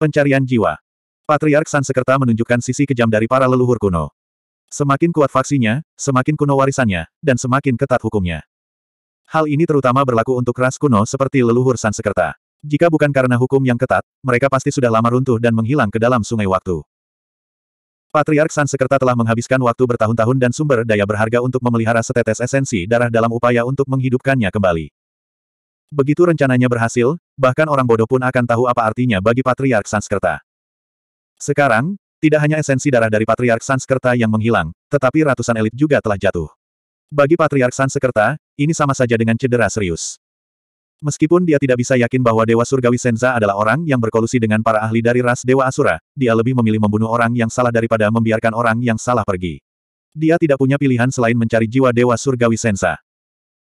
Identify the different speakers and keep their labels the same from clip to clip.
Speaker 1: Pencarian jiwa. Patriark Sansekerta menunjukkan sisi kejam dari para leluhur kuno. Semakin kuat faksinya, semakin kuno warisannya, dan semakin ketat hukumnya. Hal ini terutama berlaku untuk ras kuno seperti leluhur Sansekerta. Jika bukan karena hukum yang ketat, mereka pasti sudah lama runtuh dan menghilang ke dalam sungai waktu. Patriark Sansekerta telah menghabiskan waktu bertahun-tahun dan sumber daya berharga untuk memelihara setetes esensi darah dalam upaya untuk menghidupkannya kembali. Begitu rencananya berhasil, bahkan orang bodoh pun akan tahu apa artinya bagi Patriark Sanskerta. Sekarang, tidak hanya esensi darah dari Patriark Sanskerta yang menghilang, tetapi ratusan elit juga telah jatuh. Bagi Patriark Sanskerta, ini sama saja dengan cedera serius. Meskipun dia tidak bisa yakin bahwa Dewa Surgawi Senza adalah orang yang berkolusi dengan para ahli dari ras Dewa Asura, dia lebih memilih membunuh orang yang salah daripada membiarkan orang yang salah pergi. Dia tidak punya pilihan selain mencari jiwa Dewa Surgawi Senza.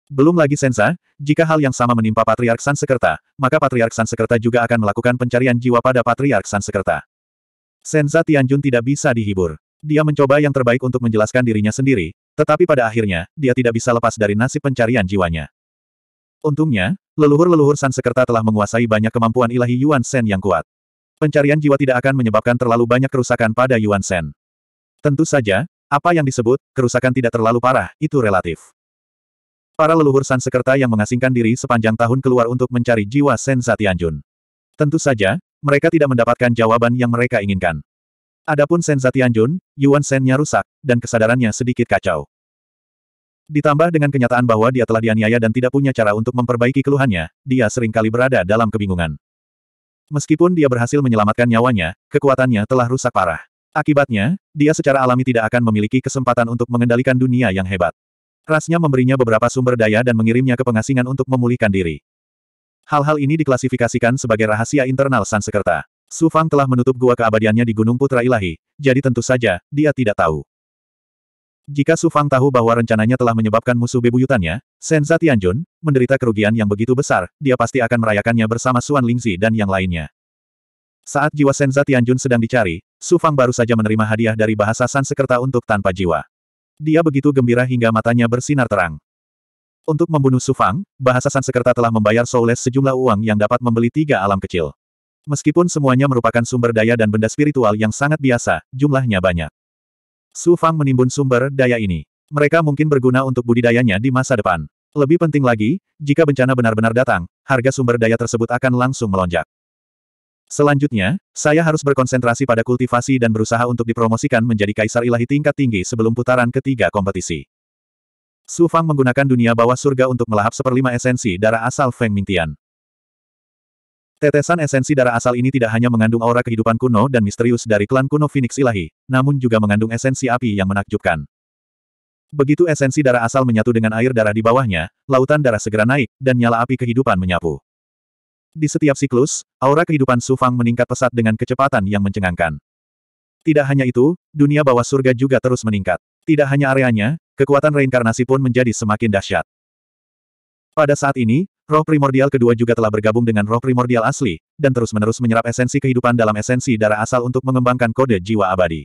Speaker 1: Belum lagi Sensa, jika hal yang sama menimpa Patriark Sansekerta, maka Patriark Sansekerta juga akan melakukan pencarian jiwa pada Patriark Sansekerta. Sensa Tianjun tidak bisa dihibur. Dia mencoba yang terbaik untuk menjelaskan dirinya sendiri, tetapi pada akhirnya, dia tidak bisa lepas dari nasib pencarian jiwanya. Untungnya, leluhur-leluhur Sansekerta telah menguasai banyak kemampuan ilahi Yuan Sen yang kuat. Pencarian jiwa tidak akan menyebabkan terlalu banyak kerusakan pada Yuan Sen. Tentu saja, apa yang disebut, kerusakan tidak terlalu parah, itu relatif. Para leluhur Sansekerta yang mengasingkan diri sepanjang tahun keluar untuk mencari jiwa Sensa Tianjun. Tentu saja, mereka tidak mendapatkan jawaban yang mereka inginkan. Adapun Sensa Tianjun, Yuan Sennya rusak, dan kesadarannya sedikit kacau. Ditambah dengan kenyataan bahwa dia telah dianiaya dan tidak punya cara untuk memperbaiki keluhannya, dia seringkali berada dalam kebingungan. Meskipun dia berhasil menyelamatkan nyawanya, kekuatannya telah rusak parah. Akibatnya, dia secara alami tidak akan memiliki kesempatan untuk mengendalikan dunia yang hebat. Rasnya memberinya beberapa sumber daya dan mengirimnya ke pengasingan untuk memulihkan diri. Hal-hal ini diklasifikasikan sebagai rahasia internal Sansekerta. Su Fang telah menutup gua keabadiannya di Gunung Putra Ilahi, jadi tentu saja, dia tidak tahu. Jika Su Fang tahu bahwa rencananya telah menyebabkan musuh bebuyutannya, Senza Zatianjun, menderita kerugian yang begitu besar, dia pasti akan merayakannya bersama Suan Lingzi dan yang lainnya. Saat jiwa Senza Zatianjun sedang dicari, Su Fang baru saja menerima hadiah dari bahasa Sansekerta untuk tanpa jiwa. Dia begitu gembira hingga matanya bersinar terang. Untuk membunuh Sufang, bahasa Sansekerta telah membayar Soules sejumlah uang yang dapat membeli tiga alam kecil. Meskipun semuanya merupakan sumber daya dan benda spiritual yang sangat biasa, jumlahnya banyak. Sufang menimbun sumber daya ini. Mereka mungkin berguna untuk budidayanya di masa depan. Lebih penting lagi, jika bencana benar-benar datang, harga sumber daya tersebut akan langsung melonjak. Selanjutnya, saya harus berkonsentrasi pada kultivasi dan berusaha untuk dipromosikan menjadi kaisar ilahi tingkat tinggi sebelum putaran ketiga kompetisi. Su Fang menggunakan dunia bawah surga untuk melahap seperlima esensi darah asal Feng Mingtian. Tetesan esensi darah asal ini tidak hanya mengandung aura kehidupan kuno dan misterius dari klan kuno Phoenix Ilahi, namun juga mengandung esensi api yang menakjubkan. Begitu esensi darah asal menyatu dengan air darah di bawahnya, lautan darah segera naik, dan nyala api kehidupan menyapu. Di setiap siklus, aura kehidupan Su Fang meningkat pesat dengan kecepatan yang mencengangkan. Tidak hanya itu, dunia bawah surga juga terus meningkat. Tidak hanya areanya, kekuatan reinkarnasi pun menjadi semakin dahsyat. Pada saat ini, roh primordial kedua juga telah bergabung dengan roh primordial asli, dan terus-menerus menyerap esensi kehidupan dalam esensi darah asal untuk mengembangkan kode jiwa abadi.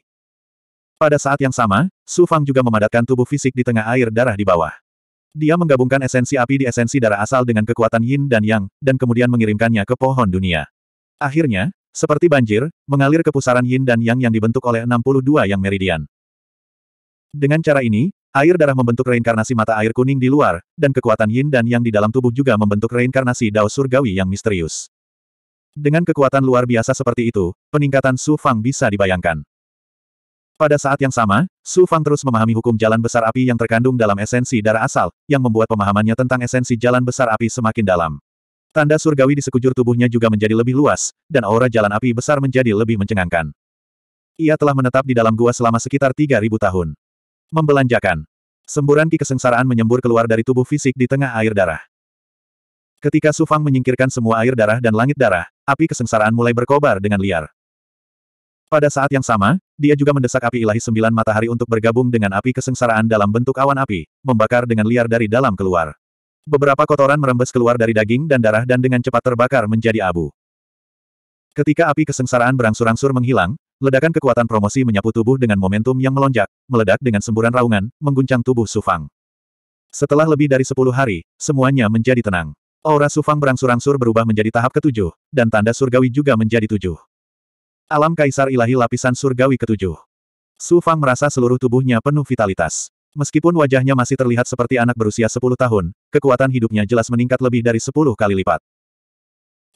Speaker 1: Pada saat yang sama, Su Fang juga memadatkan tubuh fisik di tengah air darah di bawah. Dia menggabungkan esensi api di esensi darah asal dengan kekuatan yin dan yang, dan kemudian mengirimkannya ke pohon dunia. Akhirnya, seperti banjir, mengalir ke pusaran yin dan yang yang dibentuk oleh 62 yang meridian. Dengan cara ini, air darah membentuk reinkarnasi mata air kuning di luar, dan kekuatan yin dan yang di dalam tubuh juga membentuk reinkarnasi dao surgawi yang misterius. Dengan kekuatan luar biasa seperti itu, peningkatan Su Fang bisa dibayangkan. Pada saat yang sama, Su Fang terus memahami hukum jalan besar api yang terkandung dalam esensi darah asal, yang membuat pemahamannya tentang esensi jalan besar api semakin dalam. Tanda surgawi di sekujur tubuhnya juga menjadi lebih luas, dan aura jalan api besar menjadi lebih mencengangkan. Ia telah menetap di dalam gua selama sekitar 3.000 tahun. Membelanjakan. Semburan ki kesengsaraan menyembur keluar dari tubuh fisik di tengah air darah. Ketika Su Fang menyingkirkan semua air darah dan langit darah, api kesengsaraan mulai berkobar dengan liar. Pada saat yang sama, dia juga mendesak api ilahi sembilan matahari untuk bergabung dengan api kesengsaraan dalam bentuk awan api, membakar dengan liar dari dalam keluar. Beberapa kotoran merembes keluar dari daging dan darah dan dengan cepat terbakar menjadi abu. Ketika api kesengsaraan berangsur-angsur menghilang, ledakan kekuatan promosi menyapu tubuh dengan momentum yang melonjak, meledak dengan semburan raungan, mengguncang tubuh Sufang. Setelah lebih dari sepuluh hari, semuanya menjadi tenang. Aura Sufang berangsur-angsur berubah menjadi tahap ketujuh, dan tanda surgawi juga menjadi tujuh. Alam Kaisar Ilahi Lapisan Surgawi Ketujuh. Su Fang merasa seluruh tubuhnya penuh vitalitas. Meskipun wajahnya masih terlihat seperti anak berusia 10 tahun, kekuatan hidupnya jelas meningkat lebih dari 10 kali lipat.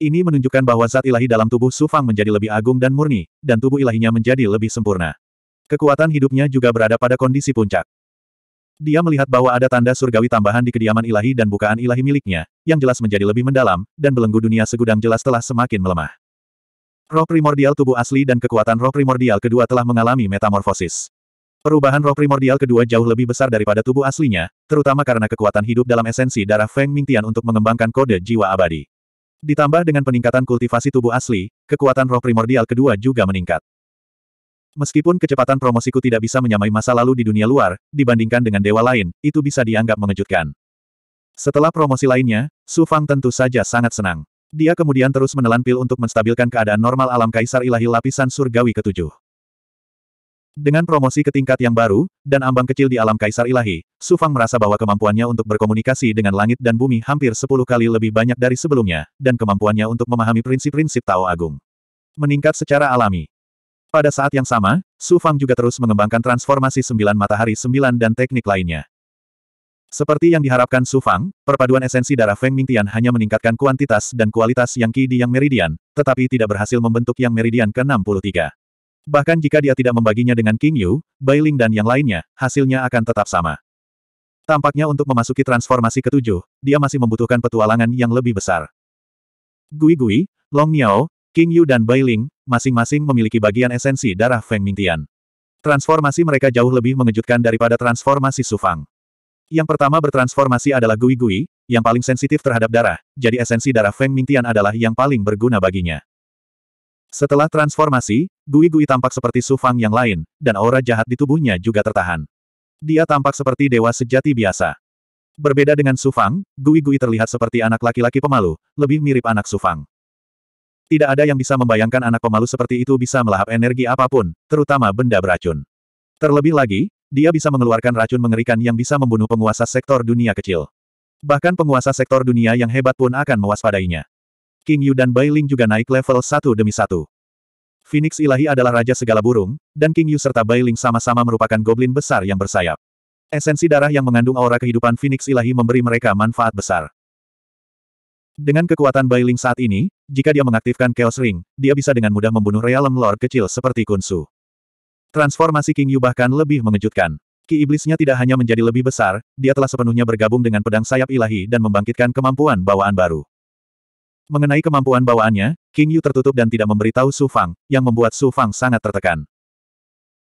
Speaker 1: Ini menunjukkan bahwa zat ilahi dalam tubuh Su Fang menjadi lebih agung dan murni, dan tubuh ilahinya menjadi lebih sempurna. Kekuatan hidupnya juga berada pada kondisi puncak. Dia melihat bahwa ada tanda surgawi tambahan di kediaman ilahi dan bukaan ilahi miliknya, yang jelas menjadi lebih mendalam, dan belenggu dunia segudang jelas telah semakin melemah. Roh primordial tubuh asli dan kekuatan roh primordial kedua telah mengalami metamorfosis. Perubahan roh primordial kedua jauh lebih besar daripada tubuh aslinya, terutama karena kekuatan hidup dalam esensi darah Feng Mingtian untuk mengembangkan kode jiwa abadi. Ditambah dengan peningkatan kultivasi tubuh asli, kekuatan roh primordial kedua juga meningkat. Meskipun kecepatan promosiku tidak bisa menyamai masa lalu di dunia luar, dibandingkan dengan dewa lain, itu bisa dianggap mengejutkan. Setelah promosi lainnya, Su Fang tentu saja sangat senang. Dia kemudian terus menelan pil untuk menstabilkan keadaan normal alam Kaisar Ilahi lapisan surgawi ketujuh. Dengan promosi ke tingkat yang baru, dan ambang kecil di alam Kaisar Ilahi, Sufang merasa bahwa kemampuannya untuk berkomunikasi dengan langit dan bumi hampir sepuluh kali lebih banyak dari sebelumnya, dan kemampuannya untuk memahami prinsip-prinsip Tao Agung. Meningkat secara alami. Pada saat yang sama, Sufang juga terus mengembangkan transformasi sembilan matahari sembilan dan teknik lainnya. Seperti yang diharapkan Su Fang, perpaduan esensi darah Feng Ming Tian hanya meningkatkan kuantitas dan kualitas yang Qi di yang meridian, tetapi tidak berhasil membentuk yang meridian ke-63. Bahkan jika dia tidak membaginya dengan King Yu, Bai Ling dan yang lainnya, hasilnya akan tetap sama. Tampaknya untuk memasuki transformasi ketujuh, dia masih membutuhkan petualangan yang lebih besar. Gui Gui, Long Niao, King Yu dan Bai Ling, masing-masing memiliki bagian esensi darah Feng Ming Tian. Transformasi mereka jauh lebih mengejutkan daripada transformasi Su Fang. Yang pertama bertransformasi adalah Gui Gui, yang paling sensitif terhadap darah, jadi esensi darah Feng Mingtian adalah yang paling berguna baginya. Setelah transformasi, Gui Gui tampak seperti Su Fang yang lain, dan aura jahat di tubuhnya juga tertahan. Dia tampak seperti dewa sejati biasa. Berbeda dengan Su Fang, Gui Gui terlihat seperti anak laki-laki pemalu, lebih mirip anak Su Fang. Tidak ada yang bisa membayangkan anak pemalu seperti itu bisa melahap energi apapun, terutama benda beracun. Terlebih lagi, dia bisa mengeluarkan racun mengerikan yang bisa membunuh penguasa sektor dunia kecil. Bahkan penguasa sektor dunia yang hebat pun akan mewaspadainya. King Yu dan Bai Ling juga naik level satu demi satu. Phoenix Ilahi adalah raja segala burung, dan King Yu serta Bai Ling sama-sama merupakan goblin besar yang bersayap. Esensi darah yang mengandung aura kehidupan Phoenix Ilahi memberi mereka manfaat besar. Dengan kekuatan Bai Ling saat ini, jika dia mengaktifkan Chaos Ring, dia bisa dengan mudah membunuh realem lord kecil seperti Kunsu. Transformasi King Yu bahkan lebih mengejutkan. Ki iblisnya tidak hanya menjadi lebih besar, dia telah sepenuhnya bergabung dengan pedang sayap ilahi dan membangkitkan kemampuan bawaan baru. Mengenai kemampuan bawaannya, King Yu tertutup dan tidak memberitahu Su Fang, yang membuat Su Fang sangat tertekan.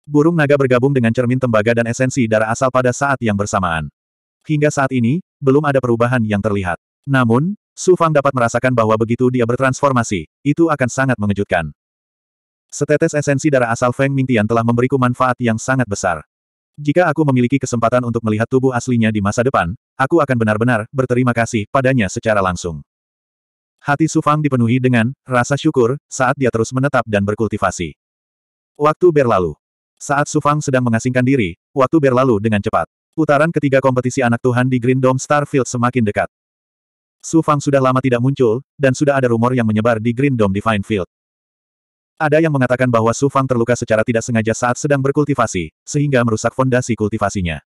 Speaker 1: Burung naga bergabung dengan cermin tembaga dan esensi darah asal pada saat yang bersamaan. Hingga saat ini, belum ada perubahan yang terlihat. Namun, Su Fang dapat merasakan bahwa begitu dia bertransformasi, itu akan sangat mengejutkan. Setetes esensi darah asal Feng Mingtian telah memberiku manfaat yang sangat besar. Jika aku memiliki kesempatan untuk melihat tubuh aslinya di masa depan, aku akan benar-benar berterima kasih padanya secara langsung. Hati Sufang dipenuhi dengan rasa syukur saat dia terus menetap dan berkultivasi. Waktu berlalu. Saat Sufang sedang mengasingkan diri, waktu berlalu dengan cepat. Putaran ketiga kompetisi anak Tuhan di Green Dome Starfield semakin dekat. Sufang sudah lama tidak muncul, dan sudah ada rumor yang menyebar di Green Dome Divine Field. Ada yang mengatakan bahwa Su Fang terluka secara tidak sengaja saat sedang berkultivasi, sehingga merusak fondasi kultivasinya.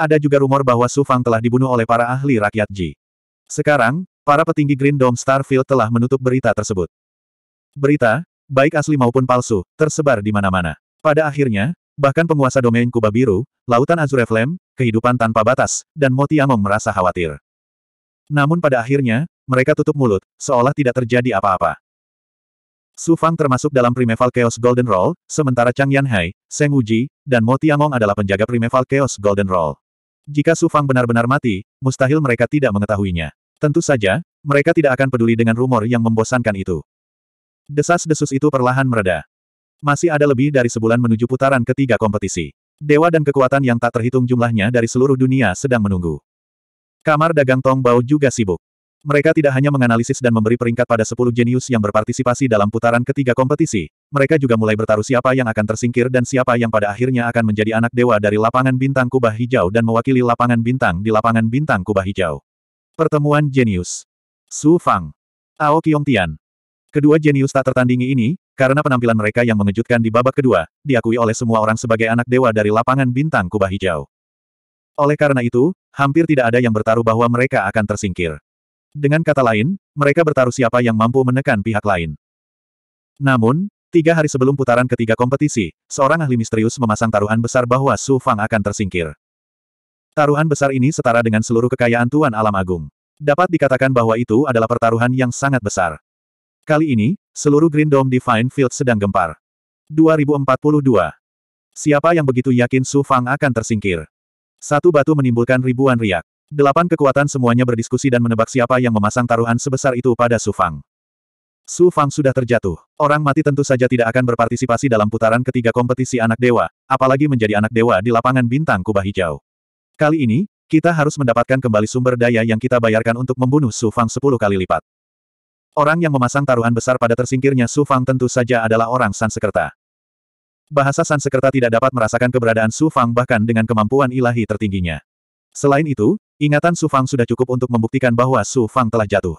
Speaker 1: Ada juga rumor bahwa Su Fang telah dibunuh oleh para ahli rakyat Ji. Sekarang, para petinggi Green Dome Starfield telah menutup berita tersebut. Berita, baik asli maupun palsu, tersebar di mana-mana. Pada akhirnya, bahkan penguasa domain Kuba Biru, Lautan Azure Flame, kehidupan tanpa batas, dan Moti Among merasa khawatir. Namun pada akhirnya, mereka tutup mulut, seolah tidak terjadi apa-apa. Su Fang termasuk dalam Primeval Chaos Golden Roll, sementara Chang Yanhai, Seng Wuji, dan Mo Tiamong adalah penjaga Primeval Chaos Golden Roll. Jika Su Fang benar-benar mati, mustahil mereka tidak mengetahuinya. Tentu saja, mereka tidak akan peduli dengan rumor yang membosankan itu. Desas-desus itu perlahan mereda. Masih ada lebih dari sebulan menuju putaran ketiga kompetisi. Dewa dan kekuatan yang tak terhitung jumlahnya dari seluruh dunia sedang menunggu. Kamar dagang Tong Bao juga sibuk. Mereka tidak hanya menganalisis dan memberi peringkat pada 10 jenius yang berpartisipasi dalam putaran ketiga kompetisi, mereka juga mulai bertaruh siapa yang akan tersingkir dan siapa yang pada akhirnya akan menjadi anak dewa dari lapangan bintang kubah hijau dan mewakili lapangan bintang di lapangan bintang kubah hijau. Pertemuan Jenius Su Fang Ao Tian. Kedua jenius tak tertandingi ini, karena penampilan mereka yang mengejutkan di babak kedua, diakui oleh semua orang sebagai anak dewa dari lapangan bintang kubah hijau. Oleh karena itu, hampir tidak ada yang bertaruh bahwa mereka akan tersingkir. Dengan kata lain, mereka bertaruh siapa yang mampu menekan pihak lain. Namun, tiga hari sebelum putaran ketiga kompetisi, seorang ahli misterius memasang taruhan besar bahwa Su Fang akan tersingkir. Taruhan besar ini setara dengan seluruh kekayaan Tuan Alam Agung. Dapat dikatakan bahwa itu adalah pertaruhan yang sangat besar. Kali ini, seluruh Green Dome Divine Field sedang gempar. 2042. Siapa yang begitu yakin Su Fang akan tersingkir? Satu batu menimbulkan ribuan riak. Delapan kekuatan semuanya berdiskusi dan menebak siapa yang memasang taruhan sebesar itu pada Su Fang. Su Fang sudah terjatuh. Orang mati tentu saja tidak akan berpartisipasi dalam putaran ketiga kompetisi anak dewa, apalagi menjadi anak dewa di lapangan bintang kubah hijau. Kali ini, kita harus mendapatkan kembali sumber daya yang kita bayarkan untuk membunuh Su Fang sepuluh kali lipat. Orang yang memasang taruhan besar pada tersingkirnya Su Fang tentu saja adalah orang Sansekerta. Bahasa Sansekerta tidak dapat merasakan keberadaan Su Fang bahkan dengan kemampuan ilahi tertingginya. Selain itu, Ingatan Su Fang sudah cukup untuk membuktikan bahwa Su Fang telah jatuh.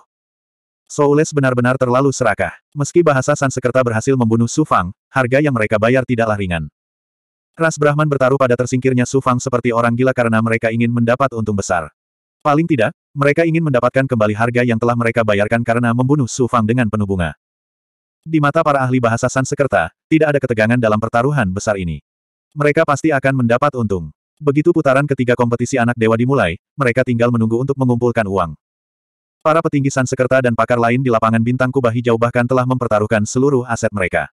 Speaker 1: Soules benar-benar terlalu serakah. Meski bahasa Sansekerta berhasil membunuh Su Fang, harga yang mereka bayar tidaklah ringan. Ras Brahman bertaruh pada tersingkirnya Su Fang seperti orang gila karena mereka ingin mendapat untung besar. Paling tidak, mereka ingin mendapatkan kembali harga yang telah mereka bayarkan karena membunuh Su Fang dengan penuh bunga. Di mata para ahli bahasa Sansekerta, tidak ada ketegangan dalam pertaruhan besar ini. Mereka pasti akan mendapat untung. Begitu putaran ketiga kompetisi anak dewa dimulai, mereka tinggal menunggu untuk mengumpulkan uang. Para petinggi Sansekerta dan pakar lain di lapangan bintang kubah hijau bahkan telah mempertaruhkan seluruh aset mereka.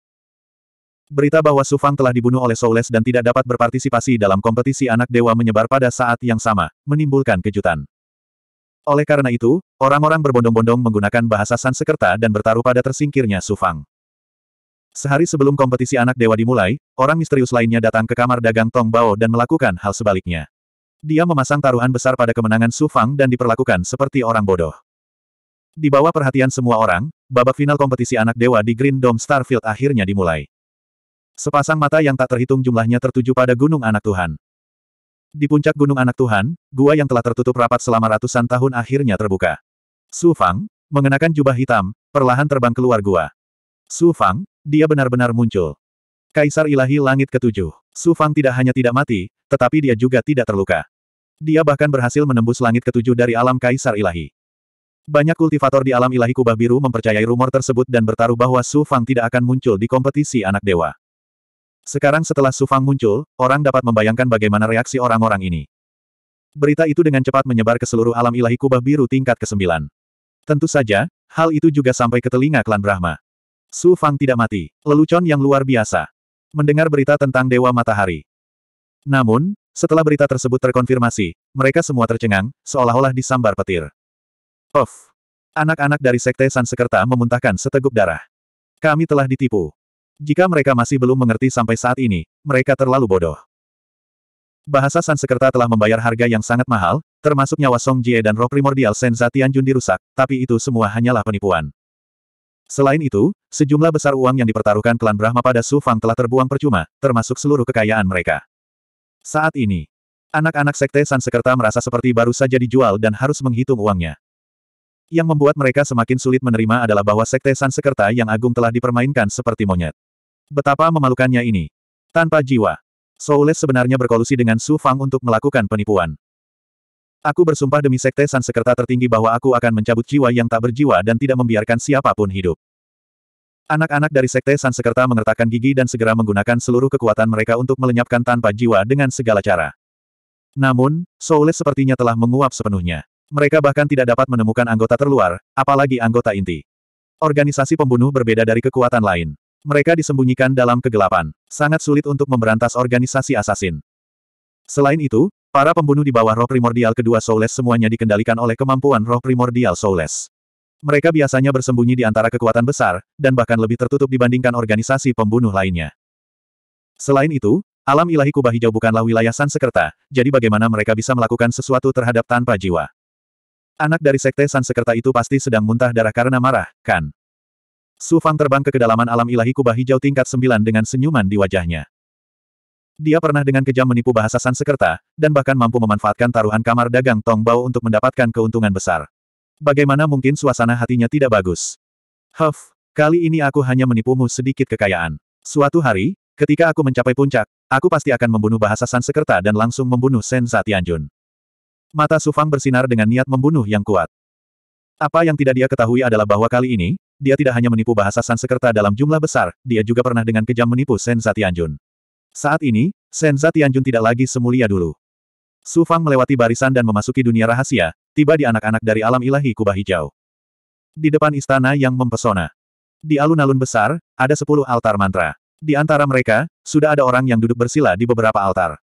Speaker 1: Berita bahwa Sufang telah dibunuh oleh Soules dan tidak dapat berpartisipasi dalam kompetisi anak dewa menyebar pada saat yang sama, menimbulkan kejutan. Oleh karena itu, orang-orang berbondong-bondong menggunakan bahasa Sansekerta dan bertaruh pada tersingkirnya Sufang. Sehari sebelum kompetisi anak dewa dimulai, orang misterius lainnya datang ke kamar dagang Tong Bao dan melakukan hal sebaliknya. Dia memasang taruhan besar pada kemenangan Su Fang dan diperlakukan seperti orang bodoh. Di bawah perhatian semua orang, babak final kompetisi anak dewa di Green Dome Starfield akhirnya dimulai. Sepasang mata yang tak terhitung jumlahnya tertuju pada Gunung Anak Tuhan. Di puncak Gunung Anak Tuhan, gua yang telah tertutup rapat selama ratusan tahun akhirnya terbuka. Su Fang, mengenakan jubah hitam, perlahan terbang keluar gua. Su Fang, dia benar-benar muncul. Kaisar Ilahi Langit Ketujuh. Su Fang tidak hanya tidak mati, tetapi dia juga tidak terluka. Dia bahkan berhasil menembus langit ketujuh dari alam Kaisar Ilahi. Banyak kultivator di alam ilahi kubah biru mempercayai rumor tersebut dan bertaruh bahwa Su Fang tidak akan muncul di kompetisi anak dewa. Sekarang setelah Su Fang muncul, orang dapat membayangkan bagaimana reaksi orang-orang ini. Berita itu dengan cepat menyebar ke seluruh alam ilahi kubah biru tingkat ke-9. Tentu saja, hal itu juga sampai ke telinga klan Brahma. Su Fang tidak mati. Lelucon yang luar biasa. Mendengar berita tentang Dewa Matahari. Namun, setelah berita tersebut terkonfirmasi, mereka semua tercengang, seolah-olah disambar petir. Of! Anak-anak dari Sekte Sansekerta memuntahkan seteguk darah. Kami telah ditipu. Jika mereka masih belum mengerti sampai saat ini, mereka terlalu bodoh. Bahasa Sansekerta telah membayar harga yang sangat mahal, termasuk nyawa Song Jie dan roh primordial Senza Tianjun dirusak, tapi itu semua hanyalah penipuan. Selain itu, sejumlah besar uang yang dipertaruhkan klan Brahma pada Su Fang telah terbuang percuma, termasuk seluruh kekayaan mereka. Saat ini, anak-anak sekte Sansekerta merasa seperti baru saja dijual dan harus menghitung uangnya. Yang membuat mereka semakin sulit menerima adalah bahwa Sekte Sansekerta yang agung telah dipermainkan seperti monyet. Betapa memalukannya ini. Tanpa jiwa. Soules sebenarnya berkolusi dengan Su Fang untuk melakukan penipuan. Aku bersumpah demi Sekte San Sekerta tertinggi bahwa aku akan mencabut jiwa yang tak berjiwa dan tidak membiarkan siapapun hidup. Anak-anak dari Sekte San Sekerta mengertakkan gigi dan segera menggunakan seluruh kekuatan mereka untuk melenyapkan tanpa jiwa dengan segala cara. Namun, Soulless sepertinya telah menguap sepenuhnya. Mereka bahkan tidak dapat menemukan anggota terluar, apalagi anggota inti. Organisasi pembunuh berbeda dari kekuatan lain. Mereka disembunyikan dalam kegelapan. Sangat sulit untuk memberantas organisasi asasin. Selain itu, Para pembunuh di bawah roh primordial kedua Soulless semuanya dikendalikan oleh kemampuan roh primordial Soulless. Mereka biasanya bersembunyi di antara kekuatan besar, dan bahkan lebih tertutup dibandingkan organisasi pembunuh lainnya. Selain itu, alam ilahi kubah hijau bukanlah wilayah Sansekerta, jadi bagaimana mereka bisa melakukan sesuatu terhadap tanpa jiwa? Anak dari sekte Sansekerta itu pasti sedang muntah darah karena marah, kan? Su Fang terbang ke kedalaman alam ilahi kubah hijau tingkat 9 dengan senyuman di wajahnya. Dia pernah dengan kejam menipu bahasa Sansekerta, dan bahkan mampu memanfaatkan taruhan kamar dagang Tong Bao untuk mendapatkan keuntungan besar. Bagaimana mungkin suasana hatinya tidak bagus? Huff, kali ini aku hanya menipumu sedikit kekayaan. Suatu hari, ketika aku mencapai puncak, aku pasti akan membunuh bahasa Sansekerta dan langsung membunuh Sen Zatianjun. Mata Sufang bersinar dengan niat membunuh yang kuat. Apa yang tidak dia ketahui adalah bahwa kali ini, dia tidak hanya menipu bahasa Sansekerta dalam jumlah besar, dia juga pernah dengan kejam menipu Sen Zatianjun. Saat ini, Senza Tianjun tidak lagi semulia dulu. Su Fang melewati barisan dan memasuki dunia rahasia, tiba di anak-anak dari alam ilahi kubah hijau. Di depan istana yang mempesona. Di alun-alun besar, ada sepuluh altar mantra. Di antara mereka, sudah ada orang yang duduk bersila di beberapa altar.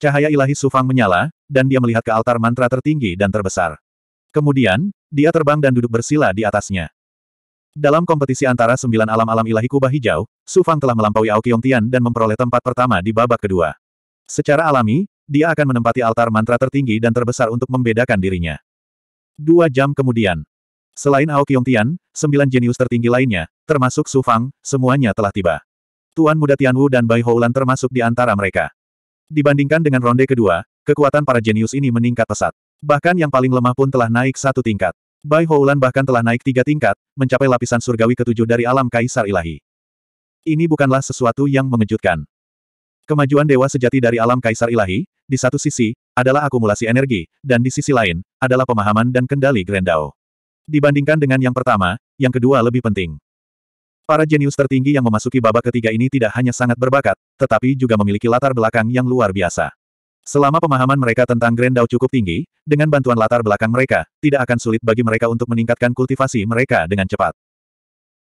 Speaker 1: Cahaya ilahi Su Fang menyala, dan dia melihat ke altar mantra tertinggi dan terbesar. Kemudian, dia terbang dan duduk bersila di atasnya. Dalam kompetisi antara sembilan alam-alam ilahi kubah hijau, Su Fang telah melampaui Ao Tian dan memperoleh tempat pertama di babak kedua. Secara alami, dia akan menempati altar mantra tertinggi dan terbesar untuk membedakan dirinya. Dua jam kemudian, selain Ao Tian, sembilan jenius tertinggi lainnya, termasuk Su Fang, semuanya telah tiba. Tuan Muda Tian Wu dan Bai Houlan termasuk di antara mereka. Dibandingkan dengan ronde kedua, kekuatan para jenius ini meningkat pesat. Bahkan yang paling lemah pun telah naik satu tingkat. Bai Houlan bahkan telah naik tiga tingkat, mencapai lapisan surgawi ketujuh dari alam kaisar ilahi. Ini bukanlah sesuatu yang mengejutkan. Kemajuan dewa sejati dari alam kaisar ilahi, di satu sisi, adalah akumulasi energi, dan di sisi lain, adalah pemahaman dan kendali Grendao. Dibandingkan dengan yang pertama, yang kedua lebih penting. Para jenius tertinggi yang memasuki babak ketiga ini tidak hanya sangat berbakat, tetapi juga memiliki latar belakang yang luar biasa. Selama pemahaman mereka tentang Grand Dao cukup tinggi, dengan bantuan latar belakang mereka, tidak akan sulit bagi mereka untuk meningkatkan kultivasi mereka dengan cepat.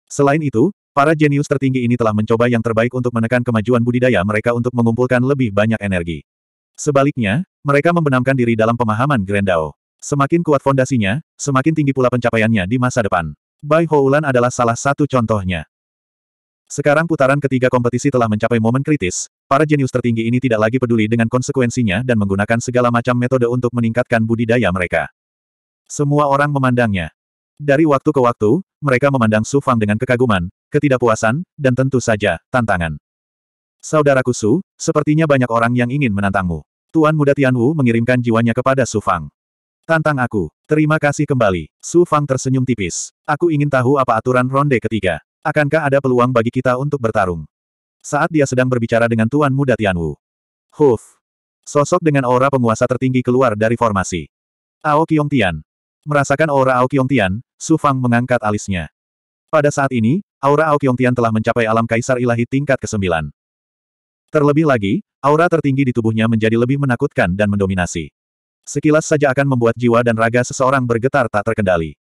Speaker 1: Selain itu, para jenius tertinggi ini telah mencoba yang terbaik untuk menekan kemajuan budidaya mereka untuk mengumpulkan lebih banyak energi. Sebaliknya, mereka membenamkan diri dalam pemahaman Grand Dao. Semakin kuat fondasinya, semakin tinggi pula pencapaiannya di masa depan. Bai Houlan adalah salah satu contohnya. Sekarang putaran ketiga kompetisi telah mencapai momen kritis, Para jenius tertinggi ini tidak lagi peduli dengan konsekuensinya dan menggunakan segala macam metode untuk meningkatkan budidaya mereka. Semua orang memandangnya. Dari waktu ke waktu, mereka memandang Su Fang dengan kekaguman, ketidakpuasan, dan tentu saja, tantangan. Saudaraku Su, sepertinya banyak orang yang ingin menantangmu. Tuan Muda Tianwu mengirimkan jiwanya kepada Su Fang. Tantang aku. Terima kasih kembali. Su Fang tersenyum tipis. Aku ingin tahu apa aturan ronde ketiga. Akankah ada peluang bagi kita untuk bertarung? Saat dia sedang berbicara dengan Tuan Muda Tianwu. Huf! Sosok dengan aura penguasa tertinggi keluar dari formasi. Ao Qiong Tian. Merasakan aura Ao Qiong Tian, Su Fang mengangkat alisnya. Pada saat ini, aura Ao Qiong Tian telah mencapai alam kaisar ilahi tingkat ke-9. Terlebih lagi, aura tertinggi di tubuhnya menjadi lebih menakutkan dan mendominasi. Sekilas saja akan membuat jiwa dan raga seseorang bergetar tak terkendali.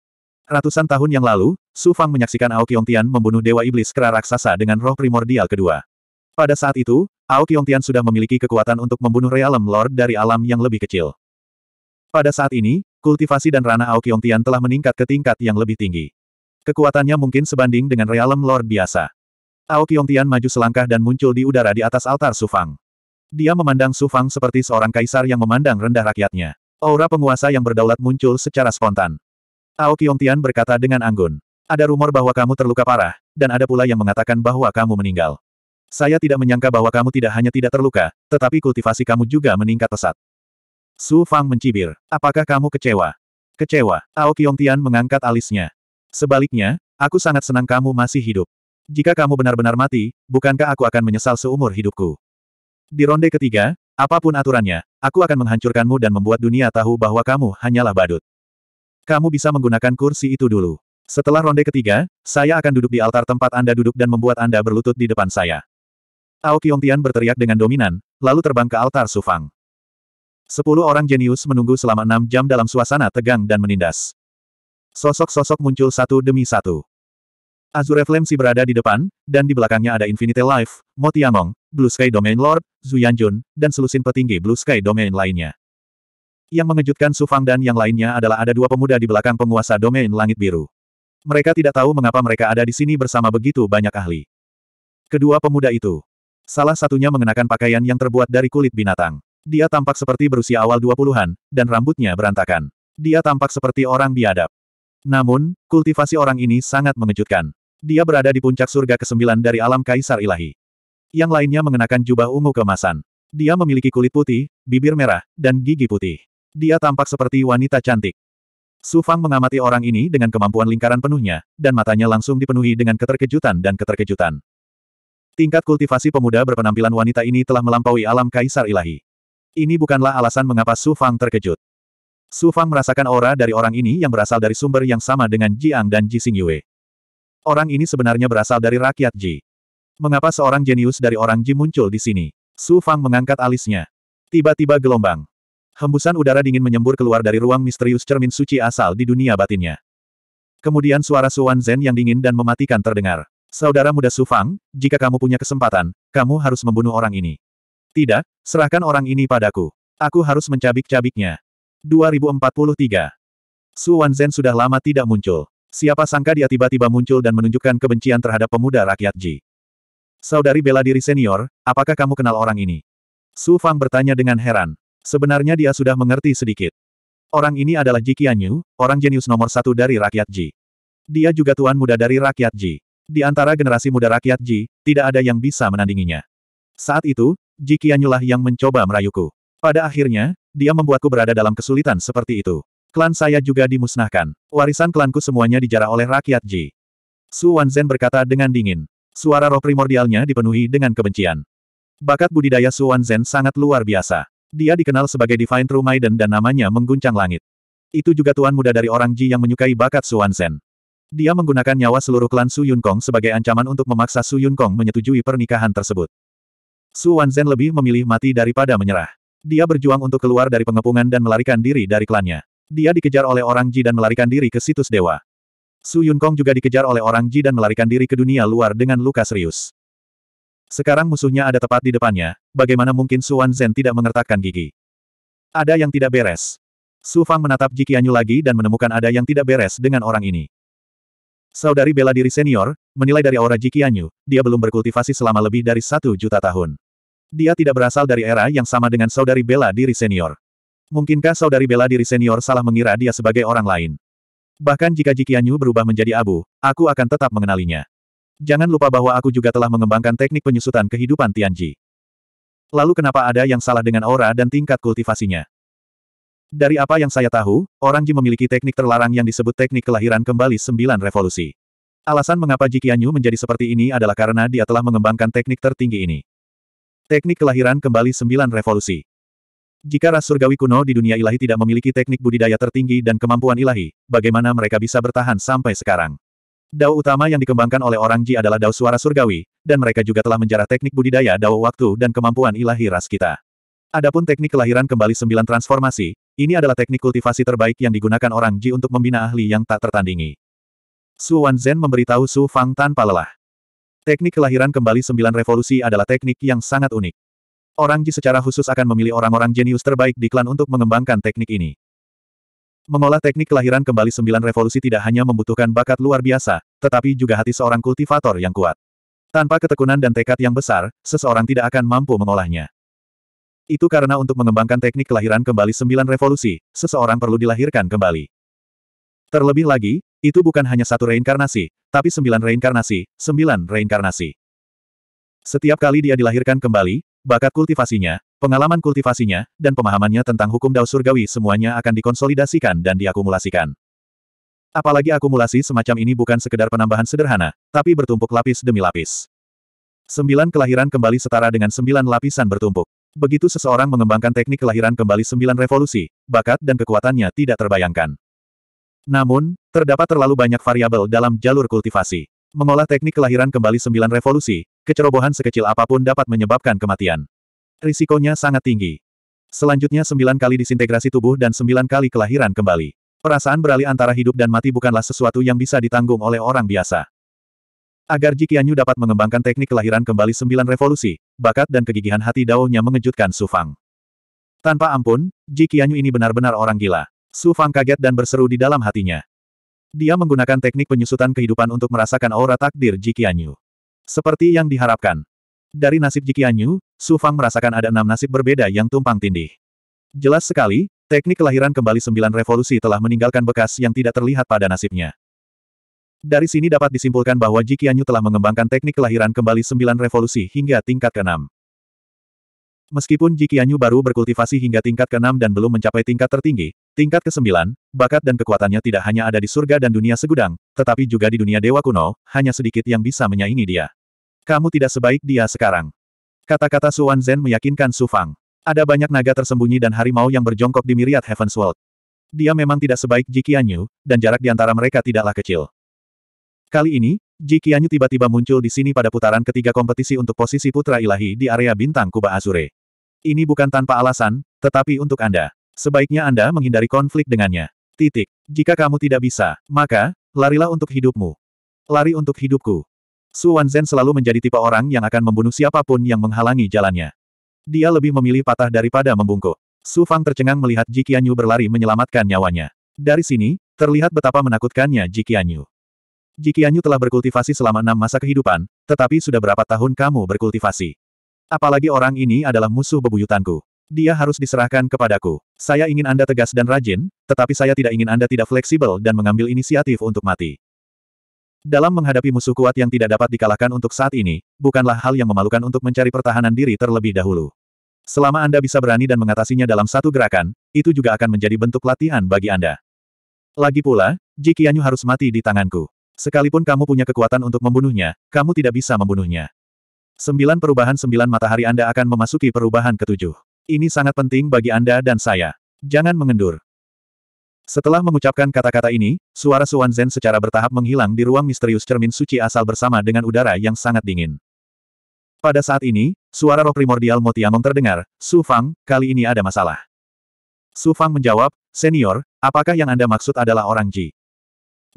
Speaker 1: Ratusan tahun yang lalu, Su Fang menyaksikan Ao Tian membunuh Dewa Iblis Kera Raksasa dengan roh primordial kedua. Pada saat itu, Ao Tian sudah memiliki kekuatan untuk membunuh realem lord dari alam yang lebih kecil. Pada saat ini, kultivasi dan ranah Ao Tian telah meningkat ke tingkat yang lebih tinggi. Kekuatannya mungkin sebanding dengan realem lord biasa. Ao Tian maju selangkah dan muncul di udara di atas altar Su Fang. Dia memandang Su Fang seperti seorang kaisar yang memandang rendah rakyatnya. Aura penguasa yang berdaulat muncul secara spontan. Ao Tian berkata dengan anggun. Ada rumor bahwa kamu terluka parah, dan ada pula yang mengatakan bahwa kamu meninggal. Saya tidak menyangka bahwa kamu tidak hanya tidak terluka, tetapi kultivasi kamu juga meningkat pesat. Su Fang mencibir. Apakah kamu kecewa? Kecewa. Ao Tian mengangkat alisnya. Sebaliknya, aku sangat senang kamu masih hidup. Jika kamu benar-benar mati, bukankah aku akan menyesal seumur hidupku? Di ronde ketiga, apapun aturannya, aku akan menghancurkanmu dan membuat dunia tahu bahwa kamu hanyalah badut. Kamu bisa menggunakan kursi itu dulu. Setelah ronde ketiga, saya akan duduk di altar tempat Anda duduk dan membuat Anda berlutut di depan saya. Ao Tian berteriak dengan dominan, lalu terbang ke altar Sufang. Sepuluh orang jenius menunggu selama enam jam dalam suasana tegang dan menindas. Sosok-sosok muncul satu demi satu. Azure Flame si berada di depan, dan di belakangnya ada Infinite Life, Motiamong, Blue Sky Domain Lord, Zhu Yanjun, dan selusin petinggi Blue Sky Domain lainnya. Yang mengejutkan Su Fang dan yang lainnya adalah ada dua pemuda di belakang penguasa domain langit biru. Mereka tidak tahu mengapa mereka ada di sini bersama begitu banyak ahli. Kedua pemuda itu. Salah satunya mengenakan pakaian yang terbuat dari kulit binatang. Dia tampak seperti berusia awal 20-an, dan rambutnya berantakan. Dia tampak seperti orang biadab. Namun, kultivasi orang ini sangat mengejutkan. Dia berada di puncak surga ke-9 dari alam kaisar ilahi. Yang lainnya mengenakan jubah ungu kemasan. Dia memiliki kulit putih, bibir merah, dan gigi putih. Dia tampak seperti wanita cantik. Su Fang mengamati orang ini dengan kemampuan lingkaran penuhnya, dan matanya langsung dipenuhi dengan keterkejutan dan keterkejutan. Tingkat kultivasi pemuda berpenampilan wanita ini telah melampaui alam kaisar ilahi. Ini bukanlah alasan mengapa Su Fang terkejut. Su Fang merasakan aura dari orang ini yang berasal dari sumber yang sama dengan Jiang dan Ji Xingyue. Orang ini sebenarnya berasal dari rakyat Ji. Mengapa seorang jenius dari orang Ji muncul di sini? Su Fang mengangkat alisnya. Tiba-tiba gelombang. Hembusan udara dingin menyembur keluar dari ruang misterius cermin suci asal di dunia batinnya. Kemudian suara Suan Zen yang dingin dan mematikan terdengar. Saudara muda Su Fang, jika kamu punya kesempatan, kamu harus membunuh orang ini. Tidak, serahkan orang ini padaku. Aku harus mencabik-cabiknya. 2043. Su Wan Zhen sudah lama tidak muncul. Siapa sangka dia tiba-tiba muncul dan menunjukkan kebencian terhadap pemuda rakyat Ji. Saudari bela diri senior, apakah kamu kenal orang ini? Su Fang bertanya dengan heran. Sebenarnya dia sudah mengerti sedikit. Orang ini adalah Ji Qianyu, orang jenius nomor satu dari rakyat Ji. Dia juga tuan muda dari rakyat Ji. Di antara generasi muda rakyat Ji, tidak ada yang bisa menandinginya. Saat itu, Ji Qianyu lah yang mencoba merayuku. Pada akhirnya, dia membuatku berada dalam kesulitan seperti itu. Klan saya juga dimusnahkan. Warisan klanku semuanya dijarah oleh rakyat Ji. Su Wanzhen berkata dengan dingin. Suara roh primordialnya dipenuhi dengan kebencian. Bakat budidaya Su Wanzhen sangat luar biasa. Dia dikenal sebagai Divine True Maiden dan namanya mengguncang langit. Itu juga tuan muda dari orang Ji yang menyukai bakat Suan Sen. Dia menggunakan nyawa seluruh klan Su Yun Kong sebagai ancaman untuk memaksa Su Yun Kong menyetujui pernikahan tersebut. Su Wanzhen lebih memilih mati daripada menyerah. Dia berjuang untuk keluar dari pengepungan dan melarikan diri dari klannya. Dia dikejar oleh orang Ji dan melarikan diri ke situs dewa. Su Yun Kong juga dikejar oleh orang Ji dan melarikan diri ke dunia luar dengan luka serius. Sekarang musuhnya ada tepat di depannya, bagaimana mungkin Suan Zhen tidak mengertakkan gigi? Ada yang tidak beres. Su Fang menatap Ji Qianyu lagi dan menemukan ada yang tidak beres dengan orang ini. Saudari bela diri senior, menilai dari aura Ji Qianyu, dia belum berkultivasi selama lebih dari satu juta tahun. Dia tidak berasal dari era yang sama dengan saudari bela diri senior. Mungkinkah saudari bela diri senior salah mengira dia sebagai orang lain? Bahkan jika Ji Qianyu berubah menjadi abu, aku akan tetap mengenalinya. Jangan lupa bahwa aku juga telah mengembangkan teknik penyusutan kehidupan Tianji. Lalu kenapa ada yang salah dengan aura dan tingkat kultivasinya? Dari apa yang saya tahu, orang Ji memiliki teknik terlarang yang disebut teknik kelahiran kembali sembilan revolusi. Alasan mengapa Ji Qianyu menjadi seperti ini adalah karena dia telah mengembangkan teknik tertinggi ini. Teknik kelahiran kembali sembilan revolusi. Jika ras surgawi kuno di dunia ilahi tidak memiliki teknik budidaya tertinggi dan kemampuan ilahi, bagaimana mereka bisa bertahan sampai sekarang? Dao utama yang dikembangkan oleh orang Ji adalah dao suara surgawi, dan mereka juga telah menjarah teknik budidaya dao waktu dan kemampuan ilahi ras kita. Adapun teknik kelahiran kembali sembilan transformasi, ini adalah teknik kultivasi terbaik yang digunakan orang Ji untuk membina ahli yang tak tertandingi. Su Wanzhen memberitahu Su Fang tanpa lelah. Teknik kelahiran kembali sembilan revolusi adalah teknik yang sangat unik. Orang Ji secara khusus akan memilih orang-orang jenius terbaik di klan untuk mengembangkan teknik ini. Mengolah teknik kelahiran kembali sembilan revolusi tidak hanya membutuhkan bakat luar biasa, tetapi juga hati seorang kultivator yang kuat. Tanpa ketekunan dan tekad yang besar, seseorang tidak akan mampu mengolahnya. Itu karena untuk mengembangkan teknik kelahiran kembali sembilan revolusi, seseorang perlu dilahirkan kembali. Terlebih lagi, itu bukan hanya satu reinkarnasi, tapi sembilan reinkarnasi, sembilan reinkarnasi. Setiap kali dia dilahirkan kembali, bakat kultivasinya, Pengalaman kultivasinya, dan pemahamannya tentang hukum Dao Surgawi semuanya akan dikonsolidasikan dan diakumulasikan. Apalagi akumulasi semacam ini bukan sekedar penambahan sederhana, tapi bertumpuk lapis demi lapis. Sembilan kelahiran kembali setara dengan sembilan lapisan bertumpuk. Begitu seseorang mengembangkan teknik kelahiran kembali sembilan revolusi, bakat dan kekuatannya tidak terbayangkan. Namun, terdapat terlalu banyak variabel dalam jalur kultivasi. Mengolah teknik kelahiran kembali sembilan revolusi, kecerobohan sekecil apapun dapat menyebabkan kematian. Risikonya sangat tinggi. Selanjutnya sembilan kali disintegrasi tubuh dan sembilan kali kelahiran kembali. Perasaan beralih antara hidup dan mati bukanlah sesuatu yang bisa ditanggung oleh orang biasa. Agar Jikianyu dapat mengembangkan teknik kelahiran kembali sembilan revolusi, bakat dan kegigihan hati daunnya mengejutkan Su Fang. Tanpa ampun, Jikianyu ini benar-benar orang gila. Su Fang kaget dan berseru di dalam hatinya. Dia menggunakan teknik penyusutan kehidupan untuk merasakan aura takdir Jikianyu. Seperti yang diharapkan, dari nasib Jikianyu, Su Fang merasakan ada enam nasib berbeda yang tumpang tindih. Jelas sekali, teknik kelahiran kembali sembilan revolusi telah meninggalkan bekas yang tidak terlihat pada nasibnya. Dari sini dapat disimpulkan bahwa Jikianyu telah mengembangkan teknik kelahiran kembali sembilan revolusi hingga tingkat keenam. Meskipun Jikianyu baru berkultivasi hingga tingkat keenam dan belum mencapai tingkat tertinggi, tingkat ke-9, bakat dan kekuatannya tidak hanya ada di surga dan dunia segudang, tetapi juga di dunia dewa kuno, hanya sedikit yang bisa menyaingi dia. Kamu tidak sebaik dia sekarang. Kata-kata Suan Zen meyakinkan Su Fang. Ada banyak naga tersembunyi dan harimau yang berjongkok di Myriad Heaven's World. Dia memang tidak sebaik Ji Qianyu, dan jarak di antara mereka tidaklah kecil. Kali ini, Ji Qianyu tiba-tiba muncul di sini pada putaran ketiga kompetisi untuk posisi putra ilahi di area bintang Kuba Azure. Ini bukan tanpa alasan, tetapi untuk Anda. Sebaiknya Anda menghindari konflik dengannya. Titik. Jika kamu tidak bisa, maka, larilah untuk hidupmu. Lari untuk hidupku. Su Wanzhen selalu menjadi tipe orang yang akan membunuh siapapun yang menghalangi jalannya. Dia lebih memilih patah daripada membungkuk. Su Fang tercengang melihat Ji Qianyu berlari menyelamatkan nyawanya. Dari sini, terlihat betapa menakutkannya Ji Qianyu. Ji Qianyu telah berkultivasi selama enam masa kehidupan, tetapi sudah berapa tahun kamu berkultivasi? Apalagi orang ini adalah musuh bebuyutanku. Dia harus diserahkan kepadaku. Saya ingin Anda tegas dan rajin, tetapi saya tidak ingin Anda tidak fleksibel dan mengambil inisiatif untuk mati. Dalam menghadapi musuh kuat yang tidak dapat dikalahkan untuk saat ini, bukanlah hal yang memalukan untuk mencari pertahanan diri terlebih dahulu. Selama Anda bisa berani dan mengatasinya dalam satu gerakan, itu juga akan menjadi bentuk latihan bagi Anda. Lagi pula, Jikianyu harus mati di tanganku. Sekalipun kamu punya kekuatan untuk membunuhnya, kamu tidak bisa membunuhnya. Sembilan perubahan sembilan matahari Anda akan memasuki perubahan ketujuh. Ini sangat penting bagi Anda dan saya. Jangan mengendur. Setelah mengucapkan kata-kata ini, suara Suan Zhen secara bertahap menghilang di ruang misterius cermin suci asal bersama dengan udara yang sangat dingin. Pada saat ini, suara roh primordial Motiamong terdengar, Su Fang, kali ini ada masalah. Su Fang menjawab, Senior, apakah yang Anda maksud adalah orang Ji?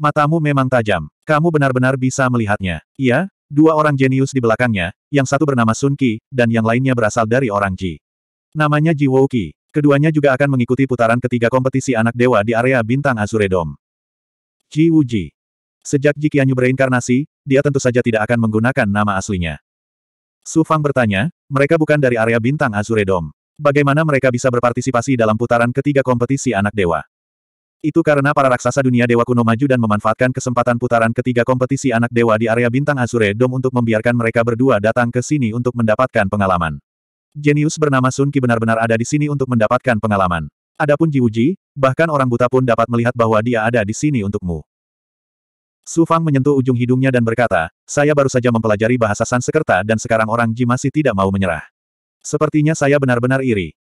Speaker 1: Matamu memang tajam. Kamu benar-benar bisa melihatnya. Iya, dua orang jenius di belakangnya, yang satu bernama Sun Qi, dan yang lainnya berasal dari orang Ji. Namanya Ji Wou Keduanya juga akan mengikuti putaran ketiga kompetisi anak dewa di area bintang Azure Dome. Ji Wuji. Sejak Ji Qianyu bereinkarnasi, dia tentu saja tidak akan menggunakan nama aslinya. Su Fang bertanya, mereka bukan dari area bintang Azure Dome. Bagaimana mereka bisa berpartisipasi dalam putaran ketiga kompetisi anak dewa? Itu karena para raksasa dunia Dewa kuno maju dan memanfaatkan kesempatan putaran ketiga kompetisi anak dewa di area bintang Azure Dome untuk membiarkan mereka berdua datang ke sini untuk mendapatkan pengalaman. Jenius bernama Sun Qi benar-benar ada di sini untuk mendapatkan pengalaman. Adapun Ji Uji, bahkan orang buta pun dapat melihat bahwa dia ada di sini untukmu. Su Fang menyentuh ujung hidungnya dan berkata, saya baru saja mempelajari bahasa Sansekerta dan sekarang orang Ji masih tidak mau menyerah. Sepertinya saya benar-benar iri.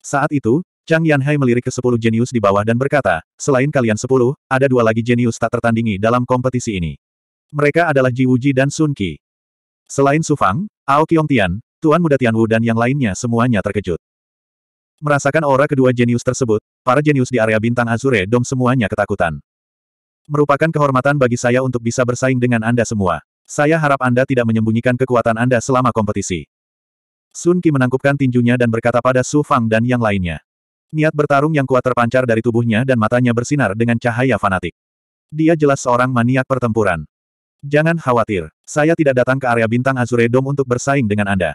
Speaker 1: Saat itu, Chang Yan Hai melirik ke sepuluh jenius di bawah dan berkata, selain kalian sepuluh, ada dua lagi jenius tak tertandingi dalam kompetisi ini. Mereka adalah Ji Wuji dan Sun Qi. Selain Su Fang, Ao Tian." Tuan Muda Tianwu dan yang lainnya semuanya terkejut. Merasakan aura kedua jenius tersebut, para jenius di area bintang Azure dom semuanya ketakutan. Merupakan kehormatan bagi saya untuk bisa bersaing dengan Anda semua. Saya harap Anda tidak menyembunyikan kekuatan Anda selama kompetisi. Sun Qi menangkupkan tinjunya dan berkata pada Su Fang dan yang lainnya. Niat bertarung yang kuat terpancar dari tubuhnya dan matanya bersinar dengan cahaya fanatik. Dia jelas seorang maniak pertempuran. Jangan khawatir, saya tidak datang ke area bintang Azure Dome untuk bersaing dengan Anda.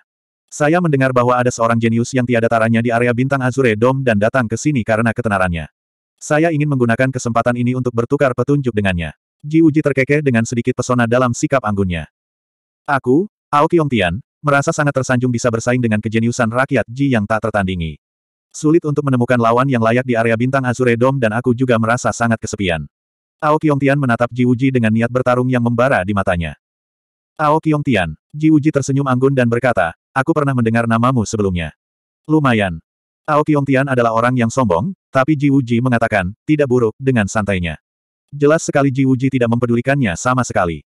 Speaker 1: Saya mendengar bahwa ada seorang jenius yang tiada taranya di area bintang Azure Dome dan datang ke sini karena ketenarannya. Saya ingin menggunakan kesempatan ini untuk bertukar petunjuk dengannya. Ji Uji terkekeh dengan sedikit pesona dalam sikap anggunnya. Aku, Aoki Yongtian, merasa sangat tersanjung bisa bersaing dengan kejeniusan rakyat Ji yang tak tertandingi. Sulit untuk menemukan lawan yang layak di area bintang Azure Dome dan aku juga merasa sangat kesepian. Aoki Yongtian menatap Ji Uji dengan niat bertarung yang membara di matanya. Aoki Yongtian, Ji Uji tersenyum anggun dan berkata, Aku pernah mendengar namamu sebelumnya. Lumayan. Tao Tian adalah orang yang sombong, tapi Ji Wuji mengatakan, tidak buruk, dengan santainya. Jelas sekali Ji Wuji tidak mempedulikannya sama sekali.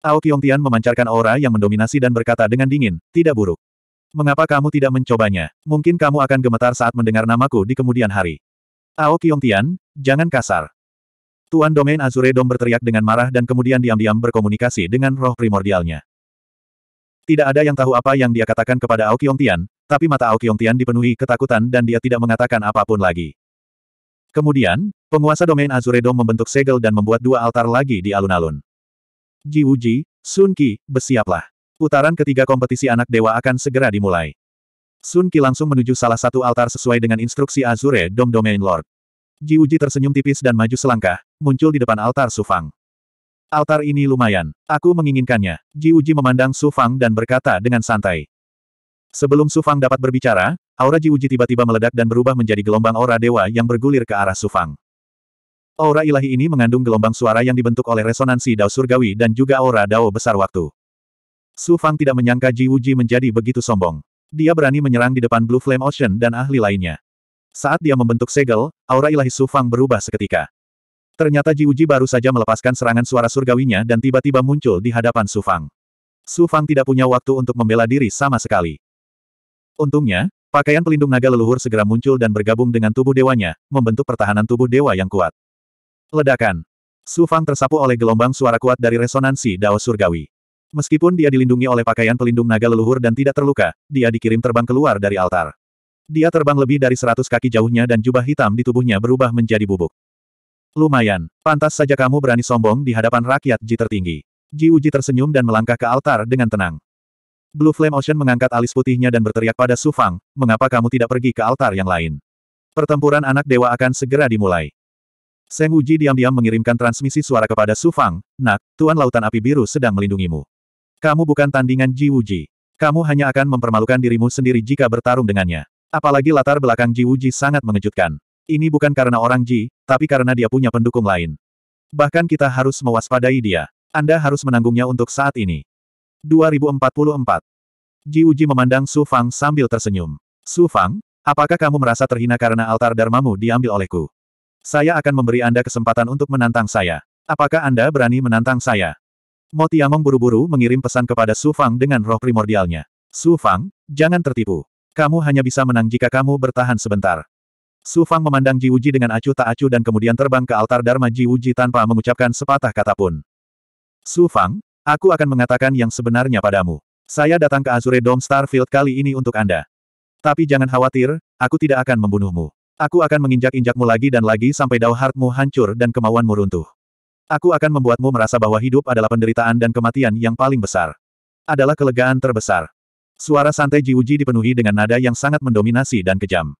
Speaker 1: Tao Tian memancarkan aura yang mendominasi dan berkata dengan dingin, tidak buruk. Mengapa kamu tidak mencobanya? Mungkin kamu akan gemetar saat mendengar namaku di kemudian hari. Ao Tian, jangan kasar. Tuan Domain Azure Dom berteriak dengan marah dan kemudian diam-diam berkomunikasi dengan roh primordialnya. Tidak ada yang tahu apa yang dia katakan kepada Ao Tian, tapi mata Ao Tian dipenuhi ketakutan dan dia tidak mengatakan apapun lagi. Kemudian, penguasa domain Azure Dome membentuk segel dan membuat dua altar lagi di alun-alun. Ji Wuji, Sun Qi, bersiaplah. Putaran ketiga kompetisi anak dewa akan segera dimulai. Sun Qi langsung menuju salah satu altar sesuai dengan instruksi Azure Dome Domain Lord. Ji Wuji tersenyum tipis dan maju selangkah, muncul di depan altar Sufang. Altar ini lumayan. Aku menginginkannya. Ji Uji memandang Su Fang dan berkata dengan santai. Sebelum Su Fang dapat berbicara, aura Ji Uji tiba-tiba meledak dan berubah menjadi gelombang aura dewa yang bergulir ke arah Su Fang. Aura ilahi ini mengandung gelombang suara yang dibentuk oleh resonansi dao surgawi dan juga aura dao besar waktu. Su Fang tidak menyangka Ji Uji menjadi begitu sombong. Dia berani menyerang di depan Blue Flame Ocean dan ahli lainnya. Saat dia membentuk segel, aura ilahi Su Fang berubah seketika. Ternyata Ji baru saja melepaskan serangan suara surgawinya dan tiba-tiba muncul di hadapan Su Fang. Su Fang tidak punya waktu untuk membela diri sama sekali. Untungnya, pakaian pelindung naga leluhur segera muncul dan bergabung dengan tubuh dewanya, membentuk pertahanan tubuh dewa yang kuat. Ledakan. Su Fang tersapu oleh gelombang suara kuat dari resonansi Dao Surgawi. Meskipun dia dilindungi oleh pakaian pelindung naga leluhur dan tidak terluka, dia dikirim terbang keluar dari altar. Dia terbang lebih dari seratus kaki jauhnya dan jubah hitam di tubuhnya berubah menjadi bubuk. Lumayan, pantas saja kamu berani sombong di hadapan rakyat Ji tertinggi. Ji Uji tersenyum dan melangkah ke altar dengan tenang. Blue Flame Ocean mengangkat alis putihnya dan berteriak pada Su Fang, mengapa kamu tidak pergi ke altar yang lain? Pertempuran anak dewa akan segera dimulai. Seng Uji diam-diam mengirimkan transmisi suara kepada Su Fang, nak, Tuan Lautan Api Biru sedang melindungimu. Kamu bukan tandingan Ji Uji. Kamu hanya akan mempermalukan dirimu sendiri jika bertarung dengannya. Apalagi latar belakang Ji Uji sangat mengejutkan. Ini bukan karena orang Ji, tapi karena dia punya pendukung lain. Bahkan kita harus mewaspadai dia. Anda harus menanggungnya untuk saat ini. 2044. Ji Uji memandang Su Fang sambil tersenyum. Su Fang, apakah kamu merasa terhina karena altar dharmamu diambil olehku? Saya akan memberi Anda kesempatan untuk menantang saya. Apakah Anda berani menantang saya? Mo buru-buru mengirim pesan kepada Su Fang dengan roh primordialnya. Su Fang, jangan tertipu. Kamu hanya bisa menang jika kamu bertahan sebentar. Su Fang memandang Ji Wuji dengan acuh tak acuh dan kemudian terbang ke altar Dharma Ji Wuji tanpa mengucapkan sepatah kata pun. Su Fang, aku akan mengatakan yang sebenarnya padamu. Saya datang ke Azure Dome Starfield kali ini untuk Anda. Tapi jangan khawatir, aku tidak akan membunuhmu. Aku akan menginjak-injakmu lagi dan lagi sampai dao heartmu hancur dan kemauanmu runtuh. Aku akan membuatmu merasa bahwa hidup adalah penderitaan dan kematian yang paling besar. Adalah kelegaan terbesar. Suara santai Ji Wuji dipenuhi dengan nada yang sangat mendominasi dan kejam.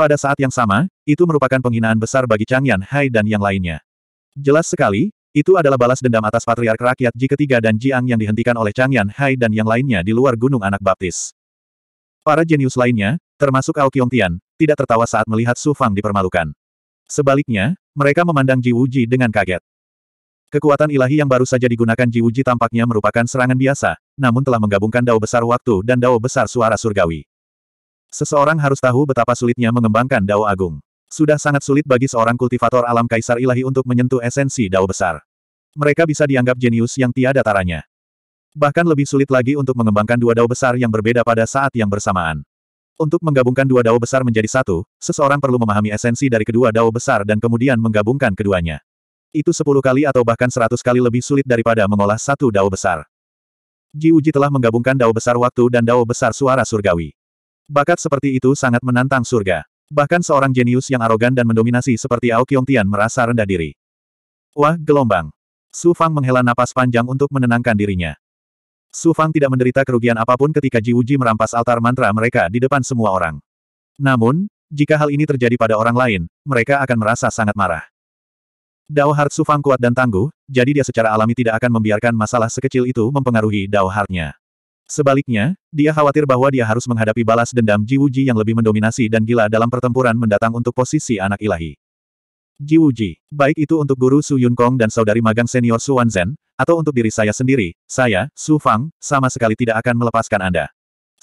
Speaker 1: Pada saat yang sama, itu merupakan penghinaan besar bagi Chang Yan Hai dan yang lainnya. Jelas sekali, itu adalah balas dendam atas patriark rakyat Ji ketiga dan Jiang yang dihentikan oleh Chang Yan Hai dan yang lainnya di luar Gunung Anak Baptis. Para jenius lainnya, termasuk Ao Tian, tidak tertawa saat melihat Su Fang dipermalukan. Sebaliknya, mereka memandang Ji Wuji dengan kaget. Kekuatan ilahi yang baru saja digunakan Ji Wuji tampaknya merupakan serangan biasa, namun telah menggabungkan dao besar waktu dan dao besar suara surgawi. Seseorang harus tahu betapa sulitnya mengembangkan dao agung. Sudah sangat sulit bagi seorang kultivator alam kaisar ilahi untuk menyentuh esensi dao besar. Mereka bisa dianggap jenius yang tiada taranya. Bahkan lebih sulit lagi untuk mengembangkan dua dao besar yang berbeda pada saat yang bersamaan. Untuk menggabungkan dua dao besar menjadi satu, seseorang perlu memahami esensi dari kedua dao besar dan kemudian menggabungkan keduanya. Itu sepuluh kali atau bahkan seratus kali lebih sulit daripada mengolah satu dao besar. Ji Uji telah menggabungkan dao besar waktu dan dao besar suara surgawi. Bakat seperti itu sangat menantang surga. Bahkan seorang jenius yang arogan dan mendominasi seperti Ao Tian merasa rendah diri. Wah, gelombang. Su Fang menghela napas panjang untuk menenangkan dirinya. Su Fang tidak menderita kerugian apapun ketika Ji Wuji merampas altar mantra mereka di depan semua orang. Namun, jika hal ini terjadi pada orang lain, mereka akan merasa sangat marah. Dao Heart Su Fang kuat dan tangguh, jadi dia secara alami tidak akan membiarkan masalah sekecil itu mempengaruhi Dao heart Sebaliknya, dia khawatir bahwa dia harus menghadapi balas dendam Ji Jiwuji yang lebih mendominasi dan gila dalam pertempuran mendatang untuk posisi anak ilahi. Ji Jiwuji, baik itu untuk guru Su Yun Kong dan saudari magang senior Su Wan Zhen, atau untuk diri saya sendiri, saya, Su Fang, sama sekali tidak akan melepaskan Anda.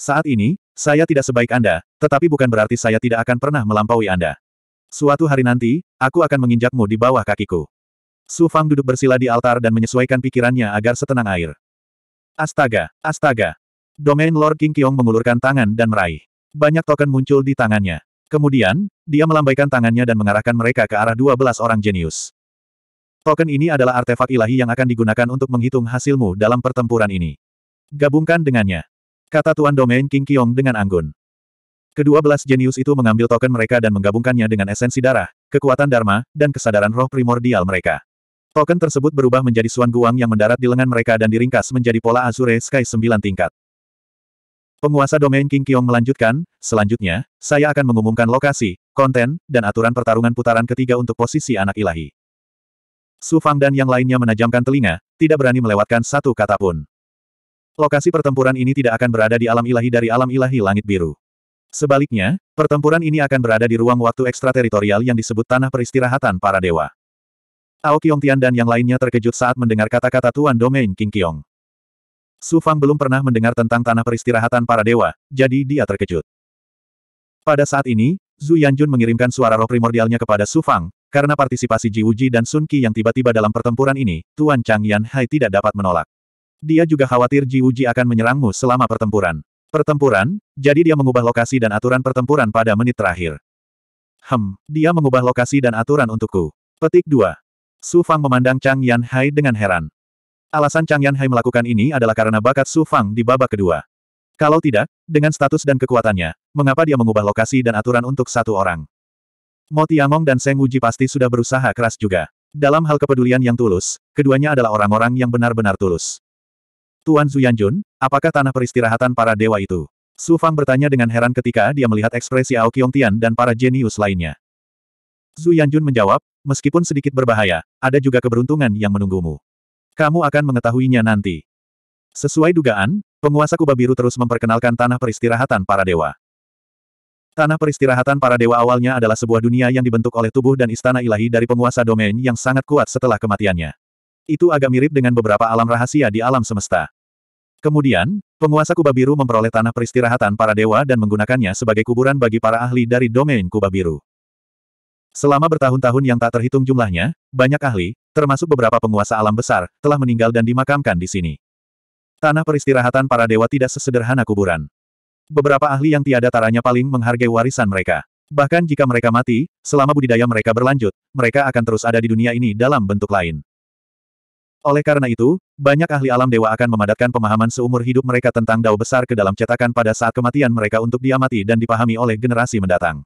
Speaker 1: Saat ini, saya tidak sebaik Anda, tetapi bukan berarti saya tidak akan pernah melampaui Anda. Suatu hari nanti, aku akan menginjakmu di bawah kakiku. Su Fang duduk bersila di altar dan menyesuaikan pikirannya agar setenang air. Astaga, astaga. Domain Lord King Kiong mengulurkan tangan dan meraih. Banyak token muncul di tangannya. Kemudian, dia melambaikan tangannya dan mengarahkan mereka ke arah 12 orang jenius. Token ini adalah artefak ilahi yang akan digunakan untuk menghitung hasilmu dalam pertempuran ini. Gabungkan dengannya. Kata Tuan Domain King Kiong dengan anggun. Kedua belas jenius itu mengambil token mereka dan menggabungkannya dengan esensi darah, kekuatan dharma, dan kesadaran roh primordial mereka. Token tersebut berubah menjadi Suan Guang yang mendarat di lengan mereka dan diringkas menjadi pola Azure Sky sembilan tingkat. Penguasa domain King Kiong melanjutkan, selanjutnya, saya akan mengumumkan lokasi, konten, dan aturan pertarungan putaran ketiga untuk posisi anak ilahi. Su Fang dan yang lainnya menajamkan telinga, tidak berani melewatkan satu kata pun. Lokasi pertempuran ini tidak akan berada di alam ilahi dari alam ilahi langit biru. Sebaliknya, pertempuran ini akan berada di ruang waktu ekstrateritorial yang disebut tanah peristirahatan para dewa. Ao Tian dan yang lainnya terkejut saat mendengar kata-kata Tuan Domain King Kiong. Su Fang belum pernah mendengar tentang tanah peristirahatan para dewa, jadi dia terkejut. Pada saat ini, Zhu Yanjun mengirimkan suara roh primordialnya kepada Su Fang, karena partisipasi Ji Wuji dan Sun Qi yang tiba-tiba dalam pertempuran ini, Tuan Chang Yan Hai tidak dapat menolak. Dia juga khawatir Ji Wuji akan menyerangmu selama pertempuran. Pertempuran, jadi dia mengubah lokasi dan aturan pertempuran pada menit terakhir. Hem, dia mengubah lokasi dan aturan untukku. Petik 2. Su Fang memandang Chang Yan Hai dengan heran. Alasan Chang Yan Hai melakukan ini adalah karena bakat Su Fang di babak kedua. Kalau tidak, dengan status dan kekuatannya, mengapa dia mengubah lokasi dan aturan untuk satu orang? Mo Tiangong dan Seng Wuji pasti sudah berusaha keras juga. Dalam hal kepedulian yang tulus, keduanya adalah orang-orang yang benar-benar tulus. Tuan Zuyanjun, apakah tanah peristirahatan para dewa itu? Su Fang bertanya dengan heran ketika dia melihat ekspresi Ao Tian dan para jenius lainnya. Zuyanjun menjawab, meskipun sedikit berbahaya, ada juga keberuntungan yang menunggumu. Kamu akan mengetahuinya nanti. Sesuai dugaan, penguasa kubah Biru terus memperkenalkan tanah peristirahatan para dewa. Tanah peristirahatan para dewa awalnya adalah sebuah dunia yang dibentuk oleh tubuh dan istana ilahi dari penguasa domain yang sangat kuat setelah kematiannya. Itu agak mirip dengan beberapa alam rahasia di alam semesta. Kemudian, penguasa kubah Biru memperoleh tanah peristirahatan para dewa dan menggunakannya sebagai kuburan bagi para ahli dari domain kubah Biru. Selama bertahun-tahun yang tak terhitung jumlahnya, banyak ahli, termasuk beberapa penguasa alam besar, telah meninggal dan dimakamkan di sini. Tanah peristirahatan para dewa tidak sesederhana kuburan. Beberapa ahli yang tiada taranya paling menghargai warisan mereka. Bahkan jika mereka mati, selama budidaya mereka berlanjut, mereka akan terus ada di dunia ini dalam bentuk lain. Oleh karena itu, banyak ahli alam dewa akan memadatkan pemahaman seumur hidup mereka tentang dao besar ke dalam cetakan pada saat kematian mereka untuk diamati dan dipahami oleh generasi mendatang.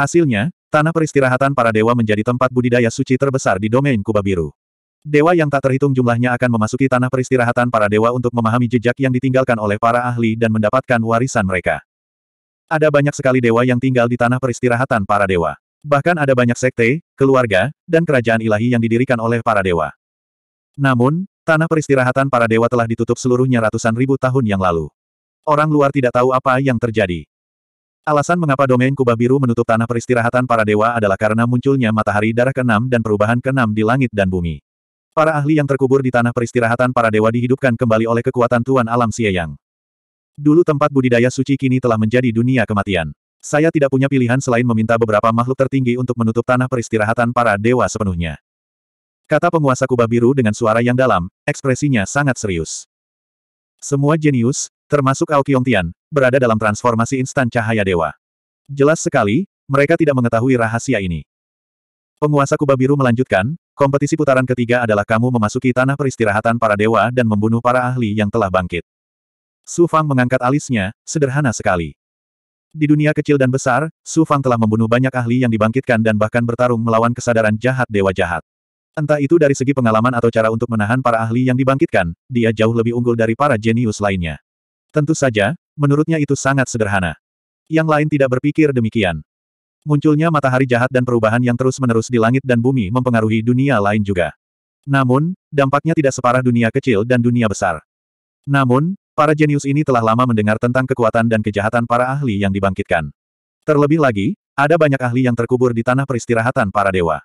Speaker 1: Hasilnya, tanah peristirahatan para dewa menjadi tempat budidaya suci terbesar di domain Kuba Biru. Dewa yang tak terhitung jumlahnya akan memasuki tanah peristirahatan para dewa untuk memahami jejak yang ditinggalkan oleh para ahli dan mendapatkan warisan mereka. Ada banyak sekali dewa yang tinggal di tanah peristirahatan para dewa. Bahkan ada banyak sekte, keluarga, dan kerajaan ilahi yang didirikan oleh para dewa. Namun, tanah peristirahatan para dewa telah ditutup seluruhnya ratusan ribu tahun yang lalu. Orang luar tidak tahu apa yang terjadi. Alasan mengapa domain kubah biru menutup tanah peristirahatan para dewa adalah karena munculnya matahari darah keenam dan perubahan keenam di langit dan bumi. Para ahli yang terkubur di tanah peristirahatan para dewa dihidupkan kembali oleh kekuatan Tuan Alam Sieyang. Dulu tempat budidaya suci kini telah menjadi dunia kematian. Saya tidak punya pilihan selain meminta beberapa makhluk tertinggi untuk menutup tanah peristirahatan para dewa sepenuhnya. Kata penguasa kubah biru dengan suara yang dalam, ekspresinya sangat serius. Semua jenius, termasuk Ao Tian, berada dalam transformasi instan cahaya dewa. Jelas sekali, mereka tidak mengetahui rahasia ini. Penguasa Kubah Biru melanjutkan, kompetisi putaran ketiga adalah kamu memasuki tanah peristirahatan para dewa dan membunuh para ahli yang telah bangkit. Su Fang mengangkat alisnya, sederhana sekali. Di dunia kecil dan besar, Su Fang telah membunuh banyak ahli yang dibangkitkan dan bahkan bertarung melawan kesadaran jahat dewa jahat. Entah itu dari segi pengalaman atau cara untuk menahan para ahli yang dibangkitkan, dia jauh lebih unggul dari para jenius lainnya. Tentu saja, Menurutnya itu sangat sederhana. Yang lain tidak berpikir demikian. Munculnya matahari jahat dan perubahan yang terus-menerus di langit dan bumi mempengaruhi dunia lain juga. Namun, dampaknya tidak separah dunia kecil dan dunia besar. Namun, para jenius ini telah lama mendengar tentang kekuatan dan kejahatan para ahli yang dibangkitkan. Terlebih lagi, ada banyak ahli yang terkubur di tanah peristirahatan para dewa.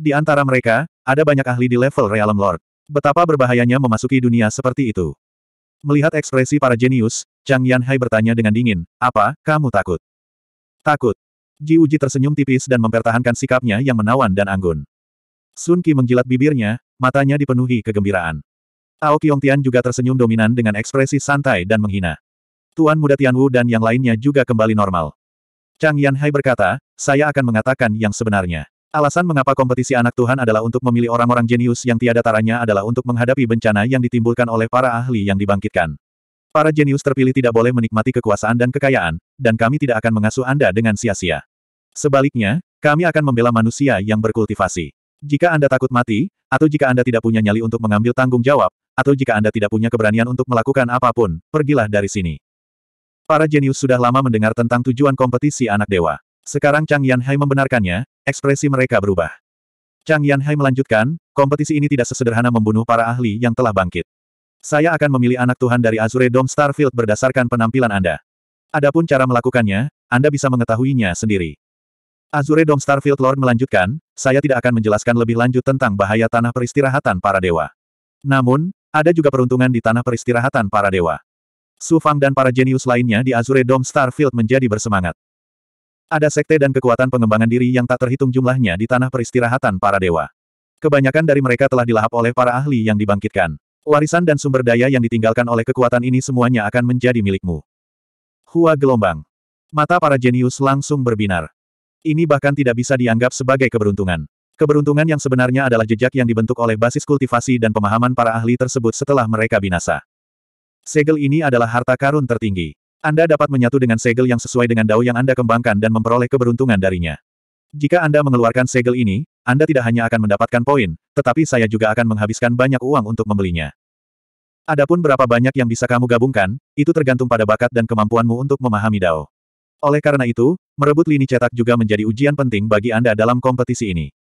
Speaker 1: Di antara mereka, ada banyak ahli di level Realm Lord. Betapa berbahayanya memasuki dunia seperti itu. Melihat ekspresi para jenius, Chang Yanhai bertanya dengan dingin, apa, kamu takut? Takut. Ji Uji tersenyum tipis dan mempertahankan sikapnya yang menawan dan anggun. Sun Qi menjilat bibirnya, matanya dipenuhi kegembiraan. Ao Tian juga tersenyum dominan dengan ekspresi santai dan menghina. Tuan Muda Tianwu dan yang lainnya juga kembali normal. Chang Yanhai berkata, saya akan mengatakan yang sebenarnya. Alasan mengapa kompetisi anak Tuhan adalah untuk memilih orang-orang jenius yang tiada taranya adalah untuk menghadapi bencana yang ditimbulkan oleh para ahli yang dibangkitkan. Para jenius terpilih tidak boleh menikmati kekuasaan dan kekayaan, dan kami tidak akan mengasuh Anda dengan sia-sia. Sebaliknya, kami akan membela manusia yang berkultivasi. Jika Anda takut mati, atau jika Anda tidak punya nyali untuk mengambil tanggung jawab, atau jika Anda tidak punya keberanian untuk melakukan apapun, pergilah dari sini. Para jenius sudah lama mendengar tentang tujuan kompetisi anak dewa. Sekarang Chang Yan Hai membenarkannya, Ekspresi mereka berubah. Chang Yanhai melanjutkan, kompetisi ini tidak sesederhana membunuh para ahli yang telah bangkit. Saya akan memilih anak Tuhan dari Azure Dome Starfield berdasarkan penampilan Anda. Adapun cara melakukannya, Anda bisa mengetahuinya sendiri. Azure Dome Starfield Lord melanjutkan, saya tidak akan menjelaskan lebih lanjut tentang bahaya tanah peristirahatan para dewa. Namun, ada juga peruntungan di tanah peristirahatan para dewa. Su Fang dan para jenius lainnya di Azure Dome Starfield menjadi bersemangat. Ada sekte dan kekuatan pengembangan diri yang tak terhitung jumlahnya di tanah peristirahatan para dewa. Kebanyakan dari mereka telah dilahap oleh para ahli yang dibangkitkan. Warisan dan sumber daya yang ditinggalkan oleh kekuatan ini semuanya akan menjadi milikmu. Hua gelombang. Mata para jenius langsung berbinar. Ini bahkan tidak bisa dianggap sebagai keberuntungan. Keberuntungan yang sebenarnya adalah jejak yang dibentuk oleh basis kultivasi dan pemahaman para ahli tersebut setelah mereka binasa. Segel ini adalah harta karun tertinggi. Anda dapat menyatu dengan segel yang sesuai dengan dao yang Anda kembangkan dan memperoleh keberuntungan darinya. Jika Anda mengeluarkan segel ini, Anda tidak hanya akan mendapatkan poin, tetapi saya juga akan menghabiskan banyak uang untuk membelinya. Adapun berapa banyak yang bisa kamu gabungkan, itu tergantung pada bakat dan kemampuanmu untuk memahami dao. Oleh karena itu, merebut lini cetak juga menjadi ujian penting bagi Anda dalam kompetisi ini.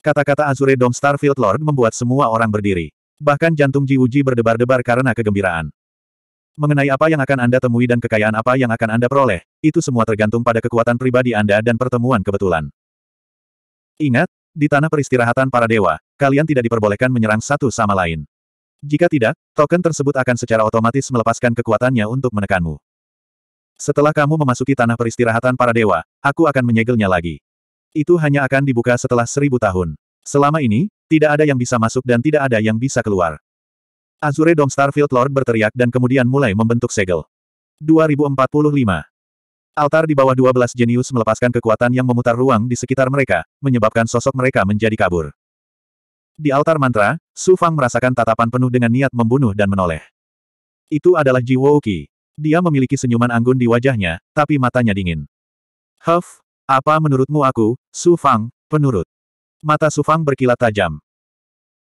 Speaker 1: Kata-kata Azure Dome Starfield Lord membuat semua orang berdiri. Bahkan jantung Ji Uji berdebar-debar karena kegembiraan. Mengenai apa yang akan Anda temui dan kekayaan apa yang akan Anda peroleh, itu semua tergantung pada kekuatan pribadi Anda dan pertemuan kebetulan. Ingat, di tanah peristirahatan para dewa, kalian tidak diperbolehkan menyerang satu sama lain. Jika tidak, token tersebut akan secara otomatis melepaskan kekuatannya untuk menekanmu. Setelah kamu memasuki tanah peristirahatan para dewa, aku akan menyegelnya lagi. Itu hanya akan dibuka setelah seribu tahun. Selama ini, tidak ada yang bisa masuk dan tidak ada yang bisa keluar. Azure Dome Starfield Lord berteriak dan kemudian mulai membentuk segel. 2045. Altar di bawah 12 jenius melepaskan kekuatan yang memutar ruang di sekitar mereka, menyebabkan sosok mereka menjadi kabur. Di altar mantra, Su Fang merasakan tatapan penuh dengan niat membunuh dan menoleh. Itu adalah Ji Wouqi. Dia memiliki senyuman anggun di wajahnya, tapi matanya dingin. Huff, apa menurutmu aku, Su Fang, penurut? Mata Su Fang berkilat tajam.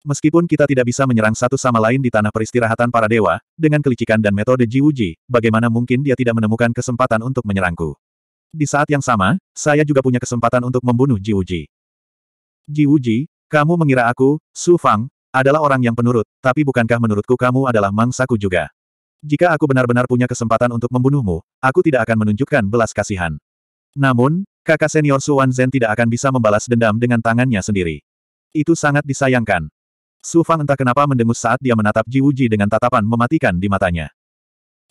Speaker 1: Meskipun kita tidak bisa menyerang satu sama lain di tanah peristirahatan para dewa, dengan kelicikan dan metode Jiwuji, bagaimana mungkin dia tidak menemukan kesempatan untuk menyerangku? Di saat yang sama, saya juga punya kesempatan untuk membunuh Jiwuji. Jiwuji, kamu mengira aku, Su Fang, adalah orang yang penurut, tapi bukankah menurutku kamu adalah mangsaku juga? Jika aku benar-benar punya kesempatan untuk membunuhmu, aku tidak akan menunjukkan belas kasihan. Namun, kakak senior Su Wan Zen tidak akan bisa membalas dendam dengan tangannya sendiri. Itu sangat disayangkan. Su Fang entah kenapa mendengus saat dia menatap Ji Wuji dengan tatapan mematikan di matanya.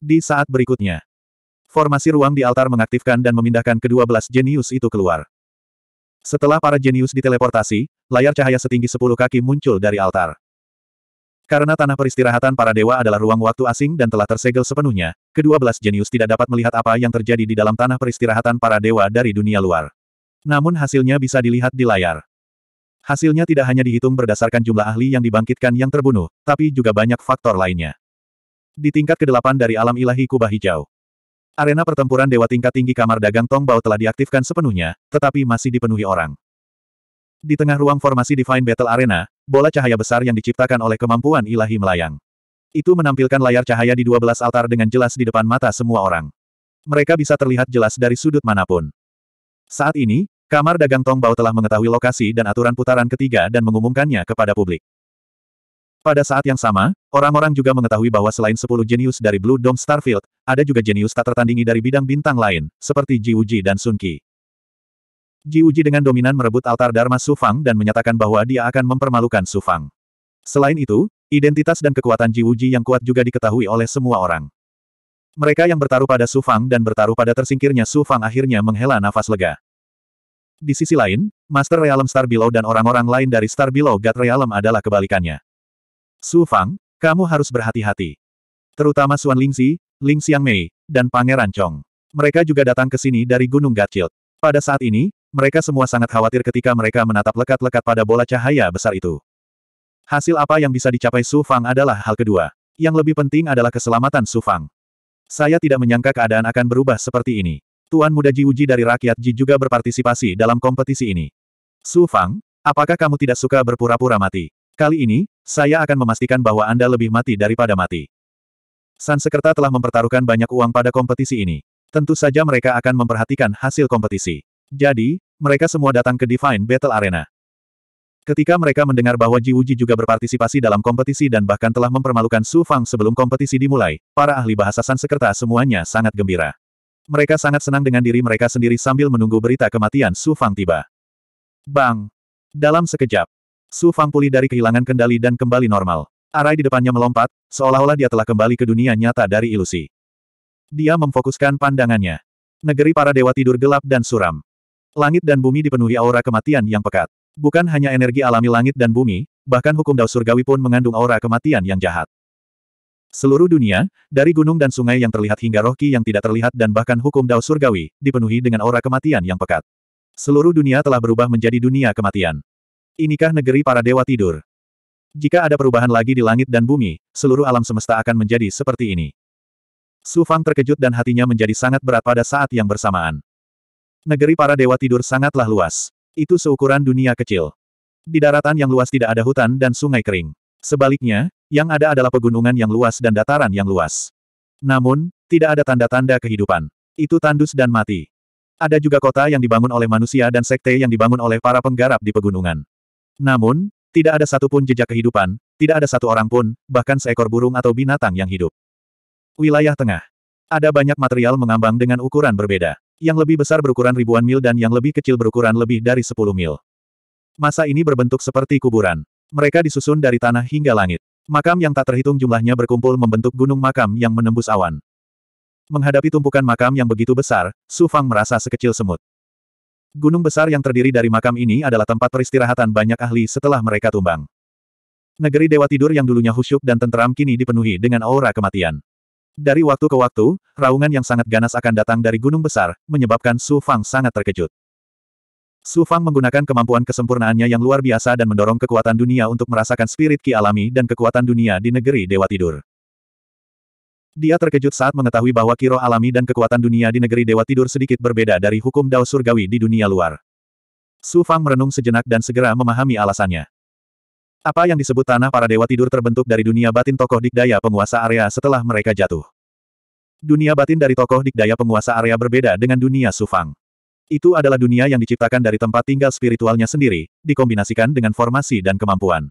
Speaker 1: Di saat berikutnya, formasi ruang di altar mengaktifkan dan memindahkan kedua belas jenius itu keluar. Setelah para jenius diteleportasi, layar cahaya setinggi sepuluh kaki muncul dari altar. Karena tanah peristirahatan para dewa adalah ruang waktu asing dan telah tersegel sepenuhnya, kedua belas jenius tidak dapat melihat apa yang terjadi di dalam tanah peristirahatan para dewa dari dunia luar. Namun hasilnya bisa dilihat di layar. Hasilnya tidak hanya dihitung berdasarkan jumlah ahli yang dibangkitkan yang terbunuh, tapi juga banyak faktor lainnya. Di tingkat ke-8 dari alam ilahi kubah hijau. Arena pertempuran dewa tingkat tinggi kamar dagang Tongbao telah diaktifkan sepenuhnya, tetapi masih dipenuhi orang. Di tengah ruang formasi Divine Battle Arena, bola cahaya besar yang diciptakan oleh kemampuan ilahi melayang. Itu menampilkan layar cahaya di 12 altar dengan jelas di depan mata semua orang. Mereka bisa terlihat jelas dari sudut manapun. Saat ini, Kamar dagang Tongbao telah mengetahui lokasi dan aturan putaran ketiga dan mengumumkannya kepada publik. Pada saat yang sama, orang-orang juga mengetahui bahwa selain 10 jenius dari Blue Dome Starfield, ada juga jenius tak tertandingi dari bidang bintang lain, seperti Ji Uji dan Sun Ji Uji dengan dominan merebut altar Dharma Sufang dan menyatakan bahwa dia akan mempermalukan Sufang. Selain itu, identitas dan kekuatan Ji Uji yang kuat juga diketahui oleh semua orang. Mereka yang bertaruh pada Sufang dan bertaruh pada tersingkirnya Sufang akhirnya menghela nafas lega. Di sisi lain, Master Realm Star Below dan orang-orang lain dari Star Below God Realm adalah kebalikannya. Su Fang, kamu harus berhati-hati. Terutama Suan Lingzi, Ling Xiang Mei, dan Pangeran Chong. Mereka juga datang ke sini dari Gunung Gatchild. Pada saat ini, mereka semua sangat khawatir ketika mereka menatap lekat-lekat pada bola cahaya besar itu. Hasil apa yang bisa dicapai Su Fang adalah hal kedua. Yang lebih penting adalah keselamatan Su Fang. Saya tidak menyangka keadaan akan berubah seperti ini. Tuan muda Ji Uji dari rakyat Ji juga berpartisipasi dalam kompetisi ini. Su Fang, apakah kamu tidak suka berpura-pura mati? Kali ini, saya akan memastikan bahwa Anda lebih mati daripada mati. San Sekerta telah mempertaruhkan banyak uang pada kompetisi ini. Tentu saja mereka akan memperhatikan hasil kompetisi. Jadi, mereka semua datang ke Divine Battle Arena. Ketika mereka mendengar bahwa Ji Wuji juga berpartisipasi dalam kompetisi dan bahkan telah mempermalukan Su Fang sebelum kompetisi dimulai, para ahli bahasa Sansekerta semuanya sangat gembira. Mereka sangat senang dengan diri mereka sendiri sambil menunggu berita kematian Su Fang tiba. Bang! Dalam sekejap, Su Fang pulih dari kehilangan kendali dan kembali normal. Arai di depannya melompat, seolah-olah dia telah kembali ke dunia nyata dari ilusi. Dia memfokuskan pandangannya. Negeri para dewa tidur gelap dan suram. Langit dan bumi dipenuhi aura kematian yang pekat. Bukan hanya energi alami langit dan bumi, bahkan hukum dao surgawi pun mengandung aura kematian yang jahat. Seluruh dunia, dari gunung dan sungai yang terlihat hingga rohki yang tidak terlihat dan bahkan hukum dao surgawi, dipenuhi dengan aura kematian yang pekat. Seluruh dunia telah berubah menjadi dunia kematian. Inikah negeri para dewa tidur? Jika ada perubahan lagi di langit dan bumi, seluruh alam semesta akan menjadi seperti ini. Su Fang terkejut dan hatinya menjadi sangat berat pada saat yang bersamaan. Negeri para dewa tidur sangatlah luas. Itu seukuran dunia kecil. Di daratan yang luas tidak ada hutan dan sungai kering. Sebaliknya, yang ada adalah pegunungan yang luas dan dataran yang luas. Namun, tidak ada tanda-tanda kehidupan. Itu tandus dan mati. Ada juga kota yang dibangun oleh manusia dan sekte yang dibangun oleh para penggarap di pegunungan. Namun, tidak ada satupun jejak kehidupan, tidak ada satu orang pun, bahkan seekor burung atau binatang yang hidup. Wilayah tengah. Ada banyak material mengambang dengan ukuran berbeda. Yang lebih besar berukuran ribuan mil dan yang lebih kecil berukuran lebih dari 10 mil. Masa ini berbentuk seperti kuburan. Mereka disusun dari tanah hingga langit. Makam yang tak terhitung jumlahnya berkumpul membentuk gunung makam yang menembus awan. Menghadapi tumpukan makam yang begitu besar, Su Fang merasa sekecil semut. Gunung besar yang terdiri dari makam ini adalah tempat peristirahatan banyak ahli setelah mereka tumbang. Negeri Dewa Tidur yang dulunya khusyuk dan tenteram kini dipenuhi dengan aura kematian. Dari waktu ke waktu, raungan yang sangat ganas akan datang dari gunung besar, menyebabkan Su Fang sangat terkejut. Su Fang menggunakan kemampuan kesempurnaannya yang luar biasa dan mendorong kekuatan dunia untuk merasakan spirit ki alami dan kekuatan dunia di negeri Dewa Tidur. Dia terkejut saat mengetahui bahwa kiro alami dan kekuatan dunia di negeri Dewa Tidur sedikit berbeda dari hukum Dao Surgawi di dunia luar. Su Fang merenung sejenak dan segera memahami alasannya. Apa yang disebut tanah para Dewa Tidur terbentuk dari dunia batin tokoh dikdaya penguasa area setelah mereka jatuh. Dunia batin dari tokoh dikdaya penguasa area berbeda dengan dunia Su Fang. Itu adalah dunia yang diciptakan dari tempat tinggal spiritualnya sendiri, dikombinasikan dengan formasi dan kemampuan.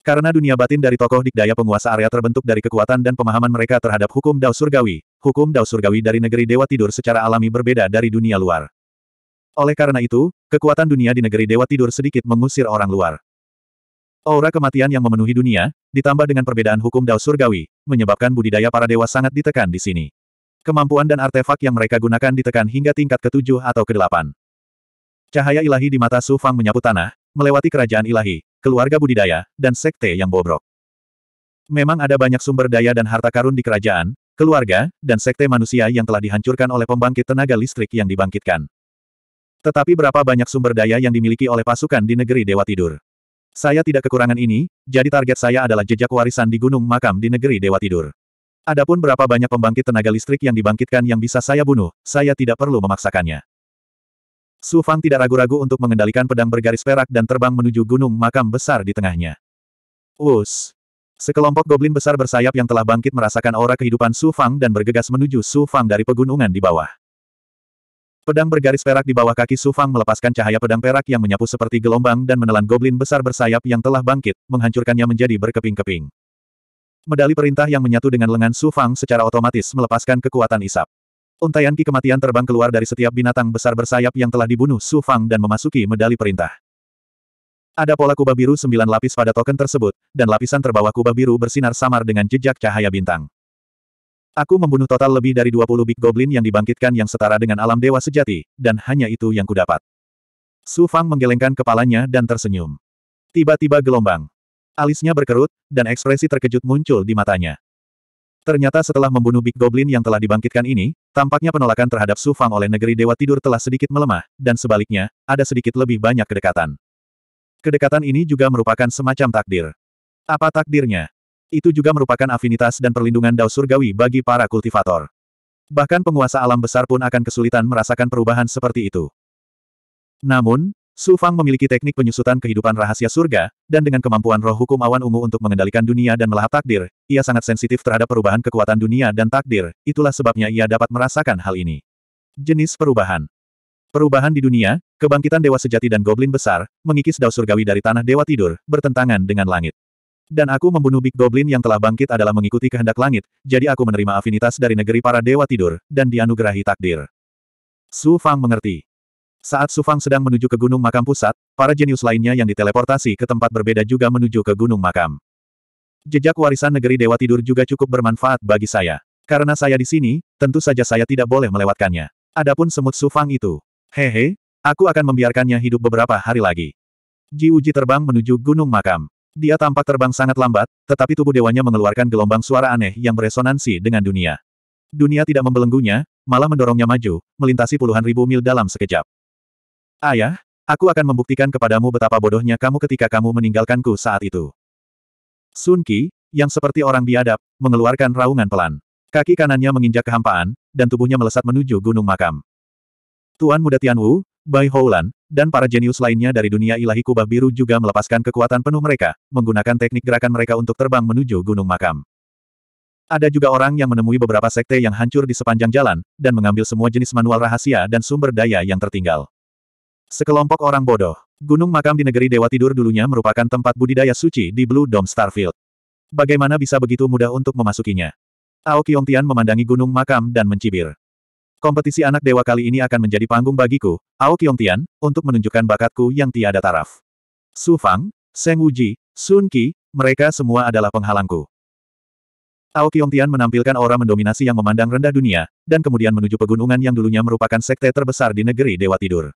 Speaker 1: Karena dunia batin dari tokoh dikdaya penguasa area terbentuk dari kekuatan dan pemahaman mereka terhadap hukum Dao Surgawi, hukum Dao Surgawi dari negeri Dewa Tidur secara alami berbeda dari dunia luar. Oleh karena itu, kekuatan dunia di negeri Dewa Tidur sedikit mengusir orang luar. Aura kematian yang memenuhi dunia, ditambah dengan perbedaan hukum Dao Surgawi, menyebabkan budidaya para dewa sangat ditekan di sini. Kemampuan dan artefak yang mereka gunakan ditekan hingga tingkat ketujuh atau kedelapan. Cahaya ilahi di mata Su Fang menyapu tanah, melewati kerajaan ilahi, keluarga budidaya, dan sekte yang bobrok. Memang ada banyak sumber daya dan harta karun di kerajaan, keluarga, dan sekte manusia yang telah dihancurkan oleh pembangkit tenaga listrik yang dibangkitkan. Tetapi berapa banyak sumber daya yang dimiliki oleh pasukan di negeri Dewa Tidur? Saya tidak kekurangan ini, jadi target saya adalah jejak warisan di Gunung Makam di negeri Dewa Tidur. Adapun berapa banyak pembangkit tenaga listrik yang dibangkitkan yang bisa saya bunuh, saya tidak perlu memaksakannya. Su Fang tidak ragu-ragu untuk mengendalikan pedang bergaris perak dan terbang menuju gunung makam besar di tengahnya. Us. Sekelompok goblin besar bersayap yang telah bangkit merasakan aura kehidupan Su Fang dan bergegas menuju Su Fang dari pegunungan di bawah. Pedang bergaris perak di bawah kaki Su Fang melepaskan cahaya pedang perak yang menyapu seperti gelombang dan menelan goblin besar bersayap yang telah bangkit, menghancurkannya menjadi berkeping-keping. Medali perintah yang menyatu dengan lengan Su Fang secara otomatis melepaskan kekuatan isap. Untaian ki kematian terbang keluar dari setiap binatang besar bersayap yang telah dibunuh Su Fang dan memasuki medali perintah. Ada pola kubah biru sembilan lapis pada token tersebut, dan lapisan terbawah kubah biru bersinar samar dengan jejak cahaya bintang. Aku membunuh total lebih dari 20 Big Goblin yang dibangkitkan yang setara dengan alam dewa sejati, dan hanya itu yang kudapat. Su Fang menggelengkan kepalanya dan tersenyum. Tiba-tiba gelombang. Alisnya berkerut, dan ekspresi terkejut muncul di matanya. Ternyata setelah membunuh Big Goblin yang telah dibangkitkan ini, tampaknya penolakan terhadap Su Fang oleh negeri Dewa Tidur telah sedikit melemah, dan sebaliknya, ada sedikit lebih banyak kedekatan. Kedekatan ini juga merupakan semacam takdir. Apa takdirnya? Itu juga merupakan afinitas dan perlindungan dao surgawi bagi para kultivator. Bahkan penguasa alam besar pun akan kesulitan merasakan perubahan seperti itu. Namun, Su Fang memiliki teknik penyusutan kehidupan rahasia surga, dan dengan kemampuan roh hukum awan ungu untuk mengendalikan dunia dan melahap takdir, ia sangat sensitif terhadap perubahan kekuatan dunia dan takdir, itulah sebabnya ia dapat merasakan hal ini. Jenis perubahan Perubahan di dunia, kebangkitan dewa sejati dan goblin besar, mengikis dao surgawi dari tanah dewa tidur, bertentangan dengan langit. Dan aku membunuh Big Goblin yang telah bangkit adalah mengikuti kehendak langit, jadi aku menerima afinitas dari negeri para dewa tidur, dan dianugerahi takdir. Su Fang mengerti. Saat Sufang sedang menuju ke Gunung Makam Pusat, para jenius lainnya yang diteleportasi ke tempat berbeda juga menuju ke Gunung Makam. Jejak warisan negeri Dewa Tidur juga cukup bermanfaat bagi saya. Karena saya di sini, tentu saja saya tidak boleh melewatkannya. Adapun semut Sufang itu, hehe, aku akan membiarkannya hidup beberapa hari lagi. Ji Uji terbang menuju Gunung Makam. Dia tampak terbang sangat lambat, tetapi tubuh dewanya mengeluarkan gelombang suara aneh yang beresonansi dengan dunia. Dunia tidak membelenggunya, malah mendorongnya maju, melintasi puluhan ribu mil dalam sekejap. Ayah, ya, aku akan membuktikan kepadamu betapa bodohnya kamu ketika kamu meninggalkanku saat itu. Sun Qi, yang seperti orang biadab, mengeluarkan raungan pelan. Kaki kanannya menginjak kehampaan, dan tubuhnya melesat menuju gunung makam. Tuan muda Tianwu, Bai Houlan, dan para jenius lainnya dari dunia ilahi kubah biru juga melepaskan kekuatan penuh mereka, menggunakan teknik gerakan mereka untuk terbang menuju gunung makam. Ada juga orang yang menemui beberapa sekte yang hancur di sepanjang jalan, dan mengambil semua jenis manual rahasia dan sumber daya yang tertinggal. Sekelompok orang bodoh. Gunung makam di negeri Dewa Tidur dulunya merupakan tempat budidaya suci di Blue Dome Starfield. Bagaimana bisa begitu mudah untuk memasukinya? Ao Tian memandangi gunung makam dan mencibir. Kompetisi anak dewa kali ini akan menjadi panggung bagiku, Ao Tian, untuk menunjukkan bakatku yang tiada taraf. Su Fang, Seng Wuji, Sun Qi, mereka semua adalah penghalangku. Ao Tian menampilkan aura mendominasi yang memandang rendah dunia, dan kemudian menuju pegunungan yang dulunya merupakan sekte terbesar di negeri Dewa Tidur.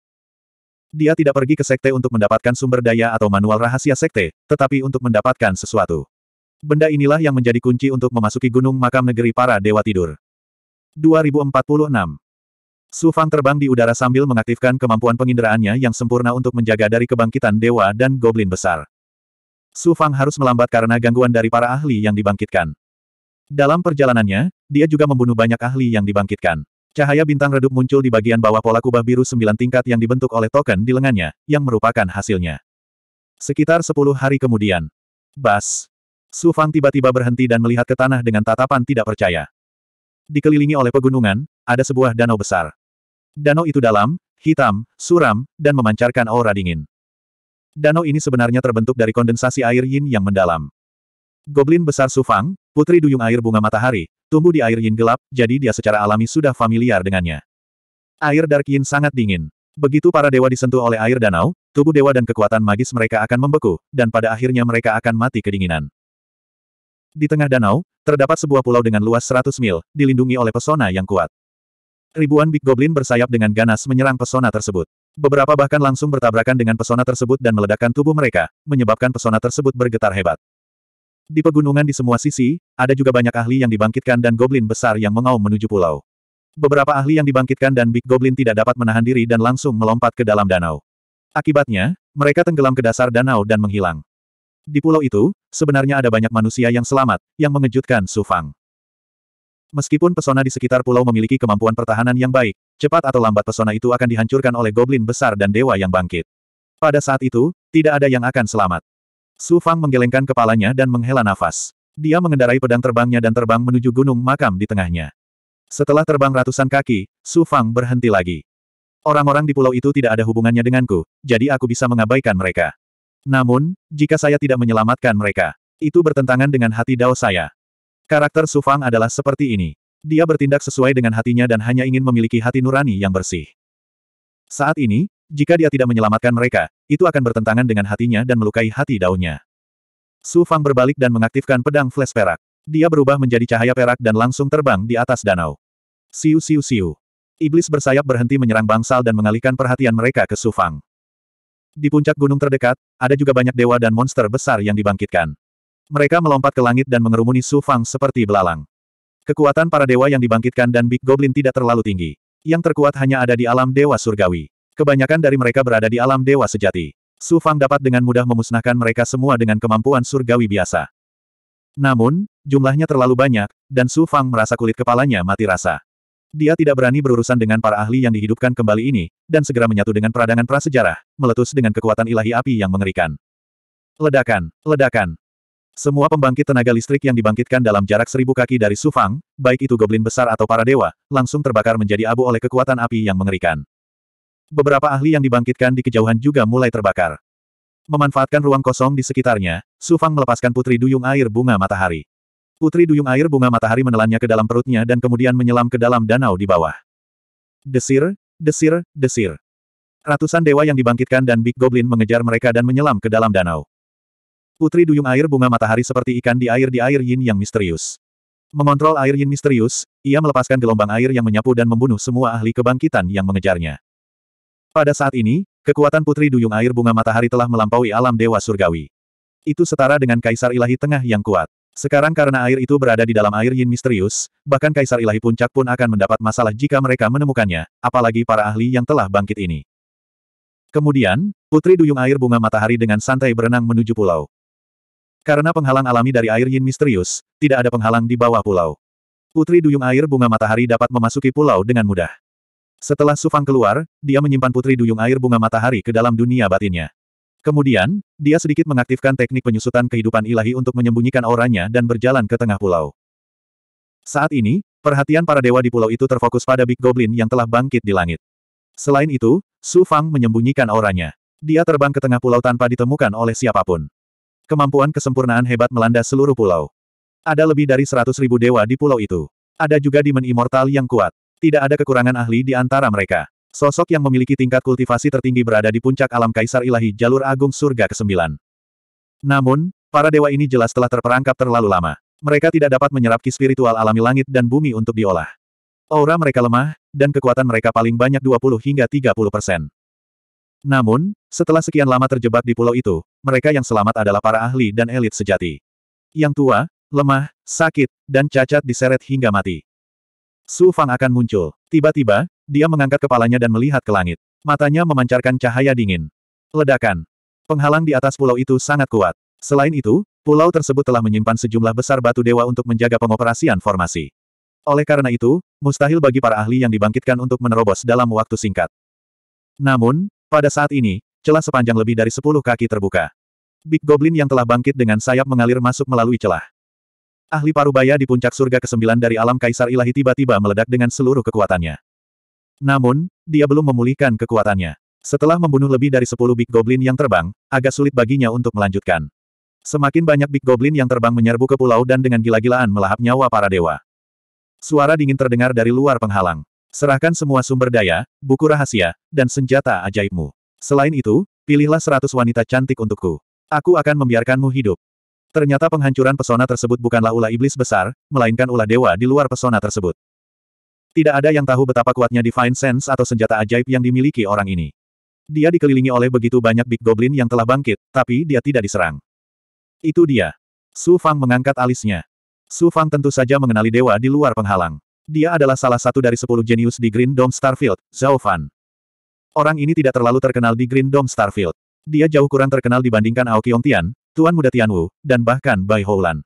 Speaker 1: Dia tidak pergi ke sekte untuk mendapatkan sumber daya atau manual rahasia sekte, tetapi untuk mendapatkan sesuatu. Benda inilah yang menjadi kunci untuk memasuki gunung makam negeri para dewa tidur. 2046 Su Fang terbang di udara sambil mengaktifkan kemampuan penginderaannya yang sempurna untuk menjaga dari kebangkitan dewa dan goblin besar. Su Fang harus melambat karena gangguan dari para ahli yang dibangkitkan. Dalam perjalanannya, dia juga membunuh banyak ahli yang dibangkitkan. Cahaya bintang redup muncul di bagian bawah pola kubah biru sembilan tingkat yang dibentuk oleh token di lengannya, yang merupakan hasilnya. Sekitar sepuluh hari kemudian. Bas. Su Fang tiba-tiba berhenti dan melihat ke tanah dengan tatapan tidak percaya. Dikelilingi oleh pegunungan, ada sebuah danau besar. Danau itu dalam, hitam, suram, dan memancarkan aura dingin. Danau ini sebenarnya terbentuk dari kondensasi air yin yang mendalam. Goblin besar Su Fang, putri duyung air bunga matahari, Tumbuh di air yin gelap, jadi dia secara alami sudah familiar dengannya. Air Dark Yin sangat dingin. Begitu para dewa disentuh oleh air danau, tubuh dewa dan kekuatan magis mereka akan membeku, dan pada akhirnya mereka akan mati kedinginan. Di tengah danau, terdapat sebuah pulau dengan luas 100 mil, dilindungi oleh pesona yang kuat. Ribuan Big Goblin bersayap dengan ganas menyerang pesona tersebut. Beberapa bahkan langsung bertabrakan dengan pesona tersebut dan meledakkan tubuh mereka, menyebabkan pesona tersebut bergetar hebat. Di pegunungan di semua sisi, ada juga banyak ahli yang dibangkitkan dan goblin besar yang mengaum menuju pulau. Beberapa ahli yang dibangkitkan dan Big Goblin tidak dapat menahan diri dan langsung melompat ke dalam danau. Akibatnya, mereka tenggelam ke dasar danau dan menghilang. Di pulau itu, sebenarnya ada banyak manusia yang selamat, yang mengejutkan Su Fang. Meskipun pesona di sekitar pulau memiliki kemampuan pertahanan yang baik, cepat atau lambat pesona itu akan dihancurkan oleh goblin besar dan dewa yang bangkit. Pada saat itu, tidak ada yang akan selamat. Su Fang menggelengkan kepalanya dan menghela nafas. Dia mengendarai pedang terbangnya dan terbang menuju gunung makam di tengahnya. Setelah terbang ratusan kaki, Su Fang berhenti lagi. Orang-orang di pulau itu tidak ada hubungannya denganku, jadi aku bisa mengabaikan mereka. Namun, jika saya tidak menyelamatkan mereka, itu bertentangan dengan hati Dao saya. Karakter Su Fang adalah seperti ini. Dia bertindak sesuai dengan hatinya dan hanya ingin memiliki hati nurani yang bersih. Saat ini, jika dia tidak menyelamatkan mereka, itu akan bertentangan dengan hatinya dan melukai hati daunnya. Su Fang berbalik dan mengaktifkan pedang flash perak. Dia berubah menjadi cahaya perak dan langsung terbang di atas danau. Siu siu siu. Iblis bersayap berhenti menyerang bangsal dan mengalihkan perhatian mereka ke Su Fang. Di puncak gunung terdekat, ada juga banyak dewa dan monster besar yang dibangkitkan. Mereka melompat ke langit dan mengerumuni Su Fang seperti belalang. Kekuatan para dewa yang dibangkitkan dan Big Goblin tidak terlalu tinggi. Yang terkuat hanya ada di alam dewa surgawi. Kebanyakan dari mereka berada di alam dewa sejati. Su Fang dapat dengan mudah memusnahkan mereka semua dengan kemampuan surgawi biasa. Namun, jumlahnya terlalu banyak, dan Su Fang merasa kulit kepalanya mati rasa. Dia tidak berani berurusan dengan para ahli yang dihidupkan kembali ini, dan segera menyatu dengan peradangan prasejarah, meletus dengan kekuatan ilahi api yang mengerikan. Ledakan, ledakan. Semua pembangkit tenaga listrik yang dibangkitkan dalam jarak seribu kaki dari Su Fang, baik itu goblin besar atau para dewa, langsung terbakar menjadi abu oleh kekuatan api yang mengerikan. Beberapa ahli yang dibangkitkan di kejauhan juga mulai terbakar. Memanfaatkan ruang kosong di sekitarnya, Su Fang melepaskan putri duyung air bunga matahari. Putri duyung air bunga matahari menelannya ke dalam perutnya dan kemudian menyelam ke dalam danau di bawah. Desir, desir, desir. Ratusan dewa yang dibangkitkan dan Big Goblin mengejar mereka dan menyelam ke dalam danau. Putri duyung air bunga matahari seperti ikan di air di air yin yang misterius. Mengontrol air yin misterius, ia melepaskan gelombang air yang menyapu dan membunuh semua ahli kebangkitan yang mengejarnya. Pada saat ini, kekuatan Putri Duyung Air Bunga Matahari telah melampaui alam Dewa Surgawi. Itu setara dengan Kaisar Ilahi Tengah yang kuat. Sekarang karena air itu berada di dalam air yin misterius, bahkan Kaisar Ilahi Puncak pun akan mendapat masalah jika mereka menemukannya, apalagi para ahli yang telah bangkit ini. Kemudian, Putri Duyung Air Bunga Matahari dengan santai berenang menuju pulau. Karena penghalang alami dari air yin misterius, tidak ada penghalang di bawah pulau. Putri Duyung Air Bunga Matahari dapat memasuki pulau dengan mudah. Setelah Sufang keluar, dia menyimpan putri duyung air bunga matahari ke dalam dunia batinnya. Kemudian, dia sedikit mengaktifkan teknik penyusutan kehidupan ilahi untuk menyembunyikan auranya dan berjalan ke tengah pulau. Saat ini, perhatian para dewa di pulau itu terfokus pada Big Goblin yang telah bangkit di langit. Selain itu, Su Fang menyembunyikan auranya. Dia terbang ke tengah pulau tanpa ditemukan oleh siapapun. Kemampuan kesempurnaan hebat melanda seluruh pulau. Ada lebih dari seratus ribu dewa di pulau itu. Ada juga Demon Immortal yang kuat. Tidak ada kekurangan ahli di antara mereka. Sosok yang memiliki tingkat kultivasi tertinggi berada di puncak alam Kaisar Ilahi Jalur Agung Surga ke-9. Namun, para dewa ini jelas telah terperangkap terlalu lama. Mereka tidak dapat menyerap ki spiritual alami langit dan bumi untuk diolah. Aura mereka lemah, dan kekuatan mereka paling banyak 20 hingga 30 persen. Namun, setelah sekian lama terjebak di pulau itu, mereka yang selamat adalah para ahli dan elit sejati. Yang tua, lemah, sakit, dan cacat diseret hingga mati. Su Fang akan muncul. Tiba-tiba, dia mengangkat kepalanya dan melihat ke langit. Matanya memancarkan cahaya dingin. Ledakan. Penghalang di atas pulau itu sangat kuat. Selain itu, pulau tersebut telah menyimpan sejumlah besar batu dewa untuk menjaga pengoperasian formasi. Oleh karena itu, mustahil bagi para ahli yang dibangkitkan untuk menerobos dalam waktu singkat. Namun, pada saat ini, celah sepanjang lebih dari 10 kaki terbuka. Big Goblin yang telah bangkit dengan sayap mengalir masuk melalui celah. Ahli parubaya di puncak surga ke-9 dari alam kaisar ilahi tiba-tiba meledak dengan seluruh kekuatannya. Namun, dia belum memulihkan kekuatannya. Setelah membunuh lebih dari 10 Big Goblin yang terbang, agak sulit baginya untuk melanjutkan. Semakin banyak Big Goblin yang terbang menyerbu ke pulau dan dengan gila-gilaan melahap nyawa para dewa. Suara dingin terdengar dari luar penghalang. Serahkan semua sumber daya, buku rahasia, dan senjata ajaibmu. Selain itu, pilihlah seratus wanita cantik untukku. Aku akan membiarkanmu hidup. Ternyata penghancuran pesona tersebut bukanlah ulah iblis besar, melainkan ulah dewa di luar pesona tersebut. Tidak ada yang tahu betapa kuatnya Divine Sense atau senjata ajaib yang dimiliki orang ini. Dia dikelilingi oleh begitu banyak Big Goblin yang telah bangkit, tapi dia tidak diserang. Itu dia. Su Fang mengangkat alisnya. Su Fang tentu saja mengenali dewa di luar penghalang. Dia adalah salah satu dari sepuluh jenius di Green Dome Starfield, Zhao Fan. Orang ini tidak terlalu terkenal di Green Dome Starfield. Dia jauh kurang terkenal dibandingkan Ao Tian, Tuan Muda Tianwu, dan bahkan Bai Houlan.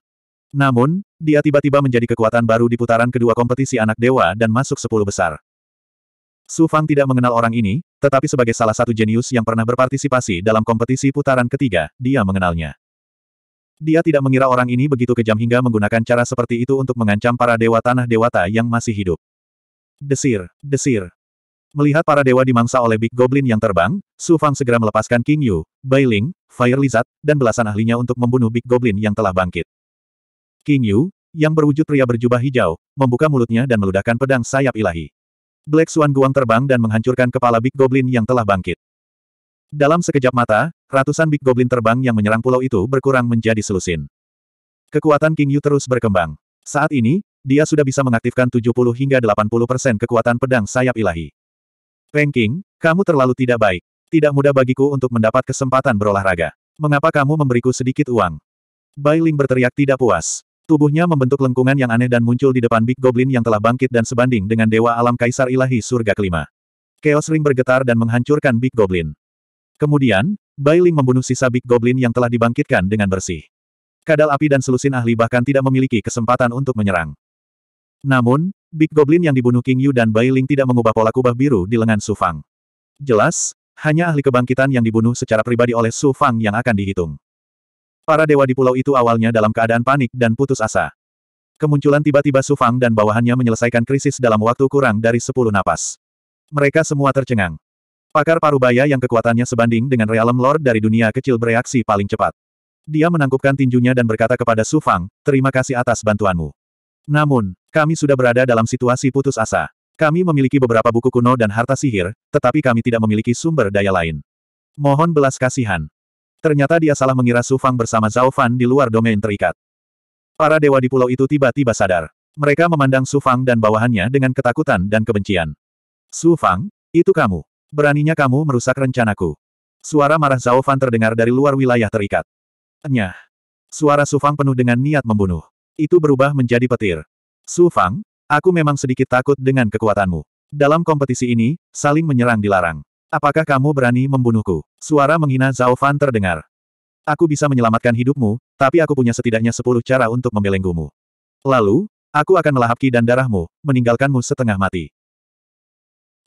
Speaker 1: Namun, dia tiba-tiba menjadi kekuatan baru di putaran kedua kompetisi anak dewa dan masuk sepuluh besar. Su Fang tidak mengenal orang ini, tetapi sebagai salah satu jenius yang pernah berpartisipasi dalam kompetisi putaran ketiga, dia mengenalnya. Dia tidak mengira orang ini begitu kejam hingga menggunakan cara seperti itu untuk mengancam para dewa tanah dewata yang masih hidup. Desir, desir, Melihat para dewa dimangsa oleh Big Goblin yang terbang, Su Fang segera melepaskan King Yu, Bai Ling, Fire Lizard, dan belasan ahlinya untuk membunuh Big Goblin yang telah bangkit. King Yu, yang berwujud pria berjubah hijau, membuka mulutnya dan meludahkan pedang sayap ilahi. Black Swan Guang terbang dan menghancurkan kepala Big Goblin yang telah bangkit. Dalam sekejap mata, ratusan Big Goblin terbang yang menyerang pulau itu berkurang menjadi selusin. Kekuatan King Yu terus berkembang. Saat ini, dia sudah bisa mengaktifkan 70 hingga 80 persen kekuatan pedang sayap ilahi. Peng King, kamu terlalu tidak baik. Tidak mudah bagiku untuk mendapat kesempatan berolahraga. Mengapa kamu memberiku sedikit uang? Bailing berteriak tidak puas. Tubuhnya membentuk lengkungan yang aneh dan muncul di depan Big Goblin yang telah bangkit dan sebanding dengan Dewa Alam Kaisar Ilahi Surga Kelima. Chaos Ring bergetar dan menghancurkan Big Goblin. Kemudian, Bailing membunuh sisa Big Goblin yang telah dibangkitkan dengan bersih. Kadal api dan selusin ahli bahkan tidak memiliki kesempatan untuk menyerang. Namun, Big Goblin yang dibunuh King Yu dan Bailing tidak mengubah pola kubah biru di lengan Sufang. Jelas, hanya ahli kebangkitan yang dibunuh secara pribadi oleh Su Fang yang akan dihitung. Para dewa di pulau itu awalnya dalam keadaan panik dan putus asa. Kemunculan tiba-tiba Su Fang dan bawahannya menyelesaikan krisis dalam waktu kurang dari 10 napas. Mereka semua tercengang. Pakar parubaya yang kekuatannya sebanding dengan realem lord dari dunia kecil bereaksi paling cepat. Dia menangkupkan tinjunya dan berkata kepada Su Fang, terima kasih atas bantuanmu. Namun, kami sudah berada dalam situasi putus asa. Kami memiliki beberapa buku kuno dan harta sihir, tetapi kami tidak memiliki sumber daya lain. Mohon belas kasihan. Ternyata dia salah mengira Su Fang bersama Zhao Fan di luar domain terikat. Para dewa di pulau itu tiba-tiba sadar. Mereka memandang Su Fang dan bawahannya dengan ketakutan dan kebencian. Su Fang, itu kamu. Beraninya kamu merusak rencanaku. Suara marah Zhao Fan terdengar dari luar wilayah terikat. Enyah. Suara Su Fang penuh dengan niat membunuh. Itu berubah menjadi petir. Su Fang, Aku memang sedikit takut dengan kekuatanmu. Dalam kompetisi ini, saling menyerang dilarang. Apakah kamu berani membunuhku? Suara menghina Zhao Fan terdengar. Aku bisa menyelamatkan hidupmu, tapi aku punya setidaknya sepuluh cara untuk membelenggumu. Lalu, aku akan melahap ki dan darahmu, meninggalkanmu setengah mati.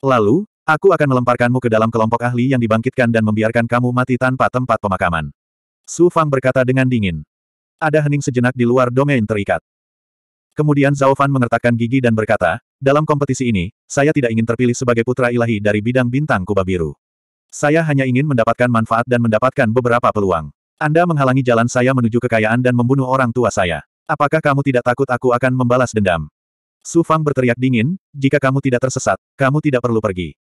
Speaker 1: Lalu, aku akan melemparkanmu ke dalam kelompok ahli yang dibangkitkan dan membiarkan kamu mati tanpa tempat pemakaman. Su Fang berkata dengan dingin. Ada hening sejenak di luar domain terikat. Kemudian Zhao Fan mengertakkan gigi dan berkata, dalam kompetisi ini, saya tidak ingin terpilih sebagai putra ilahi dari bidang bintang kubah biru. Saya hanya ingin mendapatkan manfaat dan mendapatkan beberapa peluang. Anda menghalangi jalan saya menuju kekayaan dan membunuh orang tua saya. Apakah kamu tidak takut aku akan membalas dendam? Su Fang berteriak dingin, jika kamu tidak tersesat, kamu tidak perlu pergi.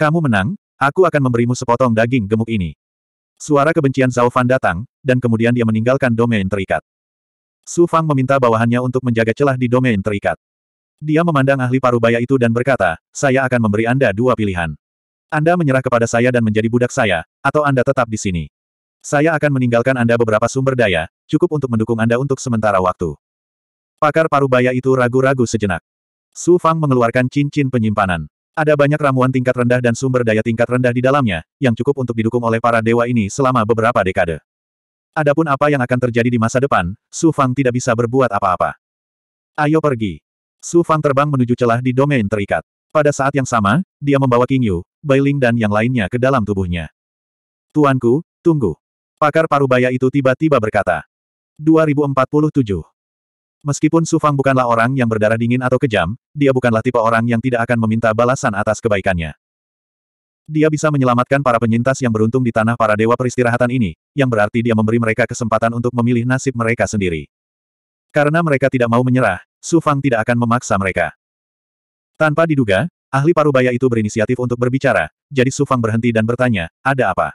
Speaker 1: Kamu menang, aku akan memberimu sepotong daging gemuk ini. Suara kebencian Zhao Fan datang, dan kemudian dia meninggalkan domain terikat. Su Fang meminta bawahannya untuk menjaga celah di domain terikat. Dia memandang ahli parubaya itu dan berkata, saya akan memberi Anda dua pilihan. Anda menyerah kepada saya dan menjadi budak saya, atau Anda tetap di sini. Saya akan meninggalkan Anda beberapa sumber daya, cukup untuk mendukung Anda untuk sementara waktu. Pakar parubaya itu ragu-ragu sejenak. Su Fang mengeluarkan cincin penyimpanan. Ada banyak ramuan tingkat rendah dan sumber daya tingkat rendah di dalamnya, yang cukup untuk didukung oleh para dewa ini selama beberapa dekade. Adapun apa yang akan terjadi di masa depan, Su Fang tidak bisa berbuat apa-apa. Ayo pergi. Su Fang terbang menuju celah di domain terikat. Pada saat yang sama, dia membawa King Yu, Bai Ling dan yang lainnya ke dalam tubuhnya. Tuanku, tunggu. Pakar parubaya itu tiba-tiba berkata. 2047. Meskipun Su Fang bukanlah orang yang berdarah dingin atau kejam, dia bukanlah tipe orang yang tidak akan meminta balasan atas kebaikannya. Dia bisa menyelamatkan para penyintas yang beruntung di tanah para dewa peristirahatan ini, yang berarti dia memberi mereka kesempatan untuk memilih nasib mereka sendiri. Karena mereka tidak mau menyerah, Su Fang tidak akan memaksa mereka. Tanpa diduga, ahli parubaya itu berinisiatif untuk berbicara, jadi Su Fang berhenti dan bertanya, ada apa?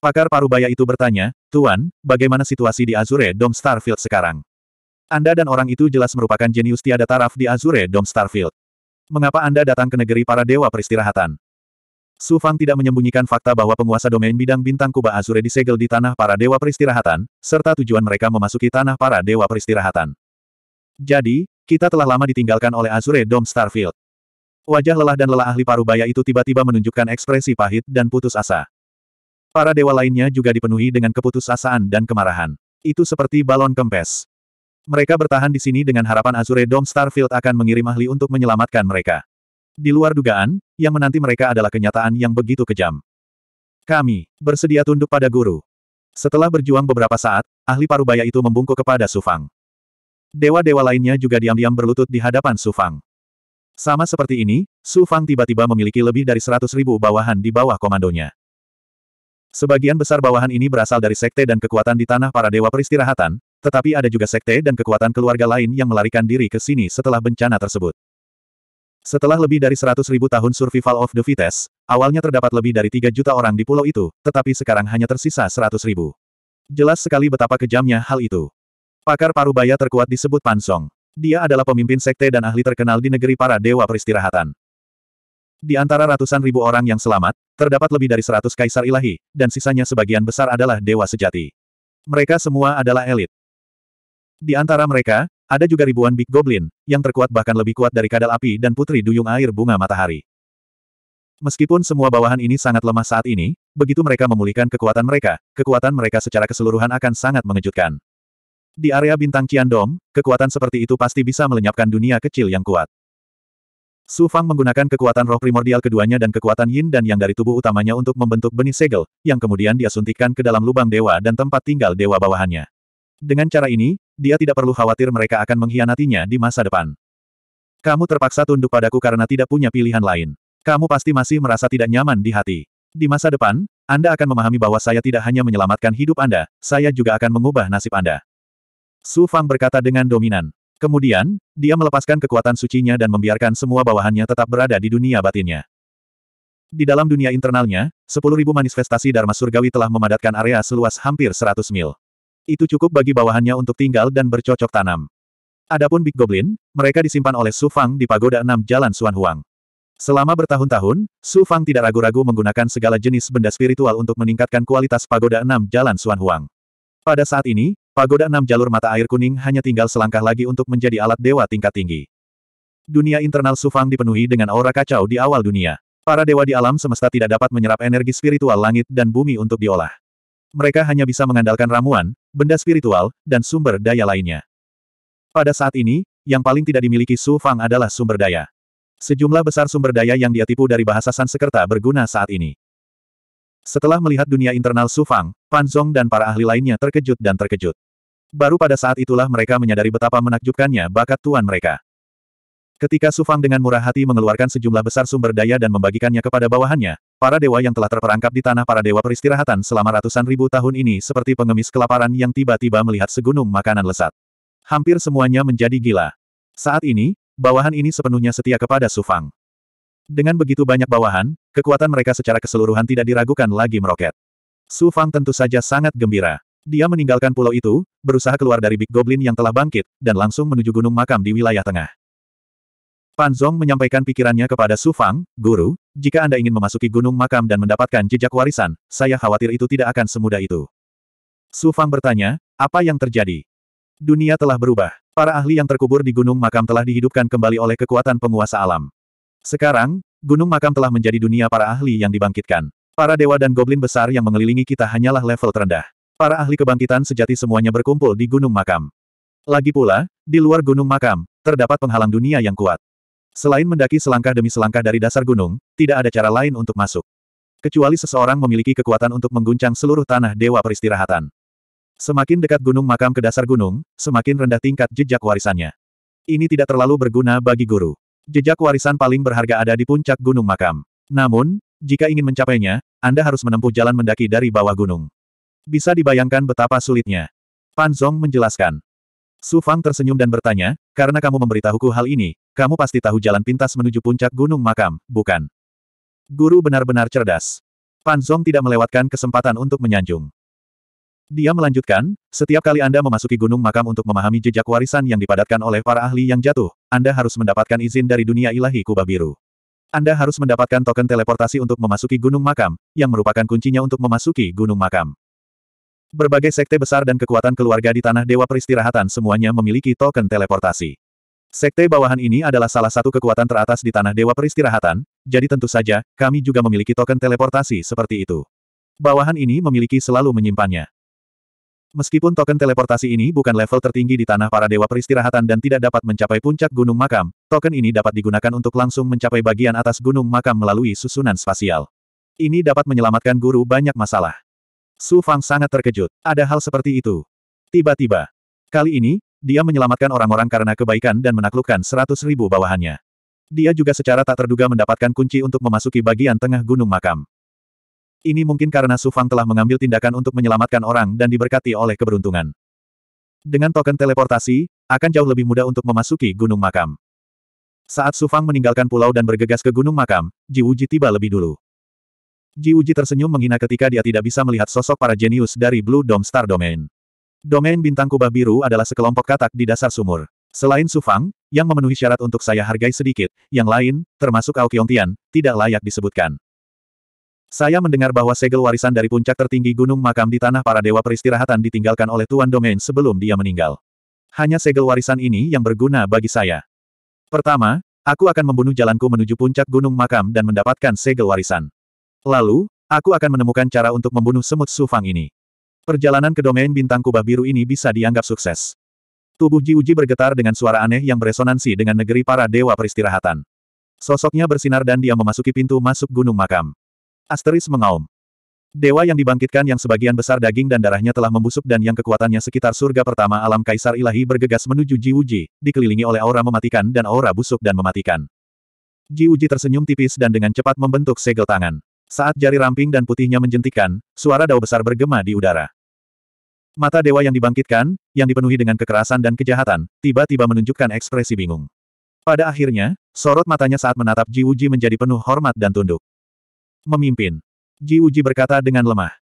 Speaker 1: Pakar parubaya itu bertanya, Tuan, bagaimana situasi di Azure Dome Starfield sekarang? Anda dan orang itu jelas merupakan jenius tiada taraf di Azure Dome Starfield. Mengapa Anda datang ke negeri para dewa peristirahatan? Su Fang tidak menyembunyikan fakta bahwa penguasa domain bidang bintang Kuba Azure disegel di Tanah Para Dewa Peristirahatan, serta tujuan mereka memasuki Tanah Para Dewa Peristirahatan. Jadi, kita telah lama ditinggalkan oleh Azure Dome Starfield. Wajah lelah dan lelah ahli parubaya itu tiba-tiba menunjukkan ekspresi pahit dan putus asa. Para dewa lainnya juga dipenuhi dengan keputusasaan dan kemarahan. Itu seperti balon kempes. Mereka bertahan di sini dengan harapan Azure Dome Starfield akan mengirim ahli untuk menyelamatkan mereka. Di luar dugaan, yang menanti mereka adalah kenyataan yang begitu kejam. Kami, bersedia tunduk pada guru. Setelah berjuang beberapa saat, ahli parubaya itu membungkuk kepada Sufang. Dewa-dewa lainnya juga diam-diam berlutut di hadapan Sufang. Sama seperti ini, Sufang tiba-tiba memiliki lebih dari seratus ribu bawahan di bawah komandonya. Sebagian besar bawahan ini berasal dari sekte dan kekuatan di tanah para dewa peristirahatan, tetapi ada juga sekte dan kekuatan keluarga lain yang melarikan diri ke sini setelah bencana tersebut. Setelah lebih dari 100 ribu tahun survival of the fittest, awalnya terdapat lebih dari 3 juta orang di pulau itu, tetapi sekarang hanya tersisa 100 ribu. Jelas sekali betapa kejamnya hal itu. Pakar parubaya terkuat disebut Pansong. Dia adalah pemimpin sekte dan ahli terkenal di negeri para dewa peristirahatan. Di antara ratusan ribu orang yang selamat, terdapat lebih dari 100 kaisar ilahi, dan sisanya sebagian besar adalah dewa sejati. Mereka semua adalah elit. Di antara mereka, ada juga ribuan Big Goblin, yang terkuat bahkan lebih kuat dari kadal api dan putri duyung air bunga matahari. Meskipun semua bawahan ini sangat lemah saat ini, begitu mereka memulihkan kekuatan mereka, kekuatan mereka secara keseluruhan akan sangat mengejutkan. Di area bintang Ciandom, kekuatan seperti itu pasti bisa melenyapkan dunia kecil yang kuat. Su Fang menggunakan kekuatan roh primordial keduanya dan kekuatan yin dan yang dari tubuh utamanya untuk membentuk benih segel, yang kemudian dia suntikkan ke dalam lubang dewa dan tempat tinggal dewa bawahannya. Dengan cara ini, dia tidak perlu khawatir mereka akan mengkhianatinya di masa depan. Kamu terpaksa tunduk padaku karena tidak punya pilihan lain. Kamu pasti masih merasa tidak nyaman di hati. Di masa depan, Anda akan memahami bahwa saya tidak hanya menyelamatkan hidup Anda, saya juga akan mengubah nasib Anda. Su Fang berkata dengan dominan. Kemudian, dia melepaskan kekuatan sucinya dan membiarkan semua bawahannya tetap berada di dunia batinnya. Di dalam dunia internalnya, 10.000 manifestasi Dharma Surgawi telah memadatkan area seluas hampir 100 mil. Itu cukup bagi bawahannya untuk tinggal dan bercocok tanam. Adapun Big Goblin, mereka disimpan oleh Su Fang di Pagoda 6 Jalan Suan Huang. Selama bertahun-tahun, Su Fang tidak ragu-ragu menggunakan segala jenis benda spiritual untuk meningkatkan kualitas Pagoda 6 Jalan Suan Huang. Pada saat ini, Pagoda 6 Jalur Mata Air Kuning hanya tinggal selangkah lagi untuk menjadi alat dewa tingkat tinggi. Dunia internal Su Fang dipenuhi dengan aura kacau di awal dunia. Para dewa di alam semesta tidak dapat menyerap energi spiritual langit dan bumi untuk diolah mereka hanya bisa mengandalkan ramuan, benda spiritual, dan sumber daya lainnya. Pada saat ini, yang paling tidak dimiliki Su Fang adalah sumber daya. Sejumlah besar sumber daya yang dia tipu dari bahasa Sansekerta berguna saat ini. Setelah melihat dunia internal Su Fang, Pan Zong dan para ahli lainnya terkejut dan terkejut. Baru pada saat itulah mereka menyadari betapa menakjubkannya bakat tuan mereka. Ketika Su Fang dengan murah hati mengeluarkan sejumlah besar sumber daya dan membagikannya kepada bawahannya, Para dewa yang telah terperangkap di tanah para dewa peristirahatan selama ratusan ribu tahun ini seperti pengemis kelaparan yang tiba-tiba melihat segunung makanan lesat. Hampir semuanya menjadi gila. Saat ini, bawahan ini sepenuhnya setia kepada Sufang. Dengan begitu banyak bawahan, kekuatan mereka secara keseluruhan tidak diragukan lagi meroket. Sufang tentu saja sangat gembira. Dia meninggalkan pulau itu, berusaha keluar dari Big Goblin yang telah bangkit, dan langsung menuju gunung makam di wilayah tengah. Fan Zong menyampaikan pikirannya kepada Su Fang, Guru, jika Anda ingin memasuki gunung makam dan mendapatkan jejak warisan, saya khawatir itu tidak akan semudah itu. Su Fang bertanya, apa yang terjadi? Dunia telah berubah. Para ahli yang terkubur di gunung makam telah dihidupkan kembali oleh kekuatan penguasa alam. Sekarang, gunung makam telah menjadi dunia para ahli yang dibangkitkan. Para dewa dan goblin besar yang mengelilingi kita hanyalah level terendah. Para ahli kebangkitan sejati semuanya berkumpul di gunung makam. Lagi pula, di luar gunung makam, terdapat penghalang dunia yang kuat. Selain mendaki selangkah demi selangkah dari dasar gunung, tidak ada cara lain untuk masuk. Kecuali seseorang memiliki kekuatan untuk mengguncang seluruh tanah dewa peristirahatan. Semakin dekat gunung makam ke dasar gunung, semakin rendah tingkat jejak warisannya. Ini tidak terlalu berguna bagi guru. Jejak warisan paling berharga ada di puncak gunung makam. Namun, jika ingin mencapainya, Anda harus menempuh jalan mendaki dari bawah gunung. Bisa dibayangkan betapa sulitnya. Pan Zong menjelaskan. Su Fang tersenyum dan bertanya, karena kamu memberitahuku hal ini, kamu pasti tahu jalan pintas menuju puncak gunung makam, bukan? Guru benar-benar cerdas. Pan Zong tidak melewatkan kesempatan untuk menyanjung. Dia melanjutkan, setiap kali Anda memasuki gunung makam untuk memahami jejak warisan yang dipadatkan oleh para ahli yang jatuh, Anda harus mendapatkan izin dari dunia ilahi kubah biru. Anda harus mendapatkan token teleportasi untuk memasuki gunung makam, yang merupakan kuncinya untuk memasuki gunung makam. Berbagai sekte besar dan kekuatan keluarga di tanah dewa peristirahatan semuanya memiliki token teleportasi. Sekte bawahan ini adalah salah satu kekuatan teratas di tanah dewa peristirahatan, jadi tentu saja, kami juga memiliki token teleportasi seperti itu. Bawahan ini memiliki selalu menyimpannya. Meskipun token teleportasi ini bukan level tertinggi di tanah para dewa peristirahatan dan tidak dapat mencapai puncak gunung makam, token ini dapat digunakan untuk langsung mencapai bagian atas gunung makam melalui susunan spasial. Ini dapat menyelamatkan guru banyak masalah. Su Fang sangat terkejut. Ada hal seperti itu. Tiba-tiba. Kali ini, dia menyelamatkan orang-orang karena kebaikan dan menaklukkan seratus ribu bawahannya. Dia juga secara tak terduga mendapatkan kunci untuk memasuki bagian tengah gunung makam. Ini mungkin karena Su Fang telah mengambil tindakan untuk menyelamatkan orang dan diberkati oleh keberuntungan. Dengan token teleportasi, akan jauh lebih mudah untuk memasuki gunung makam. Saat Su Fang meninggalkan pulau dan bergegas ke gunung makam, Ji Wuji tiba lebih dulu. Ji Uji tersenyum menghina ketika dia tidak bisa melihat sosok para jenius dari Blue Dome Star Domain. Domain bintang kubah biru adalah sekelompok katak di dasar sumur. Selain Sufang, yang memenuhi syarat untuk saya hargai sedikit, yang lain, termasuk Ao Tian, tidak layak disebutkan. Saya mendengar bahwa segel warisan dari puncak tertinggi gunung makam di tanah para dewa peristirahatan ditinggalkan oleh Tuan Domain sebelum dia meninggal. Hanya segel warisan ini yang berguna bagi saya. Pertama, aku akan membunuh jalanku menuju puncak gunung makam dan mendapatkan segel warisan. Lalu, aku akan menemukan cara untuk membunuh semut sufang ini. Perjalanan ke domain bintang kubah biru ini bisa dianggap sukses. Tubuh Ji Uji bergetar dengan suara aneh yang beresonansi dengan negeri para dewa peristirahatan. Sosoknya bersinar dan dia memasuki pintu masuk gunung makam. Asteris mengaum. Dewa yang dibangkitkan yang sebagian besar daging dan darahnya telah membusuk dan yang kekuatannya sekitar surga pertama alam kaisar ilahi bergegas menuju Ji Uji, dikelilingi oleh aura mematikan dan aura busuk dan mematikan. Ji Uji tersenyum tipis dan dengan cepat membentuk segel tangan. Saat jari ramping dan putihnya menjentikan, suara dao besar bergema di udara. Mata dewa yang dibangkitkan, yang dipenuhi dengan kekerasan dan kejahatan, tiba-tiba menunjukkan ekspresi bingung. Pada akhirnya, sorot matanya saat menatap Ji Uji menjadi penuh hormat dan tunduk. Memimpin. Ji Uji berkata dengan lemah.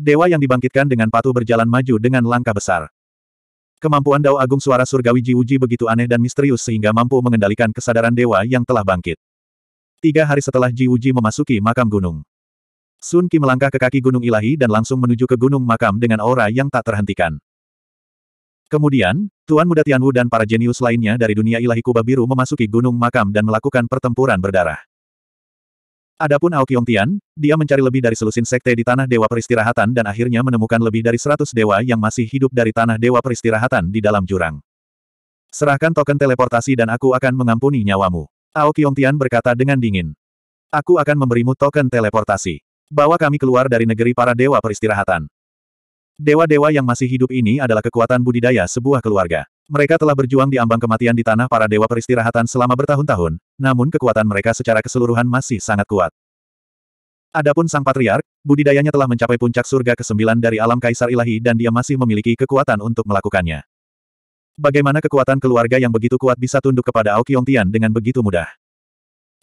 Speaker 1: Dewa yang dibangkitkan dengan patuh berjalan maju dengan langkah besar. Kemampuan Dao Agung Suara Surgawi Ji Uji begitu aneh dan misterius sehingga mampu mengendalikan kesadaran dewa yang telah bangkit. Tiga hari setelah Ji Wuji memasuki makam gunung. Sun Qi melangkah ke kaki Gunung Ilahi dan langsung menuju ke gunung makam dengan aura yang tak terhentikan. Kemudian, Tuan Muda Tianwu dan para jenius lainnya dari dunia ilahi Kubah Biru memasuki gunung makam dan melakukan pertempuran berdarah. Adapun Ao Kiong Tian, dia mencari lebih dari selusin sekte di Tanah Dewa Peristirahatan dan akhirnya menemukan lebih dari seratus dewa yang masih hidup dari Tanah Dewa Peristirahatan di dalam jurang. Serahkan token teleportasi dan aku akan mengampuni nyawamu. Ao Qiongtian berkata dengan dingin. Aku akan memberimu token teleportasi. Bawa kami keluar dari negeri para dewa peristirahatan. Dewa-dewa yang masih hidup ini adalah kekuatan budidaya sebuah keluarga. Mereka telah berjuang di ambang kematian di tanah para dewa peristirahatan selama bertahun-tahun, namun kekuatan mereka secara keseluruhan masih sangat kuat. Adapun sang patriark, budidayanya telah mencapai puncak surga ke-9 dari alam kaisar ilahi dan dia masih memiliki kekuatan untuk melakukannya. Bagaimana kekuatan keluarga yang begitu kuat bisa tunduk kepada Ao Tian dengan begitu mudah?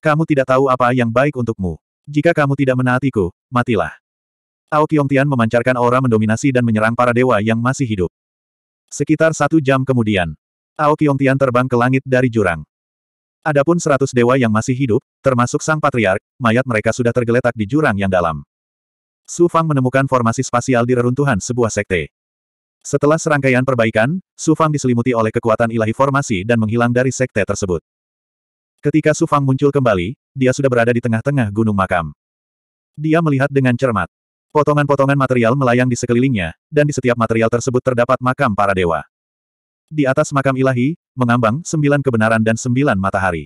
Speaker 1: Kamu tidak tahu apa yang baik untukmu. Jika kamu tidak menaatiku, matilah. Ao Tian memancarkan aura mendominasi dan menyerang para dewa yang masih hidup. Sekitar satu jam kemudian, Ao Tian terbang ke langit dari jurang. Adapun seratus dewa yang masih hidup, termasuk sang patriark, mayat mereka sudah tergeletak di jurang yang dalam. Su Fang menemukan formasi spasial di reruntuhan sebuah sekte. Setelah serangkaian perbaikan, Sufang diselimuti oleh kekuatan ilahi formasi dan menghilang dari sekte tersebut. Ketika Sufang muncul kembali, dia sudah berada di tengah-tengah gunung makam. Dia melihat dengan cermat. Potongan-potongan material melayang di sekelilingnya, dan di setiap material tersebut terdapat makam para dewa. Di atas makam ilahi, mengambang sembilan kebenaran dan sembilan matahari.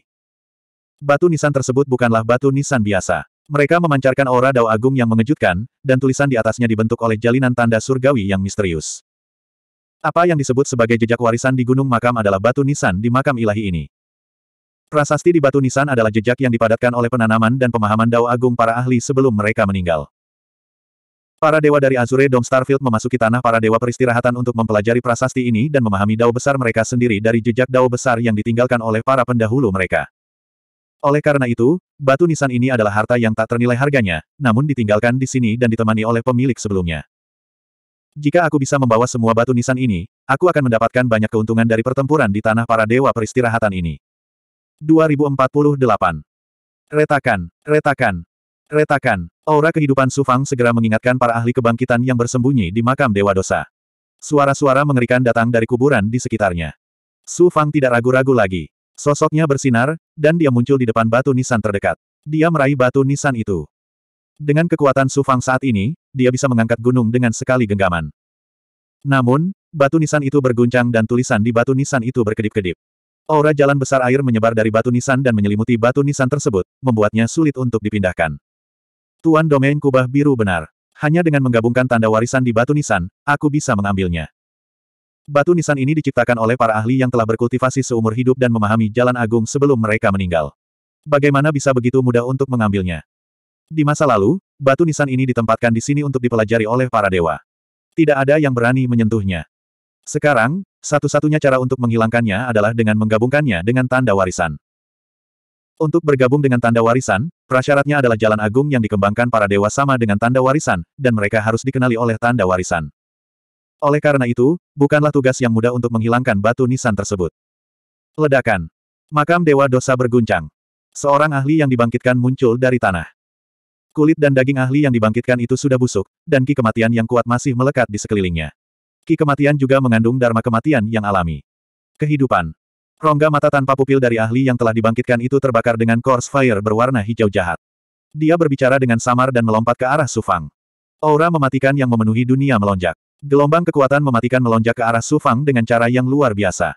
Speaker 1: Batu nisan tersebut bukanlah batu nisan biasa. Mereka memancarkan aura dao agung yang mengejutkan, dan tulisan di atasnya dibentuk oleh jalinan tanda surgawi yang misterius. Apa yang disebut sebagai jejak warisan di Gunung Makam adalah batu nisan di makam ilahi ini. Prasasti di batu nisan adalah jejak yang dipadatkan oleh penanaman dan pemahaman dao agung para ahli sebelum mereka meninggal. Para dewa dari Azure Dome Starfield memasuki tanah para dewa peristirahatan untuk mempelajari prasasti ini dan memahami dao besar mereka sendiri dari jejak dao besar yang ditinggalkan oleh para pendahulu mereka. Oleh karena itu, batu nisan ini adalah harta yang tak ternilai harganya, namun ditinggalkan di sini dan ditemani oleh pemilik sebelumnya. Jika aku bisa membawa semua batu nisan ini, aku akan mendapatkan banyak keuntungan dari pertempuran di tanah para dewa peristirahatan ini. 2048. Retakan, retakan, retakan. Aura kehidupan Sufang segera mengingatkan para ahli kebangkitan yang bersembunyi di makam dewa dosa. Suara-suara mengerikan datang dari kuburan di sekitarnya. Sufang tidak ragu-ragu lagi. Sosoknya bersinar, dan dia muncul di depan batu nisan terdekat. Dia meraih batu nisan itu. Dengan kekuatan Sufang saat ini, dia bisa mengangkat gunung dengan sekali genggaman. Namun, batu nisan itu berguncang dan tulisan di batu nisan itu berkedip-kedip. Aura jalan besar air menyebar dari batu nisan dan menyelimuti batu nisan tersebut, membuatnya sulit untuk dipindahkan. Tuan domain kubah biru benar. Hanya dengan menggabungkan tanda warisan di batu nisan, aku bisa mengambilnya. Batu nisan ini diciptakan oleh para ahli yang telah berkultivasi seumur hidup dan memahami jalan agung sebelum mereka meninggal. Bagaimana bisa begitu mudah untuk mengambilnya? Di masa lalu, Batu nisan ini ditempatkan di sini untuk dipelajari oleh para dewa. Tidak ada yang berani menyentuhnya. Sekarang, satu-satunya cara untuk menghilangkannya adalah dengan menggabungkannya dengan tanda warisan. Untuk bergabung dengan tanda warisan, prasyaratnya adalah jalan agung yang dikembangkan para dewa sama dengan tanda warisan, dan mereka harus dikenali oleh tanda warisan. Oleh karena itu, bukanlah tugas yang mudah untuk menghilangkan batu nisan tersebut. Ledakan. Makam Dewa Dosa berguncang. Seorang ahli yang dibangkitkan muncul dari tanah. Kulit dan daging ahli yang dibangkitkan itu sudah busuk, dan ki kematian yang kuat masih melekat di sekelilingnya. Ki kematian juga mengandung dharma kematian yang alami. Kehidupan. Rongga mata tanpa pupil dari ahli yang telah dibangkitkan itu terbakar dengan course fire berwarna hijau jahat. Dia berbicara dengan samar dan melompat ke arah Sufang. Aura mematikan yang memenuhi dunia melonjak. Gelombang kekuatan mematikan melonjak ke arah Sufang dengan cara yang luar biasa.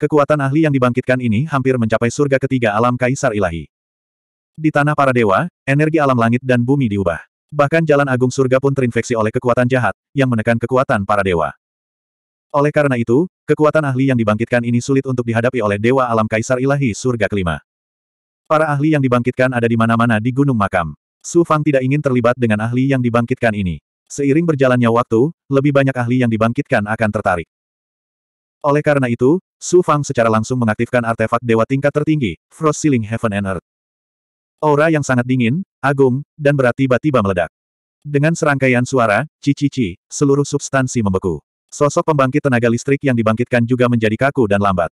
Speaker 1: Kekuatan ahli yang dibangkitkan ini hampir mencapai surga ketiga alam kaisar ilahi. Di tanah para dewa, energi alam langit dan bumi diubah. Bahkan jalan agung surga pun terinfeksi oleh kekuatan jahat, yang menekan kekuatan para dewa. Oleh karena itu, kekuatan ahli yang dibangkitkan ini sulit untuk dihadapi oleh Dewa Alam Kaisar Ilahi Surga Kelima. Para ahli yang dibangkitkan ada di mana-mana di Gunung Makam. Su Fang tidak ingin terlibat dengan ahli yang dibangkitkan ini. Seiring berjalannya waktu, lebih banyak ahli yang dibangkitkan akan tertarik. Oleh karena itu, Su Fang secara langsung mengaktifkan artefak dewa tingkat tertinggi, Frost Ceiling Heaven and Earth. Aura yang sangat dingin, agung, dan berat tiba-tiba meledak. Dengan serangkaian suara, cici ci seluruh substansi membeku. Sosok pembangkit tenaga listrik yang dibangkitkan juga menjadi kaku dan lambat.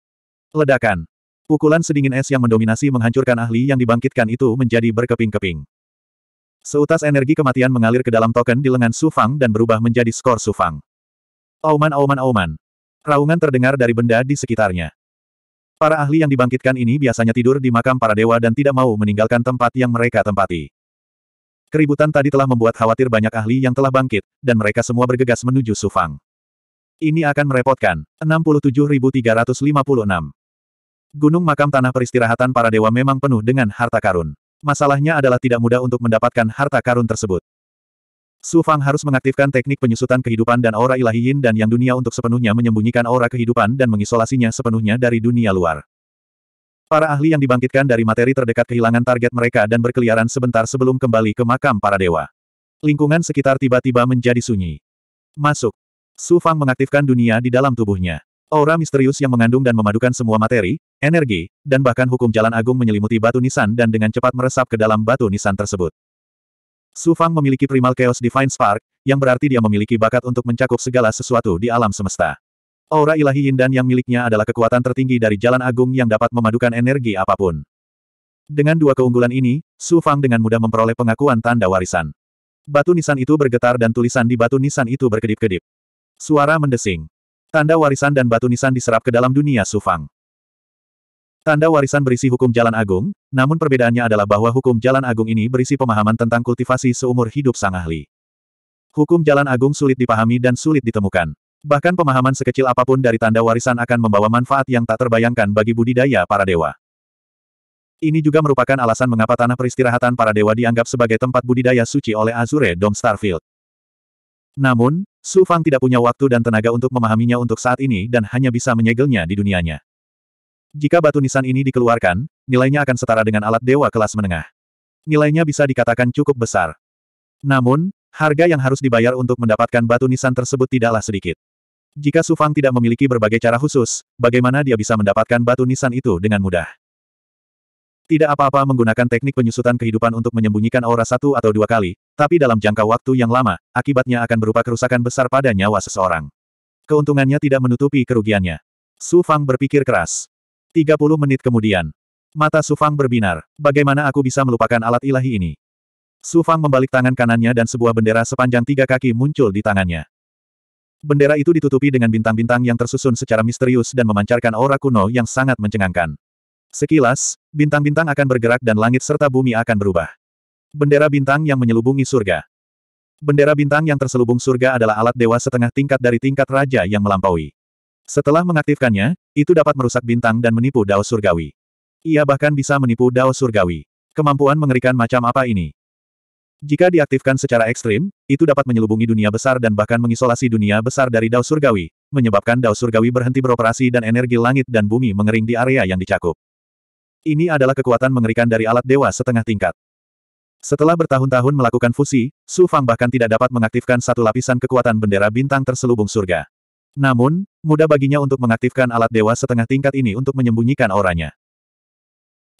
Speaker 1: Ledakan. Pukulan sedingin es yang mendominasi menghancurkan ahli yang dibangkitkan itu menjadi berkeping-keping. Seutas energi kematian mengalir ke dalam token di lengan Sufang dan berubah menjadi skor Sufang. Auman auman auman. Raungan terdengar dari benda di sekitarnya. Para ahli yang dibangkitkan ini biasanya tidur di makam para dewa dan tidak mau meninggalkan tempat yang mereka tempati. Keributan tadi telah membuat khawatir banyak ahli yang telah bangkit, dan mereka semua bergegas menuju Sufang. Ini akan merepotkan. 67356 Gunung makam tanah peristirahatan para dewa memang penuh dengan harta karun. Masalahnya adalah tidak mudah untuk mendapatkan harta karun tersebut. Su Fang harus mengaktifkan teknik penyusutan kehidupan dan aura ilahi yin dan yang dunia untuk sepenuhnya menyembunyikan aura kehidupan dan mengisolasinya sepenuhnya dari dunia luar. Para ahli yang dibangkitkan dari materi terdekat kehilangan target mereka dan berkeliaran sebentar sebelum kembali ke makam para dewa. Lingkungan sekitar tiba-tiba menjadi sunyi. Masuk. Su Fang mengaktifkan dunia di dalam tubuhnya. Aura misterius yang mengandung dan memadukan semua materi, energi, dan bahkan hukum jalan agung menyelimuti batu nisan dan dengan cepat meresap ke dalam batu nisan tersebut. Su Fang memiliki primal chaos divine spark, yang berarti dia memiliki bakat untuk mencakup segala sesuatu di alam semesta. Aura ilahi Yin dan yang miliknya adalah kekuatan tertinggi dari jalan agung yang dapat memadukan energi apapun. Dengan dua keunggulan ini, Su Fang dengan mudah memperoleh pengakuan tanda warisan. Batu nisan itu bergetar dan tulisan di batu nisan itu berkedip-kedip. Suara mendesing. Tanda warisan dan batu nisan diserap ke dalam dunia Su Fang. Tanda warisan berisi hukum jalan agung, namun perbedaannya adalah bahwa hukum jalan agung ini berisi pemahaman tentang kultivasi seumur hidup sang ahli. Hukum jalan agung sulit dipahami dan sulit ditemukan. Bahkan pemahaman sekecil apapun dari tanda warisan akan membawa manfaat yang tak terbayangkan bagi budidaya para dewa. Ini juga merupakan alasan mengapa tanah peristirahatan para dewa dianggap sebagai tempat budidaya suci oleh Azure Dom Starfield. Namun, Su Fang tidak punya waktu dan tenaga untuk memahaminya untuk saat ini dan hanya bisa menyegelnya di dunianya. Jika batu nisan ini dikeluarkan, nilainya akan setara dengan alat dewa kelas menengah. Nilainya bisa dikatakan cukup besar. Namun, harga yang harus dibayar untuk mendapatkan batu nisan tersebut tidaklah sedikit. Jika Sufang tidak memiliki berbagai cara khusus, bagaimana dia bisa mendapatkan batu nisan itu dengan mudah? Tidak apa-apa menggunakan teknik penyusutan kehidupan untuk menyembunyikan aura satu atau dua kali, tapi dalam jangka waktu yang lama, akibatnya akan berupa kerusakan besar pada nyawa seseorang. Keuntungannya tidak menutupi kerugiannya. Su Fang berpikir keras. 30 menit kemudian. Mata Sufang berbinar. Bagaimana aku bisa melupakan alat ilahi ini? Sufang membalik tangan kanannya dan sebuah bendera sepanjang tiga kaki muncul di tangannya. Bendera itu ditutupi dengan bintang-bintang yang tersusun secara misterius dan memancarkan aura kuno yang sangat mencengangkan. Sekilas, bintang-bintang akan bergerak dan langit serta bumi akan berubah. Bendera bintang yang menyelubungi surga. Bendera bintang yang terselubung surga adalah alat dewa setengah tingkat dari tingkat raja yang melampaui. Setelah mengaktifkannya, itu dapat merusak bintang dan menipu Dao Surgawi. Ia bahkan bisa menipu Dao Surgawi. Kemampuan mengerikan macam apa ini? Jika diaktifkan secara ekstrim, itu dapat menyelubungi dunia besar dan bahkan mengisolasi dunia besar dari Dao Surgawi, menyebabkan Dao Surgawi berhenti beroperasi dan energi langit dan bumi mengering di area yang dicakup. Ini adalah kekuatan mengerikan dari alat dewa setengah tingkat. Setelah bertahun-tahun melakukan fusi, Su Fang bahkan tidak dapat mengaktifkan satu lapisan kekuatan bendera bintang terselubung surga. Namun, mudah baginya untuk mengaktifkan alat dewa setengah tingkat ini untuk menyembunyikan auranya.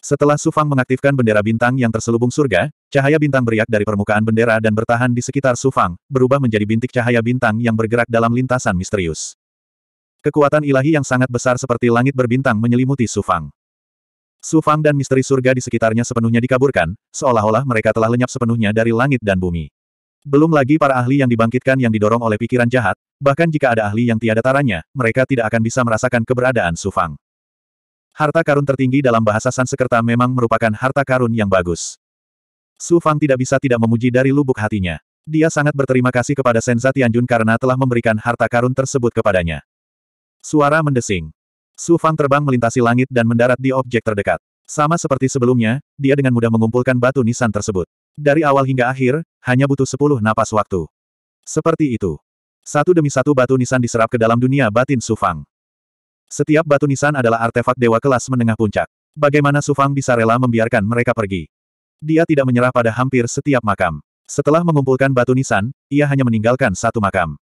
Speaker 1: Setelah Sufang mengaktifkan bendera bintang yang terselubung surga, cahaya bintang beriak dari permukaan bendera dan bertahan di sekitar Sufang, berubah menjadi bintik cahaya bintang yang bergerak dalam lintasan misterius. Kekuatan ilahi yang sangat besar seperti langit berbintang menyelimuti Sufang. Sufang dan misteri surga di sekitarnya sepenuhnya dikaburkan, seolah-olah mereka telah lenyap sepenuhnya dari langit dan bumi. Belum lagi para ahli yang dibangkitkan yang didorong oleh pikiran jahat, bahkan jika ada ahli yang tiada taranya, mereka tidak akan bisa merasakan keberadaan Sufang. Harta karun tertinggi dalam bahasa Sansekerta memang merupakan harta karun yang bagus. Sufang tidak bisa tidak memuji dari lubuk hatinya. Dia sangat berterima kasih kepada Senza Tianjun karena telah memberikan harta karun tersebut kepadanya. Suara mendesing. Sufang terbang melintasi langit dan mendarat di objek terdekat. Sama seperti sebelumnya, dia dengan mudah mengumpulkan batu nisan tersebut. Dari awal hingga akhir, hanya butuh sepuluh napas waktu. Seperti itu. Satu demi satu batu nisan diserap ke dalam dunia batin Sufang. Setiap batu nisan adalah artefak dewa kelas menengah puncak. Bagaimana Sufang bisa rela membiarkan mereka pergi? Dia tidak menyerah pada hampir setiap makam. Setelah mengumpulkan batu nisan, ia hanya meninggalkan satu makam.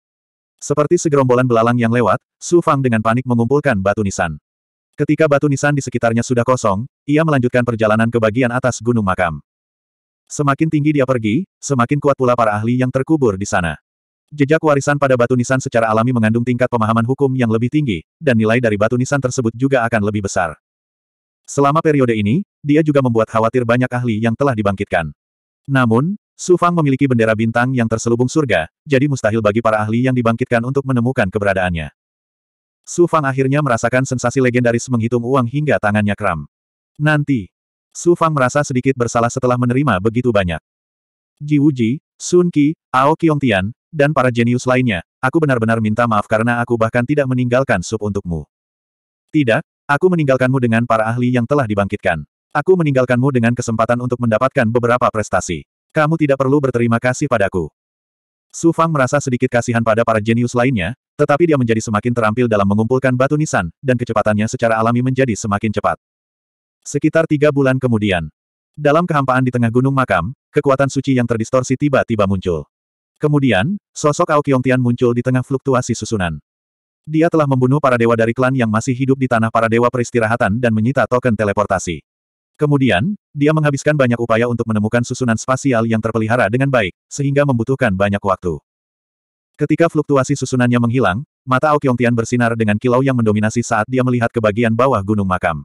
Speaker 1: Seperti segerombolan belalang yang lewat, Sufang dengan panik mengumpulkan batu nisan. Ketika batu nisan di sekitarnya sudah kosong, ia melanjutkan perjalanan ke bagian atas gunung makam. Semakin tinggi dia pergi, semakin kuat pula para ahli yang terkubur di sana. Jejak warisan pada batu nisan secara alami mengandung tingkat pemahaman hukum yang lebih tinggi, dan nilai dari batu nisan tersebut juga akan lebih besar. Selama periode ini, dia juga membuat khawatir banyak ahli yang telah dibangkitkan. Namun, Su Fang memiliki bendera bintang yang terselubung surga, jadi mustahil bagi para ahli yang dibangkitkan untuk menemukan keberadaannya. Su Fang akhirnya merasakan sensasi legendaris menghitung uang hingga tangannya kram. Nanti, Su Fang merasa sedikit bersalah setelah menerima begitu banyak. Ji Wuji, Sun Qi, Ao Qiongtian, dan para jenius lainnya, aku benar-benar minta maaf karena aku bahkan tidak meninggalkan sup untukmu. Tidak, aku meninggalkanmu dengan para ahli yang telah dibangkitkan. Aku meninggalkanmu dengan kesempatan untuk mendapatkan beberapa prestasi. Kamu tidak perlu berterima kasih padaku. Su Fang merasa sedikit kasihan pada para jenius lainnya, tetapi dia menjadi semakin terampil dalam mengumpulkan batu nisan, dan kecepatannya secara alami menjadi semakin cepat. Sekitar tiga bulan kemudian, dalam kehampaan di tengah gunung makam, kekuatan suci yang terdistorsi tiba-tiba muncul. Kemudian, sosok Ao Tian muncul di tengah fluktuasi susunan. Dia telah membunuh para dewa dari klan yang masih hidup di tanah para dewa peristirahatan dan menyita token teleportasi. Kemudian, dia menghabiskan banyak upaya untuk menemukan susunan spasial yang terpelihara dengan baik, sehingga membutuhkan banyak waktu. Ketika fluktuasi susunannya menghilang, mata Ao Tian bersinar dengan kilau yang mendominasi saat dia melihat ke bagian bawah gunung makam.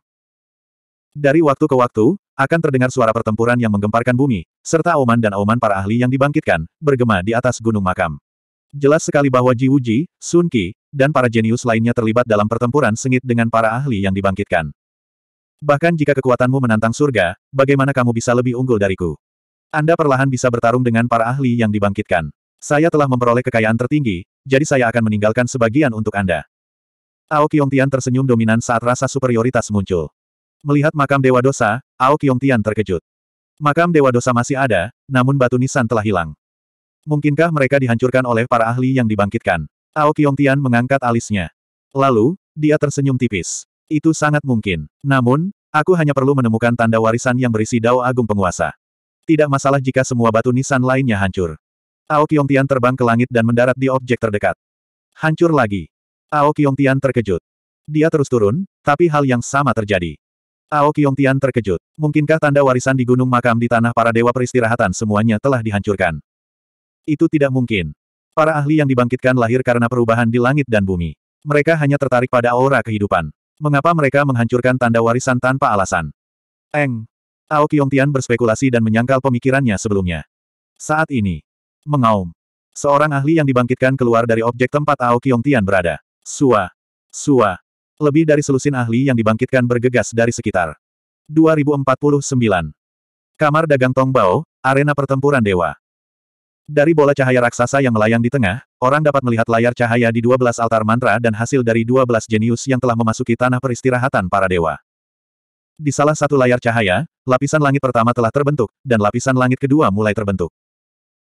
Speaker 1: Dari waktu ke waktu, akan terdengar suara pertempuran yang menggemparkan bumi, serta auman dan auman para ahli yang dibangkitkan, bergema di atas gunung makam. Jelas sekali bahwa Ji Wuji, Sun Qi, dan para jenius lainnya terlibat dalam pertempuran sengit dengan para ahli yang dibangkitkan. Bahkan jika kekuatanmu menantang surga, bagaimana kamu bisa lebih unggul dariku? Anda perlahan bisa bertarung dengan para ahli yang dibangkitkan. Saya telah memperoleh kekayaan tertinggi, jadi saya akan meninggalkan sebagian untuk Anda. Ao Tian tersenyum dominan saat rasa superioritas muncul. Melihat makam Dewa Dosa, Ao Tian terkejut. Makam Dewa Dosa masih ada, namun batu nisan telah hilang. Mungkinkah mereka dihancurkan oleh para ahli yang dibangkitkan? Ao Tian mengangkat alisnya. Lalu, dia tersenyum tipis. Itu sangat mungkin. Namun, aku hanya perlu menemukan tanda warisan yang berisi dao agung penguasa. Tidak masalah jika semua batu nisan lainnya hancur. Ao Tian terbang ke langit dan mendarat di objek terdekat. Hancur lagi. Ao Tian terkejut. Dia terus turun, tapi hal yang sama terjadi. Ao Tian terkejut. Mungkinkah tanda warisan di gunung makam di tanah para dewa peristirahatan semuanya telah dihancurkan? Itu tidak mungkin. Para ahli yang dibangkitkan lahir karena perubahan di langit dan bumi. Mereka hanya tertarik pada aura kehidupan. Mengapa mereka menghancurkan tanda warisan tanpa alasan? Eng. Ao Tian berspekulasi dan menyangkal pemikirannya sebelumnya. Saat ini. Mengaum. Seorang ahli yang dibangkitkan keluar dari objek tempat Ao Tian berada. Sua. Sua. Lebih dari selusin ahli yang dibangkitkan bergegas dari sekitar. 2049. Kamar dagang Tongbao, arena pertempuran dewa. Dari bola cahaya raksasa yang melayang di tengah, orang dapat melihat layar cahaya di 12 altar mantra dan hasil dari 12 jenius yang telah memasuki tanah peristirahatan para dewa. Di salah satu layar cahaya, lapisan langit pertama telah terbentuk, dan lapisan langit kedua mulai terbentuk.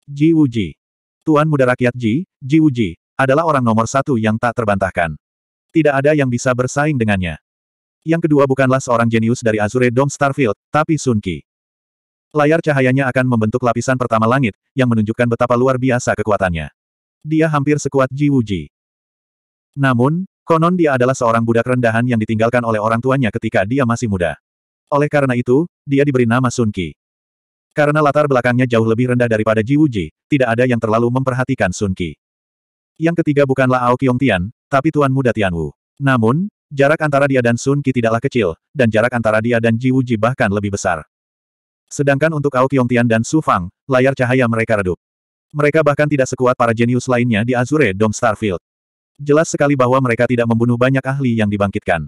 Speaker 1: Ji Wuji. Tuan muda rakyat Ji, Ji Wuji, adalah orang nomor satu yang tak terbantahkan. Tidak ada yang bisa bersaing dengannya. Yang kedua bukanlah seorang jenius dari Azure Dome Starfield, tapi Sun Qi. Layar cahayanya akan membentuk lapisan pertama langit, yang menunjukkan betapa luar biasa kekuatannya. Dia hampir sekuat Ji Wuji. Namun, konon dia adalah seorang budak rendahan yang ditinggalkan oleh orang tuanya ketika dia masih muda. Oleh karena itu, dia diberi nama Sun Qi. Karena latar belakangnya jauh lebih rendah daripada Ji Wuji, tidak ada yang terlalu memperhatikan Sun Qi. Yang ketiga bukanlah Ao Kiong Tian, tapi Tuan Muda Tian Wu. Namun, jarak antara dia dan Sun Qi tidaklah kecil, dan jarak antara dia dan Ji Wu Ji bahkan lebih besar. Sedangkan untuk Ao Kiong Tian dan Su Fang, layar cahaya mereka redup. Mereka bahkan tidak sekuat para jenius lainnya di Azure Dome Starfield. Jelas sekali bahwa mereka tidak membunuh banyak ahli yang dibangkitkan.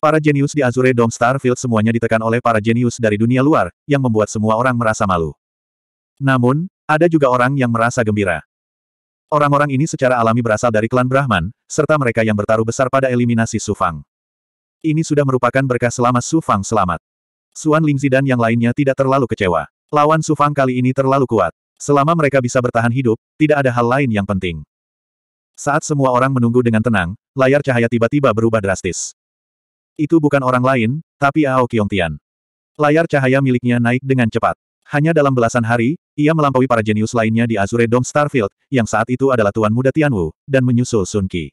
Speaker 1: Para jenius di Azure Dome Starfield semuanya ditekan oleh para jenius dari dunia luar, yang membuat semua orang merasa malu. Namun, ada juga orang yang merasa gembira. Orang-orang ini secara alami berasal dari klan Brahman, serta mereka yang bertaruh besar pada eliminasi Sufang. Ini sudah merupakan berkah selama Sufang selamat. Suan Lingzi dan yang lainnya tidak terlalu kecewa. Lawan Sufang kali ini terlalu kuat. Selama mereka bisa bertahan hidup, tidak ada hal lain yang penting. Saat semua orang menunggu dengan tenang, layar cahaya tiba-tiba berubah drastis. Itu bukan orang lain, tapi Ao Qiongtian. Layar cahaya miliknya naik dengan cepat. Hanya dalam belasan hari, ia melampaui para jenius lainnya di Azure Dome Starfield, yang saat itu adalah Tuan Muda Tianwu, dan menyusul Sun Qi.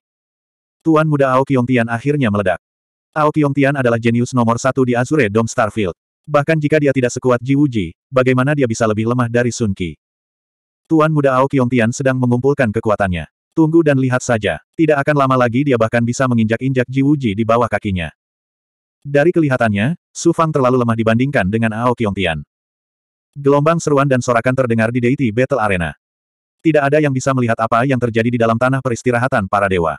Speaker 1: Tuan Muda Ao Tian akhirnya meledak. Ao Tian adalah jenius nomor satu di Azure Dome Starfield. Bahkan jika dia tidak sekuat Ji Wuji, bagaimana dia bisa lebih lemah dari Sun Qi? Tuan Muda Ao Tian sedang mengumpulkan kekuatannya. Tunggu dan lihat saja, tidak akan lama lagi dia bahkan bisa menginjak-injak Ji Wuji di bawah kakinya. Dari kelihatannya, Su Fang terlalu lemah dibandingkan dengan Ao Tian. Gelombang seruan dan sorakan terdengar di Deity Battle Arena. Tidak ada yang bisa melihat apa yang terjadi di dalam tanah peristirahatan para dewa.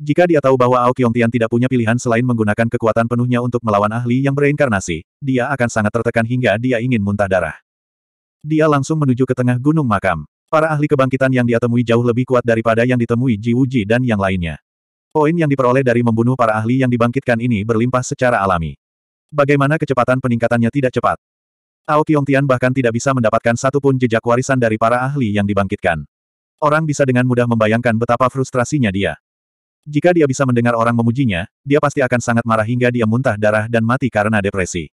Speaker 1: Jika dia tahu bahwa Ao Tian tidak punya pilihan selain menggunakan kekuatan penuhnya untuk melawan ahli yang bereinkarnasi, dia akan sangat tertekan hingga dia ingin muntah darah. Dia langsung menuju ke tengah gunung makam. Para ahli kebangkitan yang dia temui jauh lebih kuat daripada yang ditemui Ji Wuji dan yang lainnya. Poin yang diperoleh dari membunuh para ahli yang dibangkitkan ini berlimpah secara alami. Bagaimana kecepatan peningkatannya tidak cepat? Tao Tian bahkan tidak bisa mendapatkan satu pun jejak warisan dari para ahli yang dibangkitkan. Orang bisa dengan mudah membayangkan betapa frustrasinya dia. Jika dia bisa mendengar orang memujinya, dia pasti akan sangat marah hingga dia muntah darah dan mati karena depresi.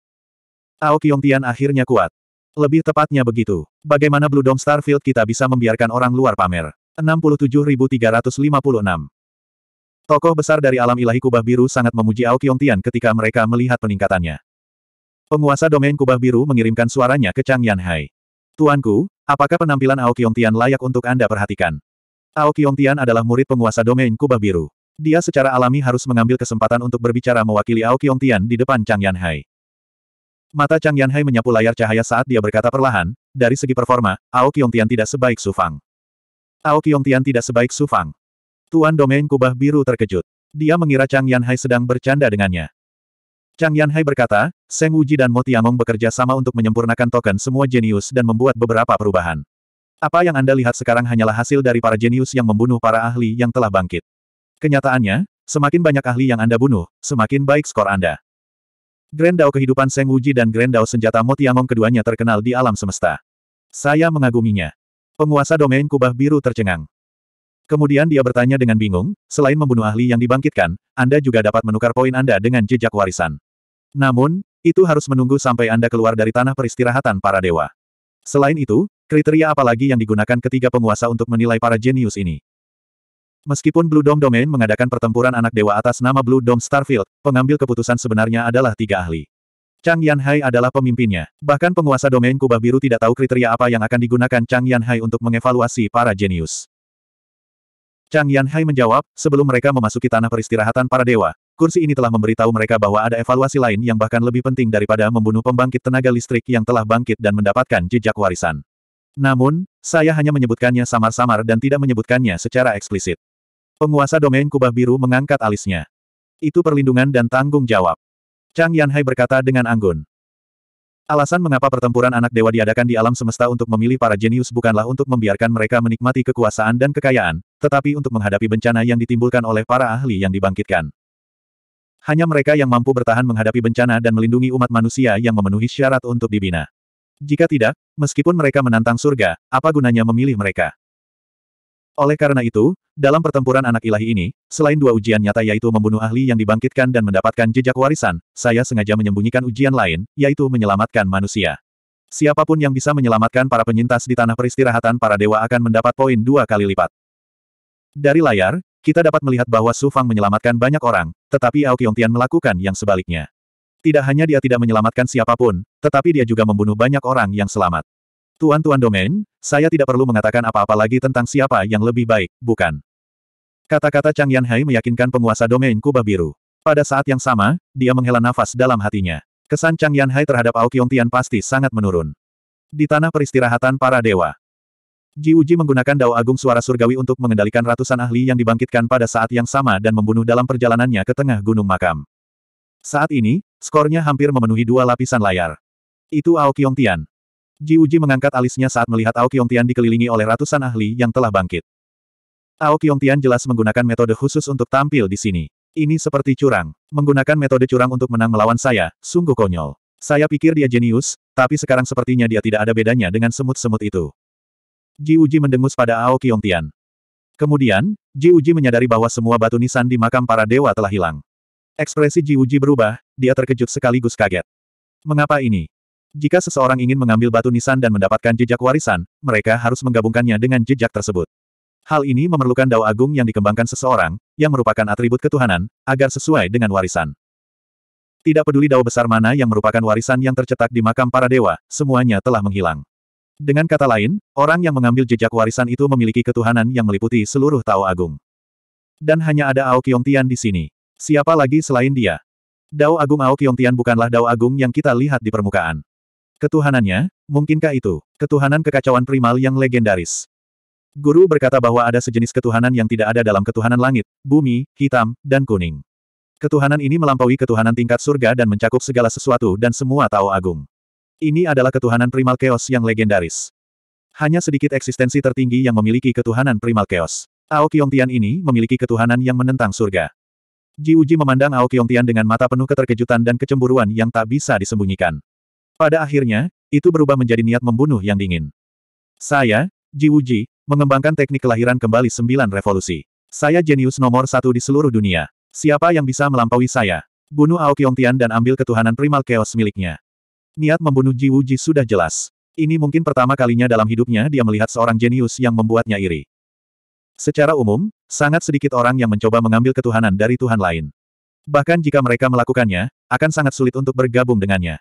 Speaker 1: Tao Tian akhirnya kuat. Lebih tepatnya begitu. Bagaimana Blue Dome Starfield kita bisa membiarkan orang luar pamer? 67356 Tokoh besar dari alam ilahi kubah biru sangat memuji Ao Tian ketika mereka melihat peningkatannya. Penguasa domain kubah biru mengirimkan suaranya ke Chang Yanhai. Tuanku, apakah penampilan Ao Tian layak untuk Anda perhatikan? Ao Tian adalah murid penguasa domain kubah biru. Dia secara alami harus mengambil kesempatan untuk berbicara mewakili Ao Tian di depan Chang Yanhai. Mata Chang Yanhai menyapu layar cahaya saat dia berkata perlahan, dari segi performa, Ao Tian tidak sebaik Su Fang. Ao Tian tidak sebaik Su Fang. Tuan domain kubah biru terkejut. Dia mengira Chang Yanhai sedang bercanda dengannya. Chang Yanhai berkata, Seng Wuji dan Mo Tiamong bekerja sama untuk menyempurnakan token semua jenius dan membuat beberapa perubahan. Apa yang Anda lihat sekarang hanyalah hasil dari para jenius yang membunuh para ahli yang telah bangkit. Kenyataannya, semakin banyak ahli yang Anda bunuh, semakin baik skor Anda. Grand Dao kehidupan Seng Wuji dan Grand Dao senjata Mo Tiamong keduanya terkenal di alam semesta. Saya mengaguminya. Penguasa domain kubah biru tercengang. Kemudian dia bertanya dengan bingung, selain membunuh ahli yang dibangkitkan, Anda juga dapat menukar poin Anda dengan jejak warisan. Namun, itu harus menunggu sampai Anda keluar dari tanah peristirahatan para dewa. Selain itu, kriteria apa lagi yang digunakan ketiga penguasa untuk menilai para jenius ini? Meskipun Blue Dome Domain mengadakan pertempuran anak dewa atas nama Blue Dome Starfield, pengambil keputusan sebenarnya adalah tiga ahli. Chang Yanhai adalah pemimpinnya. Bahkan penguasa domain kubah biru tidak tahu kriteria apa yang akan digunakan Chang Yanhai untuk mengevaluasi para jenius. Chang Yanhai menjawab, sebelum mereka memasuki tanah peristirahatan para dewa, kursi ini telah memberitahu mereka bahwa ada evaluasi lain yang bahkan lebih penting daripada membunuh pembangkit tenaga listrik yang telah bangkit dan mendapatkan jejak warisan. Namun, saya hanya menyebutkannya samar-samar dan tidak menyebutkannya secara eksplisit. Penguasa domain kubah biru mengangkat alisnya. Itu perlindungan dan tanggung jawab. Chang Yanhai berkata dengan anggun. Alasan mengapa pertempuran anak dewa diadakan di alam semesta untuk memilih para jenius bukanlah untuk membiarkan mereka menikmati kekuasaan dan kekayaan, tetapi untuk menghadapi bencana yang ditimbulkan oleh para ahli yang dibangkitkan. Hanya mereka yang mampu bertahan menghadapi bencana dan melindungi umat manusia yang memenuhi syarat untuk dibina. Jika tidak, meskipun mereka menantang surga, apa gunanya memilih mereka? Oleh karena itu, dalam pertempuran anak ilahi ini, selain dua ujian nyata yaitu membunuh ahli yang dibangkitkan dan mendapatkan jejak warisan, saya sengaja menyembunyikan ujian lain, yaitu menyelamatkan manusia. Siapapun yang bisa menyelamatkan para penyintas di tanah peristirahatan para dewa akan mendapat poin dua kali lipat. Dari layar, kita dapat melihat bahwa Su Fang menyelamatkan banyak orang, tetapi Ao Tian melakukan yang sebaliknya. Tidak hanya dia tidak menyelamatkan siapapun, tetapi dia juga membunuh banyak orang yang selamat. Tuan-tuan domain, saya tidak perlu mengatakan apa-apa lagi tentang siapa yang lebih baik, bukan? Kata-kata Chang Yanhai meyakinkan penguasa domain kubah biru. Pada saat yang sama, dia menghela nafas dalam hatinya. Kesan Chang Yanhai terhadap Ao Tian pasti sangat menurun. Di tanah peristirahatan para dewa. Ji Uji menggunakan dao agung suara surgawi untuk mengendalikan ratusan ahli yang dibangkitkan pada saat yang sama dan membunuh dalam perjalanannya ke tengah gunung makam. Saat ini, skornya hampir memenuhi dua lapisan layar. Itu Ao Tian, Ji Uji mengangkat alisnya saat melihat Ao Tian dikelilingi oleh ratusan ahli yang telah bangkit. Ao Tian jelas menggunakan metode khusus untuk tampil di sini. Ini seperti curang. Menggunakan metode curang untuk menang melawan saya, sungguh konyol. Saya pikir dia jenius, tapi sekarang sepertinya dia tidak ada bedanya dengan semut-semut itu. Ji Uji mendengus pada Ao Tian. Kemudian, Ji Uji menyadari bahwa semua batu nisan di makam para dewa telah hilang. Ekspresi Ji Uji berubah, dia terkejut sekaligus kaget. Mengapa ini? Jika seseorang ingin mengambil batu nisan dan mendapatkan jejak warisan, mereka harus menggabungkannya dengan jejak tersebut. Hal ini memerlukan dao agung yang dikembangkan seseorang, yang merupakan atribut ketuhanan, agar sesuai dengan warisan. Tidak peduli dao besar mana yang merupakan warisan yang tercetak di makam para dewa, semuanya telah menghilang. Dengan kata lain, orang yang mengambil jejak warisan itu memiliki ketuhanan yang meliputi seluruh Tao Agung. Dan hanya ada Ao Tian di sini. Siapa lagi selain dia? Dao Agung Ao Tian bukanlah Dao Agung yang kita lihat di permukaan. Ketuhanannya, mungkinkah itu, ketuhanan kekacauan primal yang legendaris? Guru berkata bahwa ada sejenis ketuhanan yang tidak ada dalam ketuhanan langit, bumi, hitam, dan kuning. Ketuhanan ini melampaui ketuhanan tingkat surga dan mencakup segala sesuatu dan semua Tao Agung. Ini adalah ketuhanan primal chaos yang legendaris. Hanya sedikit eksistensi tertinggi yang memiliki ketuhanan primal chaos. Ao Tian ini memiliki ketuhanan yang menentang surga. Ji Uji memandang Ao Tian dengan mata penuh keterkejutan dan kecemburuan yang tak bisa disembunyikan. Pada akhirnya, itu berubah menjadi niat membunuh yang dingin. Saya, Ji Wuji, mengembangkan teknik kelahiran kembali sembilan revolusi. Saya jenius nomor satu di seluruh dunia. Siapa yang bisa melampaui saya? Bunuh Ao Tian dan ambil ketuhanan primal chaos miliknya. Niat membunuh Ji Wuji sudah jelas. Ini mungkin pertama kalinya dalam hidupnya dia melihat seorang jenius yang membuatnya iri. Secara umum, sangat sedikit orang yang mencoba mengambil ketuhanan dari Tuhan lain. Bahkan jika mereka melakukannya, akan sangat sulit untuk bergabung dengannya.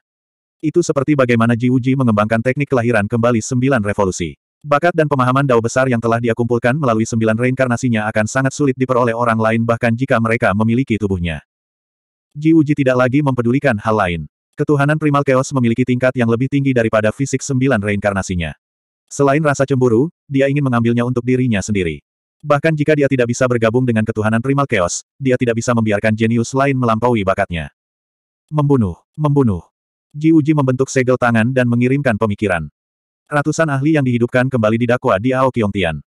Speaker 1: Itu seperti bagaimana Ji Uji mengembangkan teknik kelahiran kembali sembilan revolusi. Bakat dan pemahaman dao besar yang telah dia kumpulkan melalui sembilan reinkarnasinya akan sangat sulit diperoleh orang lain bahkan jika mereka memiliki tubuhnya. Ji Uji tidak lagi mempedulikan hal lain. Ketuhanan primal chaos memiliki tingkat yang lebih tinggi daripada fisik sembilan reinkarnasinya. Selain rasa cemburu, dia ingin mengambilnya untuk dirinya sendiri. Bahkan jika dia tidak bisa bergabung dengan ketuhanan primal chaos, dia tidak bisa membiarkan jenius lain melampaui bakatnya. Membunuh, membunuh, Ji Uji membentuk segel tangan dan mengirimkan pemikiran. Ratusan ahli yang dihidupkan kembali didakwa di Ao Tian.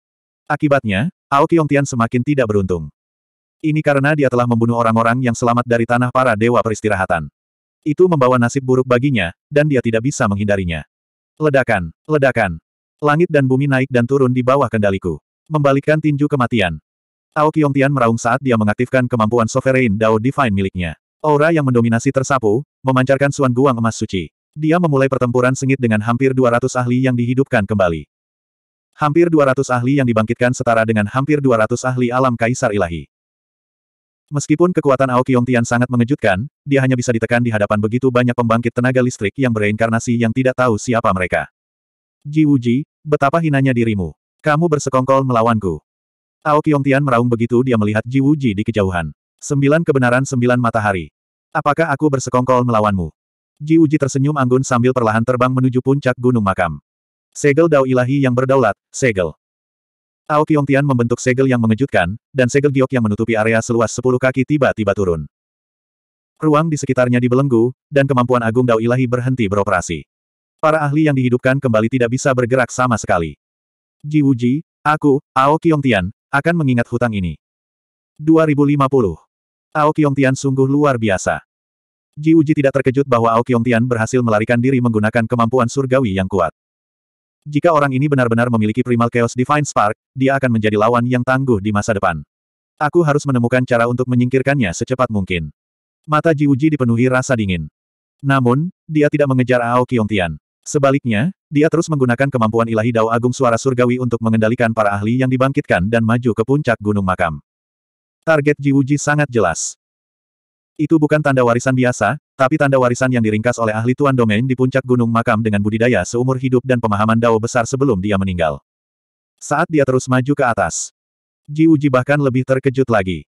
Speaker 1: Akibatnya, Ao Tian semakin tidak beruntung. Ini karena dia telah membunuh orang-orang yang selamat dari tanah para dewa peristirahatan. Itu membawa nasib buruk baginya, dan dia tidak bisa menghindarinya. Ledakan, ledakan. Langit dan bumi naik dan turun di bawah kendaliku. Membalikkan tinju kematian. Ao Tian meraung saat dia mengaktifkan kemampuan Sovereign Dao Divine miliknya. Aura yang mendominasi tersapu, memancarkan suan guang emas suci. Dia memulai pertempuran sengit dengan hampir 200 ahli yang dihidupkan kembali. Hampir 200 ahli yang dibangkitkan setara dengan hampir 200 ahli alam kaisar ilahi. Meskipun kekuatan Ao Tian sangat mengejutkan, dia hanya bisa ditekan di hadapan begitu banyak pembangkit tenaga listrik yang bereinkarnasi yang tidak tahu siapa mereka. Ji Wuji, betapa hinanya dirimu. Kamu bersekongkol melawanku. Ao Tian meraung begitu dia melihat Ji Wuji di kejauhan. Sembilan kebenaran sembilan matahari. Apakah aku bersekongkol melawanmu? Ji Uji tersenyum anggun sambil perlahan terbang menuju puncak gunung makam. Segel Dao Ilahi yang berdaulat, segel. Ao Tian membentuk segel yang mengejutkan, dan segel giok yang menutupi area seluas sepuluh kaki tiba-tiba turun. Ruang di sekitarnya dibelenggu, dan kemampuan agung Dao Ilahi berhenti beroperasi. Para ahli yang dihidupkan kembali tidak bisa bergerak sama sekali. Ji Uji, aku, Ao Tian, akan mengingat hutang ini. 2050 Ao Tian sungguh luar biasa. Ji Uji tidak terkejut bahwa Ao Tian berhasil melarikan diri menggunakan kemampuan surgawi yang kuat. Jika orang ini benar-benar memiliki Primal Chaos Divine Spark, dia akan menjadi lawan yang tangguh di masa depan. Aku harus menemukan cara untuk menyingkirkannya secepat mungkin. Mata Ji Uji dipenuhi rasa dingin. Namun, dia tidak mengejar Ao Tian. Sebaliknya, dia terus menggunakan kemampuan ilahi Dao Agung Suara Surgawi untuk mengendalikan para ahli yang dibangkitkan dan maju ke puncak Gunung Makam. Target Ji Jiwuji sangat jelas. Itu bukan tanda warisan biasa, tapi tanda warisan yang diringkas oleh ahli tuan domain di puncak gunung makam dengan budidaya seumur hidup dan pemahaman dao besar sebelum dia meninggal. Saat dia terus maju ke atas, Ji Jiwuji bahkan lebih terkejut lagi.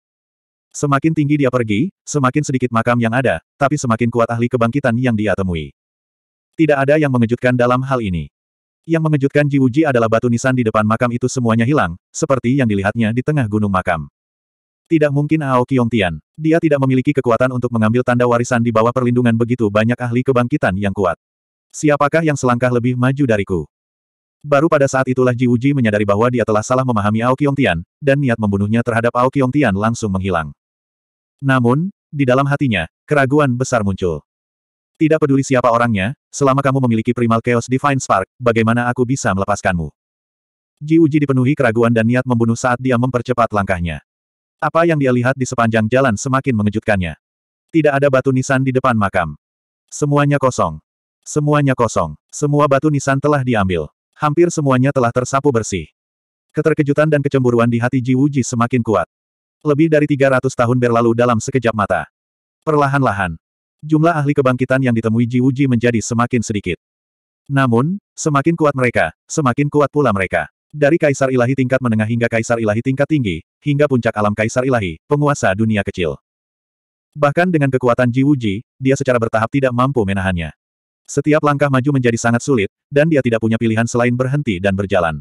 Speaker 1: Semakin tinggi dia pergi, semakin sedikit makam yang ada, tapi semakin kuat ahli kebangkitan yang dia temui. Tidak ada yang mengejutkan dalam hal ini. Yang mengejutkan Ji Jiwuji adalah batu nisan di depan makam itu semuanya hilang, seperti yang dilihatnya di tengah gunung makam. Tidak mungkin Ao Tian. Dia tidak memiliki kekuatan untuk mengambil tanda warisan di bawah perlindungan begitu banyak ahli kebangkitan yang kuat. Siapakah yang selangkah lebih maju dariku? Baru pada saat itulah Ji Uji menyadari bahwa dia telah salah memahami Ao Tian, dan niat membunuhnya terhadap Ao Tian langsung menghilang. Namun, di dalam hatinya, keraguan besar muncul. Tidak peduli siapa orangnya, selama kamu memiliki primal chaos divine spark, bagaimana aku bisa melepaskanmu? Ji Uji dipenuhi keraguan dan niat membunuh saat dia mempercepat langkahnya. Apa yang dia lihat di sepanjang jalan semakin mengejutkannya. Tidak ada batu nisan di depan makam. Semuanya kosong. Semuanya kosong. Semua batu nisan telah diambil. Hampir semuanya telah tersapu bersih. Keterkejutan dan kecemburuan di hati Ji Wuji semakin kuat. Lebih dari 300 tahun berlalu dalam sekejap mata. Perlahan-lahan, jumlah ahli kebangkitan yang ditemui Ji Wuji menjadi semakin sedikit. Namun, semakin kuat mereka, semakin kuat pula mereka. Dari kaisar ilahi tingkat menengah hingga kaisar ilahi tingkat tinggi, hingga puncak alam kaisar ilahi, penguasa dunia kecil. Bahkan dengan kekuatan Ji dia secara bertahap tidak mampu menahannya. Setiap langkah maju menjadi sangat sulit, dan dia tidak punya pilihan selain berhenti dan berjalan.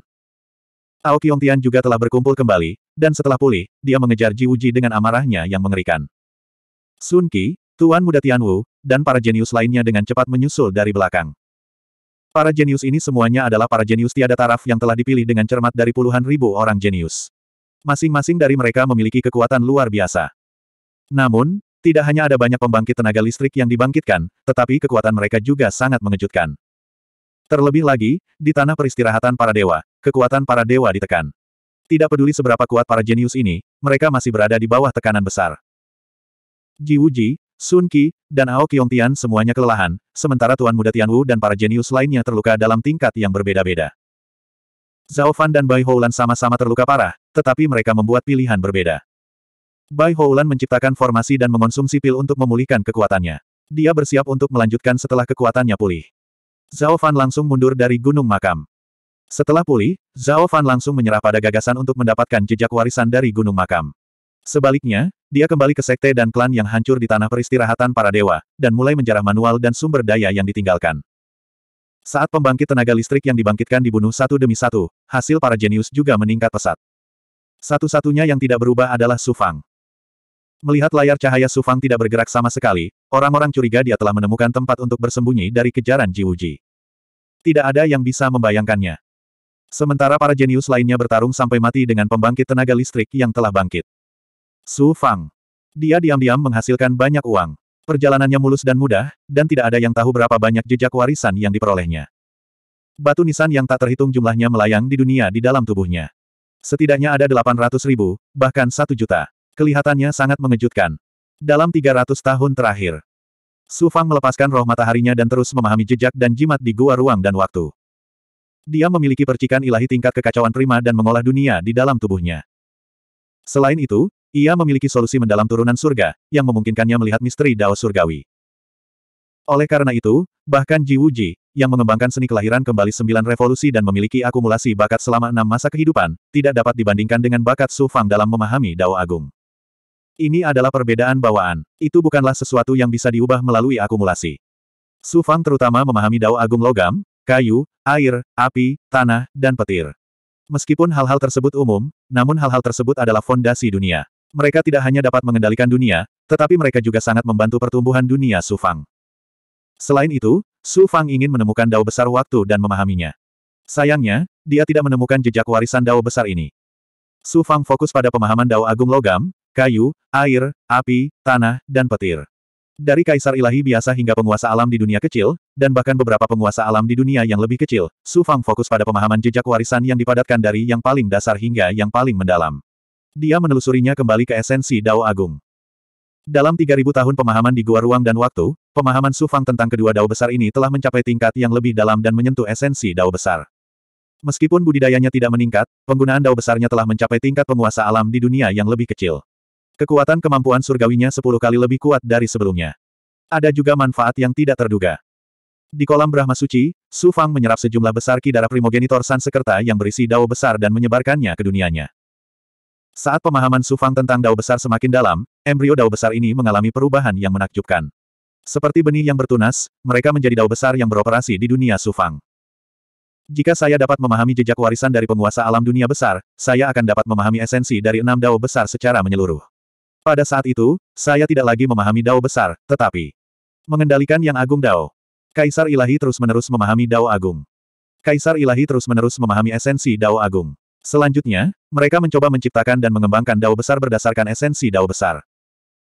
Speaker 1: Ao Tian juga telah berkumpul kembali, dan setelah pulih, dia mengejar Ji dengan amarahnya yang mengerikan. Sun Qi, Tuan Muda Tianwu, dan para jenius lainnya dengan cepat menyusul dari belakang. Para jenius ini semuanya adalah para jenius tiada taraf yang telah dipilih dengan cermat dari puluhan ribu orang jenius. Masing-masing dari mereka memiliki kekuatan luar biasa. Namun, tidak hanya ada banyak pembangkit tenaga listrik yang dibangkitkan, tetapi kekuatan mereka juga sangat mengejutkan. Terlebih lagi, di tanah peristirahatan para dewa, kekuatan para dewa ditekan. Tidak peduli seberapa kuat para jenius ini, mereka masih berada di bawah tekanan besar. Ji Sun Qi, dan Ao Tian semuanya kelelahan, sementara Tuan Muda Tianwu dan para jenius lainnya terluka dalam tingkat yang berbeda-beda. Zhao Fan dan Bai Houlan sama-sama terluka parah, tetapi mereka membuat pilihan berbeda. Bai Houlan menciptakan formasi dan mengonsumsi pil untuk memulihkan kekuatannya. Dia bersiap untuk melanjutkan setelah kekuatannya pulih. Zhao Fan langsung mundur dari gunung makam. Setelah pulih, Zhao Fan langsung menyerah pada gagasan untuk mendapatkan jejak warisan dari gunung makam. Sebaliknya, dia kembali ke sekte dan klan yang hancur di tanah peristirahatan para dewa, dan mulai menjarah manual dan sumber daya yang ditinggalkan. Saat pembangkit tenaga listrik yang dibangkitkan dibunuh satu demi satu, hasil para jenius juga meningkat pesat. Satu-satunya yang tidak berubah adalah Sufang. Melihat layar cahaya Sufang tidak bergerak sama sekali, orang-orang curiga dia telah menemukan tempat untuk bersembunyi dari kejaran Jiwuji. Tidak ada yang bisa membayangkannya. Sementara para jenius lainnya bertarung sampai mati dengan pembangkit tenaga listrik yang telah bangkit. Su Fang. Dia diam-diam menghasilkan banyak uang. Perjalanannya mulus dan mudah, dan tidak ada yang tahu berapa banyak jejak warisan yang diperolehnya. Batu nisan yang tak terhitung jumlahnya melayang di dunia di dalam tubuhnya. Setidaknya ada 800 ribu, bahkan 1 juta. Kelihatannya sangat mengejutkan. Dalam 300 tahun terakhir, Su Fang melepaskan roh mataharinya dan terus memahami jejak dan jimat di gua ruang dan waktu. Dia memiliki percikan ilahi tingkat kekacauan prima dan mengolah dunia di dalam tubuhnya. Selain itu, ia memiliki solusi mendalam turunan surga, yang memungkinkannya melihat misteri Dao surgawi. Oleh karena itu, bahkan Ji Wuji, yang mengembangkan seni kelahiran kembali sembilan revolusi dan memiliki akumulasi bakat selama enam masa kehidupan, tidak dapat dibandingkan dengan bakat Su Fang dalam memahami Dao Agung. Ini adalah perbedaan bawaan. Itu bukanlah sesuatu yang bisa diubah melalui akumulasi. Su Fang terutama memahami Dao Agung logam, kayu, air, api, tanah, dan petir. Meskipun hal-hal tersebut umum, namun hal-hal tersebut adalah fondasi dunia. Mereka tidak hanya dapat mengendalikan dunia, tetapi mereka juga sangat membantu pertumbuhan dunia Su Fang. Selain itu, Su Fang ingin menemukan dao besar waktu dan memahaminya. Sayangnya, dia tidak menemukan jejak warisan dao besar ini. Su Fang fokus pada pemahaman dao agung logam, kayu, air, api, tanah, dan petir. Dari kaisar ilahi biasa hingga penguasa alam di dunia kecil, dan bahkan beberapa penguasa alam di dunia yang lebih kecil, Su Fang fokus pada pemahaman jejak warisan yang dipadatkan dari yang paling dasar hingga yang paling mendalam. Dia menelusurinya kembali ke esensi Dao Agung. Dalam 3000 tahun pemahaman di Gua Ruang dan Waktu, pemahaman Su Fang tentang kedua Dao besar ini telah mencapai tingkat yang lebih dalam dan menyentuh esensi Dao besar. Meskipun budidayanya tidak meningkat, penggunaan Dao besarnya telah mencapai tingkat penguasa alam di dunia yang lebih kecil. Kekuatan kemampuan surgawinya 10 kali lebih kuat dari sebelumnya. Ada juga manfaat yang tidak terduga. Di kolam Brahma Suci, Su Fang menyerap sejumlah besar kidara primogenitor San yang berisi Dao besar dan menyebarkannya ke dunianya. Saat pemahaman Sufang tentang dao besar semakin dalam, embrio dao besar ini mengalami perubahan yang menakjubkan. Seperti benih yang bertunas, mereka menjadi dao besar yang beroperasi di dunia Sufang. Jika saya dapat memahami jejak warisan dari penguasa alam dunia besar, saya akan dapat memahami esensi dari enam dao besar secara menyeluruh. Pada saat itu, saya tidak lagi memahami dao besar, tetapi mengendalikan yang agung dao. Kaisar ilahi terus-menerus memahami dao agung. Kaisar ilahi terus-menerus memahami esensi dao agung. Selanjutnya, mereka mencoba menciptakan dan mengembangkan dao besar berdasarkan esensi dao besar.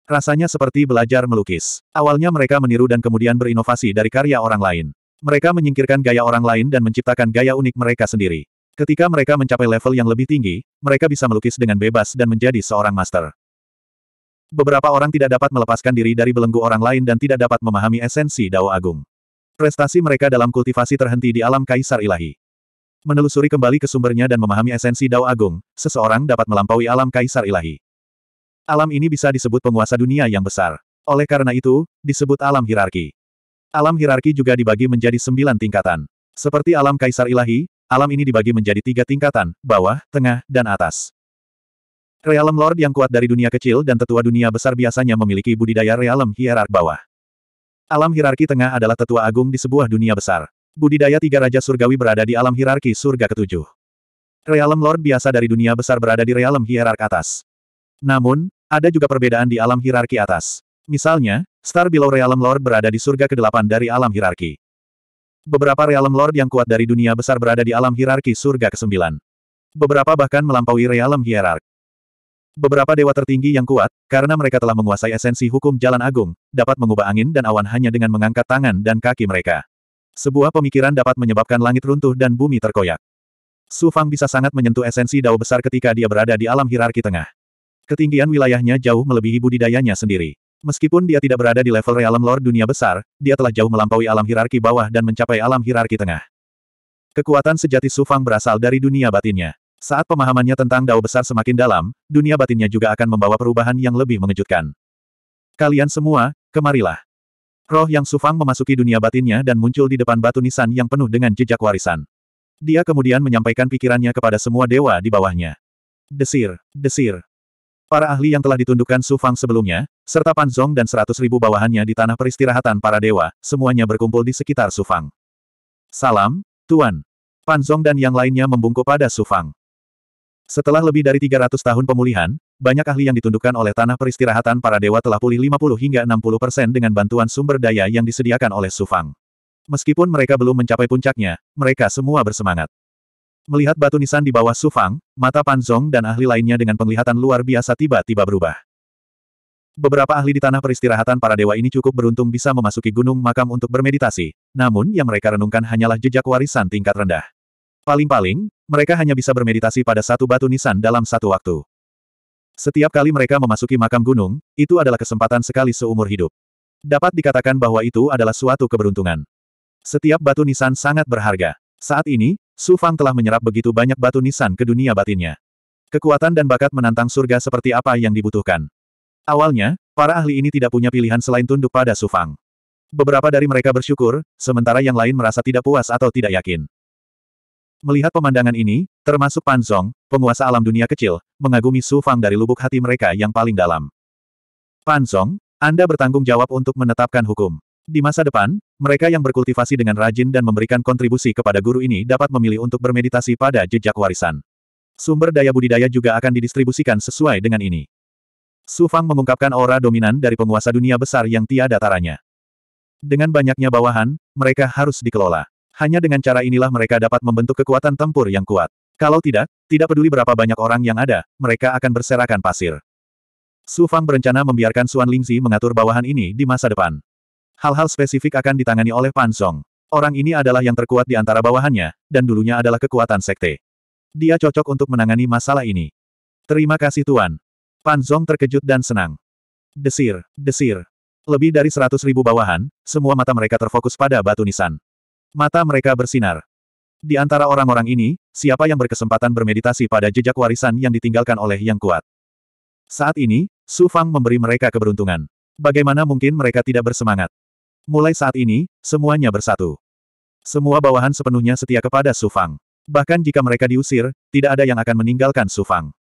Speaker 1: Rasanya seperti belajar melukis. Awalnya mereka meniru dan kemudian berinovasi dari karya orang lain. Mereka menyingkirkan gaya orang lain dan menciptakan gaya unik mereka sendiri. Ketika mereka mencapai level yang lebih tinggi, mereka bisa melukis dengan bebas dan menjadi seorang master. Beberapa orang tidak dapat melepaskan diri dari belenggu orang lain dan tidak dapat memahami esensi Dao Agung. Prestasi mereka dalam kultivasi terhenti di alam kaisar ilahi. Menelusuri kembali ke sumbernya dan memahami esensi Dao Agung, seseorang dapat melampaui alam kaisar ilahi. Alam ini bisa disebut penguasa dunia yang besar. Oleh karena itu, disebut alam hierarki. Alam hierarki juga dibagi menjadi sembilan tingkatan. Seperti alam kaisar ilahi, alam ini dibagi menjadi tiga tingkatan, bawah, tengah, dan atas. Realem Lord yang kuat dari dunia kecil dan tetua dunia besar biasanya memiliki budidaya realem hierark bawah. Alam hierarki tengah adalah tetua agung di sebuah dunia besar. Budidaya tiga raja surgawi berada di alam hierarki surga ketujuh. Realem Lord biasa dari dunia besar berada di realem hierark atas. Namun, ada juga perbedaan di alam hierarki atas. Misalnya, Star Below Realem Lord berada di surga ke-8 dari alam hierarki. Beberapa Realem Lord yang kuat dari dunia besar berada di alam hierarki surga ke-9. Beberapa bahkan melampaui Realem hierark. Beberapa dewa tertinggi yang kuat, karena mereka telah menguasai esensi hukum jalan agung, dapat mengubah angin dan awan hanya dengan mengangkat tangan dan kaki mereka. Sebuah pemikiran dapat menyebabkan langit runtuh dan bumi terkoyak. Su Fang bisa sangat menyentuh esensi dao besar ketika dia berada di alam hierarki tengah. Ketinggian wilayahnya jauh melebihi budidayanya sendiri. Meskipun dia tidak berada di level realm Lord dunia besar, dia telah jauh melampaui alam hierarki bawah dan mencapai alam hierarki tengah. Kekuatan sejati Su Fang berasal dari dunia batinnya. Saat pemahamannya tentang dao besar semakin dalam, dunia batinnya juga akan membawa perubahan yang lebih mengejutkan. Kalian semua, kemarilah. Roh yang Sufang memasuki dunia batinnya dan muncul di depan batu nisan yang penuh dengan jejak warisan. Dia kemudian menyampaikan pikirannya kepada semua dewa di bawahnya. Desir, desir. Para ahli yang telah ditundukkan Sufang sebelumnya, serta Panzong dan seratus ribu bawahannya di tanah peristirahatan para dewa, semuanya berkumpul di sekitar Sufang. Salam, Tuan. Panzong dan yang lainnya membungkuk pada Sufang. Setelah lebih dari 300 tahun pemulihan, banyak ahli yang ditundukkan oleh tanah peristirahatan para dewa telah pulih 50 hingga 60 persen dengan bantuan sumber daya yang disediakan oleh Sufang. Meskipun mereka belum mencapai puncaknya, mereka semua bersemangat. Melihat batu nisan di bawah Sufang, mata Panzong dan ahli lainnya dengan penglihatan luar biasa tiba-tiba berubah. Beberapa ahli di tanah peristirahatan para dewa ini cukup beruntung bisa memasuki gunung makam untuk bermeditasi, namun yang mereka renungkan hanyalah jejak warisan tingkat rendah. Paling-paling, mereka hanya bisa bermeditasi pada satu batu nisan dalam satu waktu. Setiap kali mereka memasuki makam gunung, itu adalah kesempatan sekali seumur hidup. Dapat dikatakan bahwa itu adalah suatu keberuntungan. Setiap batu nisan sangat berharga. Saat ini, Su Fang telah menyerap begitu banyak batu nisan ke dunia batinnya. Kekuatan dan bakat menantang surga seperti apa yang dibutuhkan. Awalnya, para ahli ini tidak punya pilihan selain tunduk pada Su Fang. Beberapa dari mereka bersyukur, sementara yang lain merasa tidak puas atau tidak yakin. Melihat pemandangan ini, Termasuk Zong, penguasa alam dunia kecil, mengagumi Su Fang dari lubuk hati mereka yang paling dalam. Zong, Anda bertanggung jawab untuk menetapkan hukum. Di masa depan, mereka yang berkultivasi dengan rajin dan memberikan kontribusi kepada guru ini dapat memilih untuk bermeditasi pada jejak warisan. Sumber daya budidaya juga akan didistribusikan sesuai dengan ini. Su Fang mengungkapkan aura dominan dari penguasa dunia besar yang tiada taranya. Dengan banyaknya bawahan, mereka harus dikelola. Hanya dengan cara inilah mereka dapat membentuk kekuatan tempur yang kuat. Kalau tidak, tidak peduli berapa banyak orang yang ada, mereka akan berserakan pasir. Su Fang berencana membiarkan Suan Lingzi mengatur bawahan ini di masa depan. Hal-hal spesifik akan ditangani oleh Pan Song. Orang ini adalah yang terkuat di antara bawahannya, dan dulunya adalah kekuatan sekte. Dia cocok untuk menangani masalah ini. Terima kasih Tuan. Pan Song terkejut dan senang. Desir, desir. Lebih dari seratus ribu bawahan, semua mata mereka terfokus pada batu nisan. Mata mereka bersinar. Di antara orang-orang ini, siapa yang berkesempatan bermeditasi pada jejak warisan yang ditinggalkan oleh yang kuat? Saat ini, Su Fang memberi mereka keberuntungan. Bagaimana mungkin mereka tidak bersemangat? Mulai saat ini, semuanya bersatu. Semua bawahan sepenuhnya setia kepada Su Fang. Bahkan jika mereka diusir, tidak ada yang akan meninggalkan Su Fang.